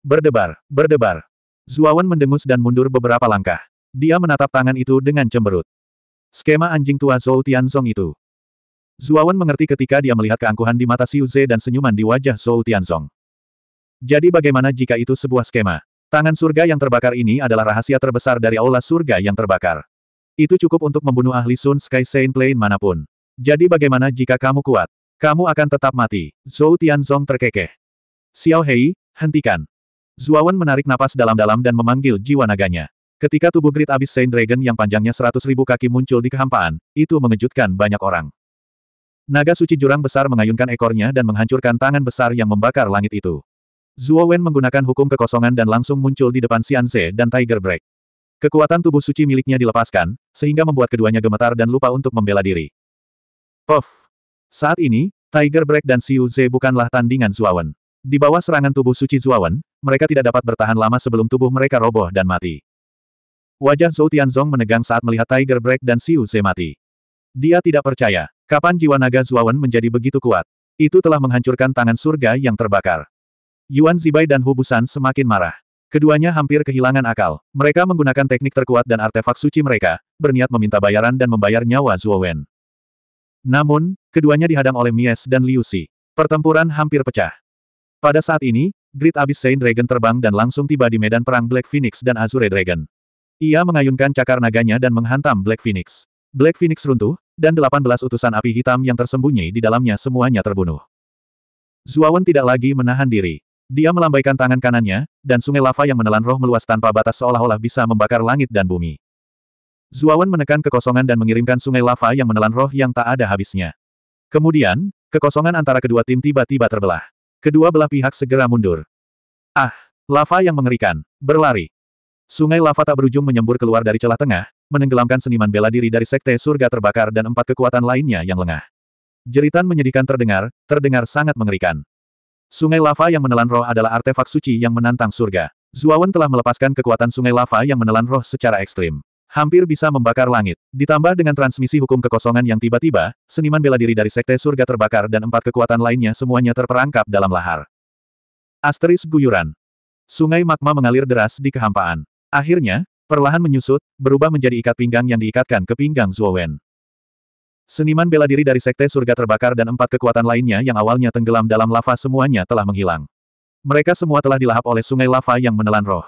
Berdebar, berdebar. Zuawan mendengus dan mundur beberapa langkah. Dia menatap tangan itu dengan cemberut. Skema anjing tua Zhou Tianzong itu. Zuawan mengerti ketika dia melihat keangkuhan di mata Xiu Ze dan senyuman di wajah Zhou Tianzong. Jadi bagaimana jika itu sebuah skema? Tangan surga yang terbakar ini adalah rahasia terbesar dari aula surga yang terbakar. Itu cukup untuk membunuh ahli Sun Sky Saint Plane manapun. Jadi bagaimana jika kamu kuat? Kamu akan tetap mati. Zhou Tianzong terkekeh. Xiao Hei, hentikan. Zuawan menarik napas dalam-dalam dan memanggil jiwa naganya. Ketika tubuh Great Abyss Saint Dragon yang panjangnya seratus ribu kaki muncul di kehampaan, itu mengejutkan banyak orang. Naga suci jurang besar mengayunkan ekornya dan menghancurkan tangan besar yang membakar langit itu. Zuo Wen menggunakan hukum kekosongan dan langsung muncul di depan Xian Zhe dan Tiger Break. Kekuatan tubuh suci miliknya dilepaskan, sehingga membuat keduanya gemetar dan lupa untuk membela diri. Puff! Saat ini, Tiger Break dan Xiu Zhe bukanlah tandingan Wen. Di bawah serangan tubuh suci Zuawan, mereka tidak dapat bertahan lama sebelum tubuh mereka roboh dan mati. Wajah Zhou Tianzong menegang saat melihat Tiger Break dan Xiu Ze mati. Dia tidak percaya, kapan jiwa naga Zuawan menjadi begitu kuat. Itu telah menghancurkan tangan surga yang terbakar. Yuan Zibai dan Hubusan semakin marah. Keduanya hampir kehilangan akal. Mereka menggunakan teknik terkuat dan artefak suci mereka, berniat meminta bayaran dan membayar nyawa Zuowen. Namun, keduanya dihadang oleh Mies dan Liu Si. Pertempuran hampir pecah. Pada saat ini, Grid Abyss Saint Dragon terbang dan langsung tiba di medan perang Black Phoenix dan Azure Dragon. Ia mengayunkan cakar naganya dan menghantam Black Phoenix. Black Phoenix runtuh, dan 18 utusan api hitam yang tersembunyi di dalamnya semuanya terbunuh. Zuawan tidak lagi menahan diri. Dia melambaikan tangan kanannya, dan sungai lava yang menelan roh meluas tanpa batas seolah-olah bisa membakar langit dan bumi. Zuawan menekan kekosongan dan mengirimkan sungai lava yang menelan roh yang tak ada habisnya. Kemudian, kekosongan antara kedua tim tiba-tiba terbelah. Kedua belah pihak segera mundur. Ah, lava yang mengerikan, berlari. Sungai lava tak berujung menyembur keluar dari celah tengah, menenggelamkan seniman bela diri dari sekte surga terbakar dan empat kekuatan lainnya yang lengah. Jeritan menyedihkan terdengar, terdengar sangat mengerikan. Sungai lava yang menelan roh adalah artefak suci yang menantang surga. Zuawan telah melepaskan kekuatan sungai lava yang menelan roh secara ekstrim hampir bisa membakar langit. Ditambah dengan transmisi hukum kekosongan yang tiba-tiba, seniman bela diri dari Sekte Surga terbakar dan empat kekuatan lainnya semuanya terperangkap dalam lahar. Asteris guyuran. Sungai magma mengalir deras di kehampaan. Akhirnya, perlahan menyusut, berubah menjadi ikat pinggang yang diikatkan ke pinggang Zuowen. Seniman bela diri dari Sekte Surga terbakar dan empat kekuatan lainnya yang awalnya tenggelam dalam lava semuanya telah menghilang. Mereka semua telah dilahap oleh sungai lava yang menelan roh.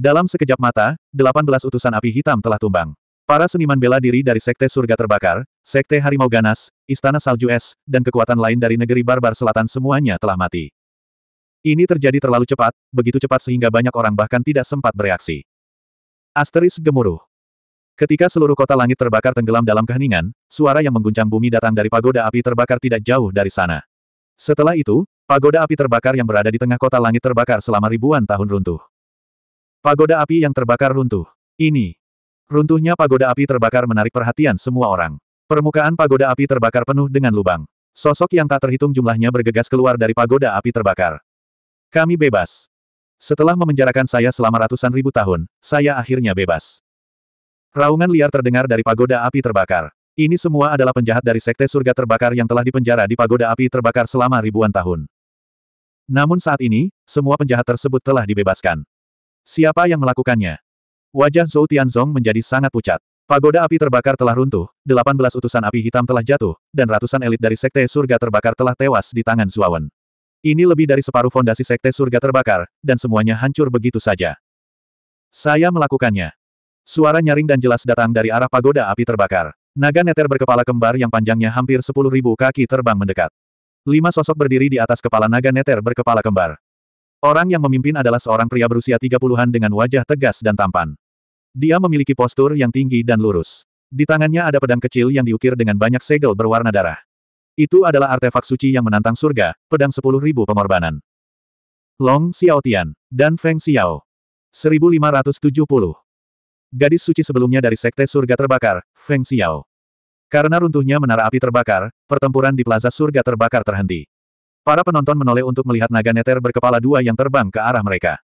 Dalam sekejap mata, 18 utusan api hitam telah tumbang. Para seniman bela diri dari Sekte Surga Terbakar, Sekte Harimau Ganas, Istana Salju Es, dan kekuatan lain dari negeri barbar selatan semuanya telah mati. Ini terjadi terlalu cepat, begitu cepat sehingga banyak orang bahkan tidak sempat bereaksi. Asteris gemuruh. Ketika seluruh kota langit terbakar tenggelam dalam keheningan, suara yang mengguncang bumi datang dari pagoda api terbakar tidak jauh dari sana. Setelah itu, pagoda api terbakar yang berada di tengah kota langit terbakar selama ribuan tahun runtuh. Pagoda api yang terbakar runtuh. Ini. Runtuhnya pagoda api terbakar menarik perhatian semua orang. Permukaan pagoda api terbakar penuh dengan lubang. Sosok yang tak terhitung jumlahnya bergegas keluar dari pagoda api terbakar. Kami bebas. Setelah memenjarakan saya selama ratusan ribu tahun, saya akhirnya bebas. Raungan liar terdengar dari pagoda api terbakar. Ini semua adalah penjahat dari sekte surga terbakar yang telah dipenjara di pagoda api terbakar selama ribuan tahun. Namun saat ini, semua penjahat tersebut telah dibebaskan. Siapa yang melakukannya? Wajah Zhou Tianzong menjadi sangat pucat. Pagoda api terbakar telah runtuh, 18 utusan api hitam telah jatuh, dan ratusan elit dari Sekte Surga terbakar telah tewas di tangan Zuawan. Ini lebih dari separuh fondasi Sekte Surga terbakar, dan semuanya hancur begitu saja. Saya melakukannya. Suara nyaring dan jelas datang dari arah pagoda api terbakar. Naga neter berkepala kembar yang panjangnya hampir 10.000 kaki terbang mendekat. Lima sosok berdiri di atas kepala naga neter berkepala kembar. Orang yang memimpin adalah seorang pria berusia 30-an dengan wajah tegas dan tampan. Dia memiliki postur yang tinggi dan lurus. Di tangannya ada pedang kecil yang diukir dengan banyak segel berwarna darah. Itu adalah artefak suci yang menantang surga, pedang 10.000 pengorbanan. Long Xiaotian dan Feng Xiao. 1570. Gadis suci sebelumnya dari sekte surga terbakar, Feng Xiao. Karena runtuhnya menara api terbakar, pertempuran di plaza surga terbakar terhenti. Para penonton menoleh untuk melihat naga neter berkepala dua yang terbang ke arah mereka.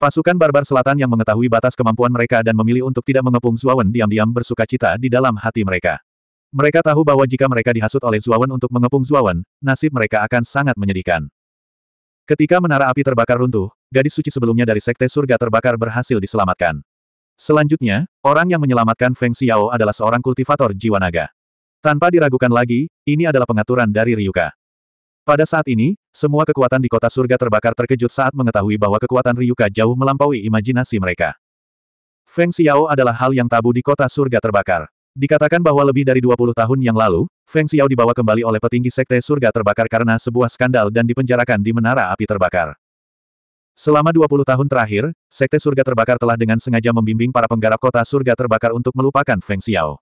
Pasukan barbar selatan yang mengetahui batas kemampuan mereka dan memilih untuk tidak mengepung Zuawan diam-diam bersuka cita di dalam hati mereka. Mereka tahu bahwa jika mereka dihasut oleh Zuawan untuk mengepung Zuawan, nasib mereka akan sangat menyedihkan. Ketika menara api terbakar runtuh, gadis suci sebelumnya dari Sekte Surga terbakar berhasil diselamatkan. Selanjutnya, orang yang menyelamatkan Feng Xiao adalah seorang kultivator jiwa naga. Tanpa diragukan lagi, ini adalah pengaturan dari Ryuka. Pada saat ini, semua kekuatan di kota surga terbakar terkejut saat mengetahui bahwa kekuatan Ryuka jauh melampaui imajinasi mereka. Feng Xiao adalah hal yang tabu di kota surga terbakar. Dikatakan bahwa lebih dari 20 tahun yang lalu, Feng Xiao dibawa kembali oleh petinggi sekte surga terbakar karena sebuah skandal dan dipenjarakan di menara api terbakar. Selama 20 tahun terakhir, sekte surga terbakar telah dengan sengaja membimbing para penggarap kota surga terbakar untuk melupakan Feng Xiao.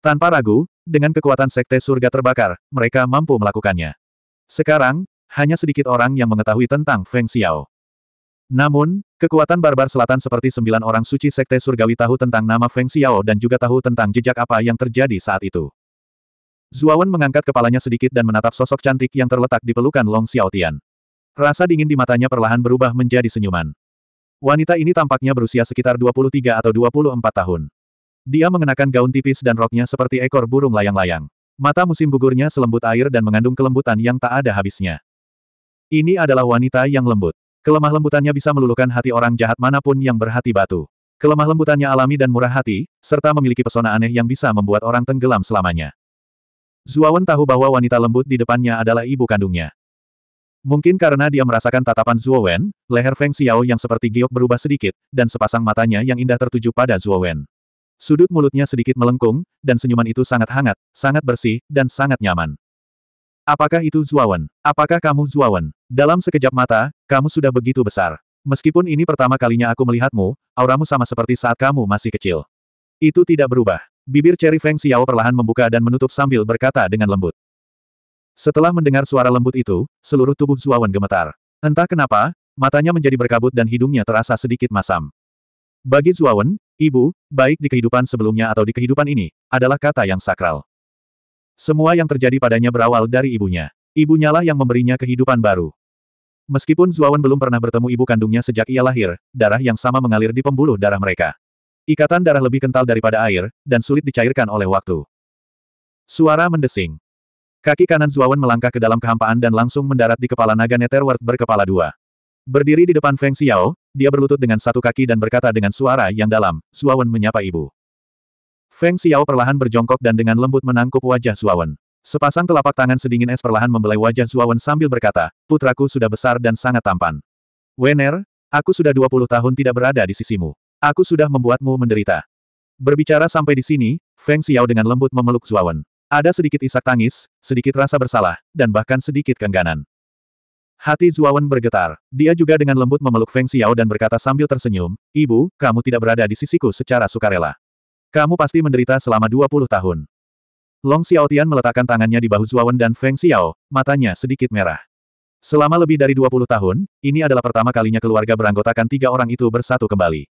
Tanpa ragu, dengan kekuatan sekte surga terbakar, mereka mampu melakukannya. Sekarang, hanya sedikit orang yang mengetahui tentang Feng Xiao. Namun, kekuatan barbar selatan seperti sembilan orang suci sekte surgawi tahu tentang nama Feng Xiao dan juga tahu tentang jejak apa yang terjadi saat itu. Zuawan mengangkat kepalanya sedikit dan menatap sosok cantik yang terletak di pelukan Long Xiaotian. Rasa dingin di matanya perlahan berubah menjadi senyuman. Wanita ini tampaknya berusia sekitar 23 atau 24 tahun. Dia mengenakan gaun tipis dan roknya seperti ekor burung layang-layang. Mata musim gugurnya selembut air dan mengandung kelembutan yang tak ada habisnya. Ini adalah wanita yang lembut. Kelemah lembutannya bisa meluluhkan hati orang jahat manapun yang berhati batu. Kelemah lembutannya alami dan murah hati, serta memiliki pesona aneh yang bisa membuat orang tenggelam selamanya. Zuawan tahu bahwa wanita lembut di depannya adalah ibu kandungnya. Mungkin karena dia merasakan tatapan Zuowen, leher Feng Xiao yang seperti giok berubah sedikit, dan sepasang matanya yang indah tertuju pada Zuowen. Sudut mulutnya sedikit melengkung, dan senyuman itu sangat hangat, sangat bersih, dan sangat nyaman. Apakah itu Zuawan? Apakah kamu Zuawan? Dalam sekejap mata, kamu sudah begitu besar. Meskipun ini pertama kalinya aku melihatmu, auramu sama seperti saat kamu masih kecil. Itu tidak berubah. Bibir Cherry Feng Xiao perlahan membuka dan menutup sambil berkata dengan lembut. Setelah mendengar suara lembut itu, seluruh tubuh Zuawan gemetar. Entah kenapa, matanya menjadi berkabut dan hidungnya terasa sedikit masam. Bagi Zuawan, ibu, baik di kehidupan sebelumnya atau di kehidupan ini, adalah kata yang sakral. Semua yang terjadi padanya berawal dari ibunya. Ibunyalah yang memberinya kehidupan baru. Meskipun Zuawan belum pernah bertemu ibu kandungnya sejak ia lahir, darah yang sama mengalir di pembuluh darah mereka. Ikatan darah lebih kental daripada air, dan sulit dicairkan oleh waktu. Suara mendesing. Kaki kanan Zuawan melangkah ke dalam kehampaan dan langsung mendarat di kepala naga Netherworld berkepala dua. Berdiri di depan Feng Xiao, dia berlutut dengan satu kaki dan berkata dengan suara yang dalam, Suawen menyapa ibu. Feng Xiao perlahan berjongkok dan dengan lembut menangkup wajah Suawen. Sepasang telapak tangan sedingin es perlahan membelai wajah Suawen sambil berkata, putraku sudah besar dan sangat tampan. Wener, aku sudah 20 tahun tidak berada di sisimu. Aku sudah membuatmu menderita. Berbicara sampai di sini, Feng Xiao dengan lembut memeluk Suawan. Ada sedikit isak tangis, sedikit rasa bersalah, dan bahkan sedikit kengganan. Hati Zuawan bergetar. Dia juga dengan lembut memeluk Feng Xiao dan berkata sambil tersenyum, Ibu, kamu tidak berada di sisiku secara sukarela. Kamu pasti menderita selama 20 tahun. Long Xiaotian meletakkan tangannya di bahu Zuawan dan Feng Xiao, matanya sedikit merah. Selama lebih dari 20 tahun, ini adalah pertama kalinya keluarga beranggotakan tiga orang itu bersatu kembali.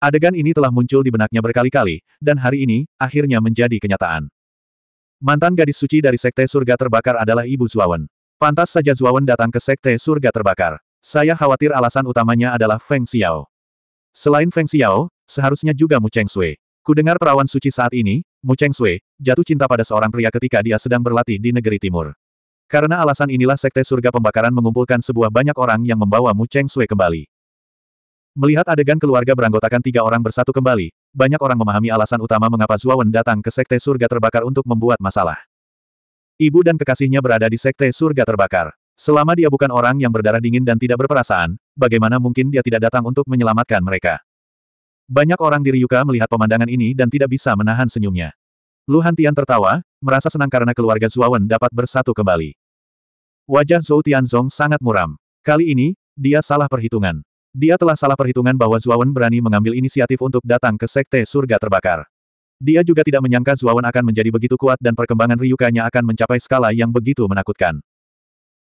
Adegan ini telah muncul di benaknya berkali-kali, dan hari ini, akhirnya menjadi kenyataan. Mantan gadis suci dari Sekte Surga Terbakar adalah Ibu Zuawan. Pantas saja Zuawan datang ke Sekte Surga Terbakar. Saya khawatir alasan utamanya adalah Feng Xiao. Selain Feng Xiao, seharusnya juga Mu Cheng Sui. Kudengar perawan suci saat ini, Mu Cheng Sui, jatuh cinta pada seorang pria ketika dia sedang berlatih di negeri timur. Karena alasan inilah Sekte Surga Pembakaran mengumpulkan sebuah banyak orang yang membawa Mu Cheng Sui kembali. Melihat adegan keluarga beranggotakan tiga orang bersatu kembali, banyak orang memahami alasan utama mengapa Zuawan datang ke Sekte Surga Terbakar untuk membuat masalah. Ibu dan kekasihnya berada di sekte surga terbakar. Selama dia bukan orang yang berdarah dingin dan tidak berperasaan, bagaimana mungkin dia tidak datang untuk menyelamatkan mereka? Banyak orang di Ryuka melihat pemandangan ini dan tidak bisa menahan senyumnya. Lu Hantian tertawa, merasa senang karena keluarga Zuawan dapat bersatu kembali. Wajah Zhou Tianzong sangat muram. Kali ini, dia salah perhitungan. Dia telah salah perhitungan bahwa Zuawan berani mengambil inisiatif untuk datang ke Sekte Surga Terbakar. Dia juga tidak menyangka Zuawan akan menjadi begitu kuat dan perkembangan Ryukanya akan mencapai skala yang begitu menakutkan.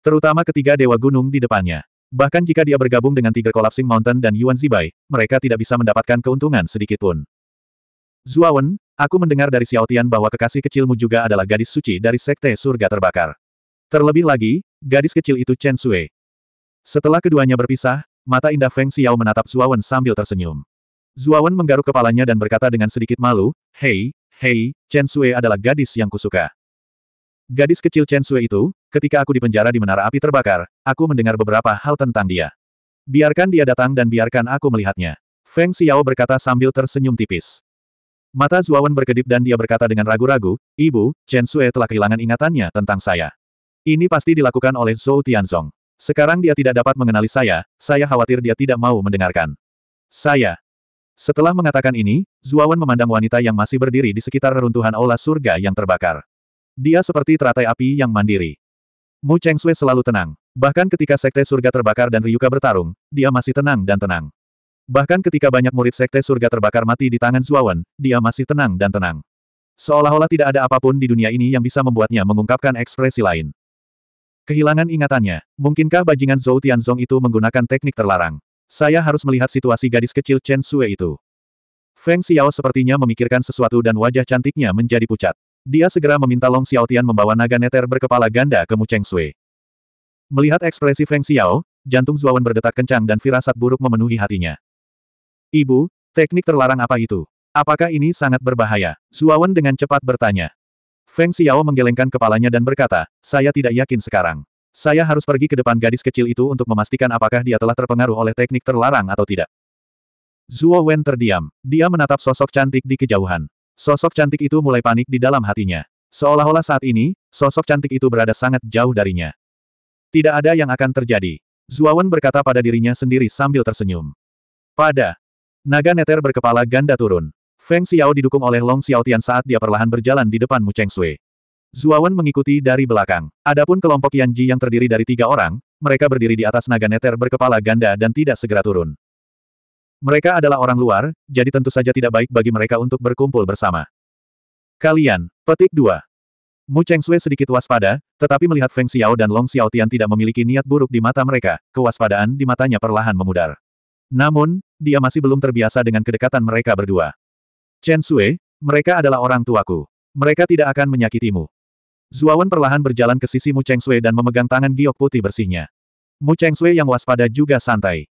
Terutama ketiga dewa gunung di depannya. Bahkan jika dia bergabung dengan Tiger Collapsing Mountain dan Yuan Zibai, mereka tidak bisa mendapatkan keuntungan sedikit pun. Zuawan, aku mendengar dari Xiao Tian bahwa kekasih kecilmu juga adalah gadis suci dari Sekte Surga Terbakar. Terlebih lagi, gadis kecil itu Chen Sui. Setelah keduanya berpisah, mata indah Feng Xiao menatap Zuawan sambil tersenyum. Zuawan menggaruk kepalanya dan berkata dengan sedikit malu, Hei, hei, Chen Sui adalah gadis yang kusuka. Gadis kecil Chen Sui itu, ketika aku dipenjara di menara api terbakar, aku mendengar beberapa hal tentang dia. Biarkan dia datang dan biarkan aku melihatnya. Feng Xiao berkata sambil tersenyum tipis. Mata Zuawan berkedip dan dia berkata dengan ragu-ragu, Ibu, Chen Sui telah kehilangan ingatannya tentang saya. Ini pasti dilakukan oleh Zhou Tianzong. Sekarang dia tidak dapat mengenali saya, saya khawatir dia tidak mau mendengarkan. Saya, setelah mengatakan ini, Zuawan memandang wanita yang masih berdiri di sekitar reruntuhan aula surga yang terbakar. Dia seperti teratai api yang mandiri. Mu Cheng Sui selalu tenang. Bahkan ketika sekte surga terbakar dan Ryuka bertarung, dia masih tenang dan tenang. Bahkan ketika banyak murid sekte surga terbakar mati di tangan Zuawan, dia masih tenang dan tenang. Seolah-olah tidak ada apapun di dunia ini yang bisa membuatnya mengungkapkan ekspresi lain. Kehilangan ingatannya, mungkinkah bajingan Zhou Tianzong itu menggunakan teknik terlarang? Saya harus melihat situasi gadis kecil Chen Sue itu. Feng Xiao sepertinya memikirkan sesuatu dan wajah cantiknya menjadi pucat. Dia segera meminta Long Xiaotian membawa naga neter berkepala ganda ke Mu Cheng Sui. Melihat ekspresi Feng Xiao, jantung Zuawan berdetak kencang dan firasat buruk memenuhi hatinya. Ibu, teknik terlarang apa itu? Apakah ini sangat berbahaya? Zuawan dengan cepat bertanya. Feng Xiao menggelengkan kepalanya dan berkata, saya tidak yakin sekarang. Saya harus pergi ke depan gadis kecil itu untuk memastikan apakah dia telah terpengaruh oleh teknik terlarang atau tidak. Zuo Wen terdiam. Dia menatap sosok cantik di kejauhan. Sosok cantik itu mulai panik di dalam hatinya. Seolah-olah saat ini, sosok cantik itu berada sangat jauh darinya. Tidak ada yang akan terjadi. Zuo Wen berkata pada dirinya sendiri sambil tersenyum. Pada. Naga neter berkepala ganda turun. Feng Xiao didukung oleh Long Xiao Tian saat dia perlahan berjalan di depan Mu Cheng Sui. Zuawan mengikuti dari belakang. Adapun kelompok Yanji yang terdiri dari tiga orang, mereka berdiri di atas naga neter berkepala ganda dan tidak segera turun. Mereka adalah orang luar, jadi tentu saja tidak baik bagi mereka untuk berkumpul bersama. Kalian, petik dua. Mu Cheng Sui sedikit waspada, tetapi melihat Feng Xiao dan Long Tian tidak memiliki niat buruk di mata mereka, kewaspadaan di matanya perlahan memudar. Namun, dia masih belum terbiasa dengan kedekatan mereka berdua. Chen Sui, mereka adalah orang tuaku. Mereka tidak akan menyakitimu. Zuawan perlahan berjalan ke sisi Mu Cheng Sui dan memegang tangan giok putih bersihnya. Mu Cheng Sui yang waspada juga santai.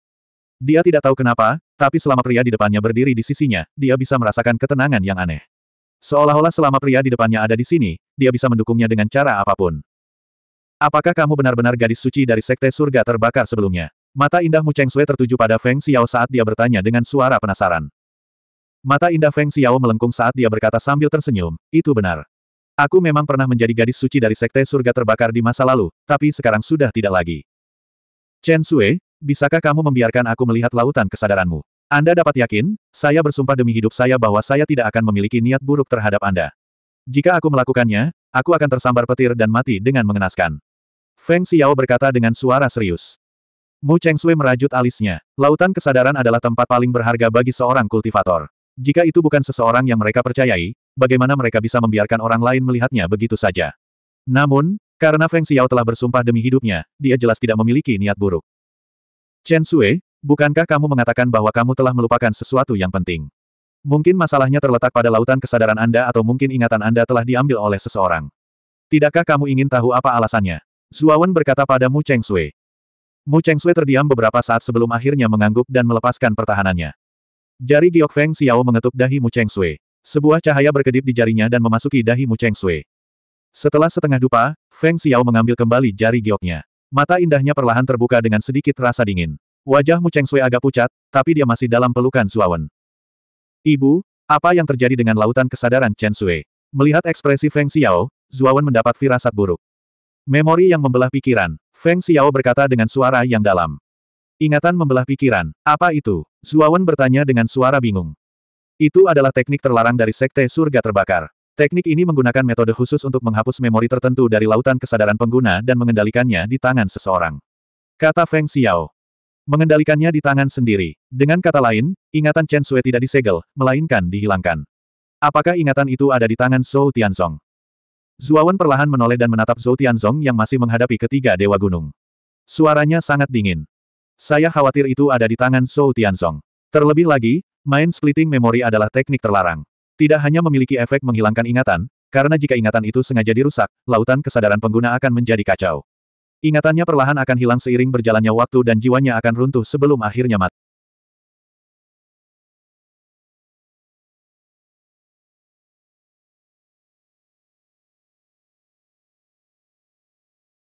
Dia tidak tahu kenapa, tapi selama pria di depannya berdiri di sisinya, dia bisa merasakan ketenangan yang aneh. Seolah-olah selama pria di depannya ada di sini, dia bisa mendukungnya dengan cara apapun. Apakah kamu benar-benar gadis suci dari sekte surga terbakar sebelumnya? Mata indah Mu Cheng Sui tertuju pada Feng Xiao saat dia bertanya dengan suara penasaran. Mata indah Feng Xiao melengkung saat dia berkata sambil tersenyum, itu benar. Aku memang pernah menjadi gadis suci dari sekte surga terbakar di masa lalu, tapi sekarang sudah tidak lagi. Chen Sui, bisakah kamu membiarkan aku melihat lautan kesadaranmu? Anda dapat yakin, saya bersumpah demi hidup saya bahwa saya tidak akan memiliki niat buruk terhadap Anda. Jika aku melakukannya, aku akan tersambar petir dan mati dengan mengenaskan. Feng Xiao berkata dengan suara serius. Mu Cheng Sui merajut alisnya. Lautan kesadaran adalah tempat paling berharga bagi seorang kultivator. Jika itu bukan seseorang yang mereka percayai, bagaimana mereka bisa membiarkan orang lain melihatnya begitu saja. Namun, karena Feng Xiao telah bersumpah demi hidupnya, dia jelas tidak memiliki niat buruk. Chen Sui, bukankah kamu mengatakan bahwa kamu telah melupakan sesuatu yang penting? Mungkin masalahnya terletak pada lautan kesadaran Anda atau mungkin ingatan Anda telah diambil oleh seseorang. Tidakkah kamu ingin tahu apa alasannya? Zuawan berkata pada Mu Cheng Sui. Mu Cheng Sui terdiam beberapa saat sebelum akhirnya mengangguk dan melepaskan pertahanannya. Jari giok Feng Xiao mengetuk dahi Mu Cheng Sui. Sebuah cahaya berkedip di jarinya dan memasuki dahi Mu Cheng Sui. Setelah setengah dupa, Feng Xiao mengambil kembali jari gioknya. Mata indahnya perlahan terbuka dengan sedikit rasa dingin. Wajah Mu Cheng Sui agak pucat, tapi dia masih dalam pelukan Zuawan. Ibu, apa yang terjadi dengan lautan kesadaran Chen Sui? Melihat ekspresi Feng Xiao, Zuawan mendapat firasat buruk. Memori yang membelah pikiran, Feng Xiao berkata dengan suara yang dalam. Ingatan membelah pikiran, apa itu? Zuawan bertanya dengan suara bingung. Itu adalah teknik terlarang dari Sekte Surga Terbakar. Teknik ini menggunakan metode khusus untuk menghapus memori tertentu dari lautan kesadaran pengguna dan mengendalikannya di tangan seseorang. Kata Feng Xiao. Mengendalikannya di tangan sendiri. Dengan kata lain, ingatan Chen Sui tidak disegel, melainkan dihilangkan. Apakah ingatan itu ada di tangan Zhou Tianzong? Zuawan perlahan menoleh dan menatap Zhou Tianzong yang masih menghadapi ketiga dewa gunung. Suaranya sangat dingin. Saya khawatir itu ada di tangan Zhou Tianzong. Terlebih lagi, Mind splitting memory adalah teknik terlarang. Tidak hanya memiliki efek menghilangkan ingatan, karena jika ingatan itu sengaja dirusak, lautan kesadaran pengguna akan menjadi kacau. Ingatannya perlahan akan hilang seiring berjalannya waktu dan jiwanya akan runtuh sebelum akhirnya mati.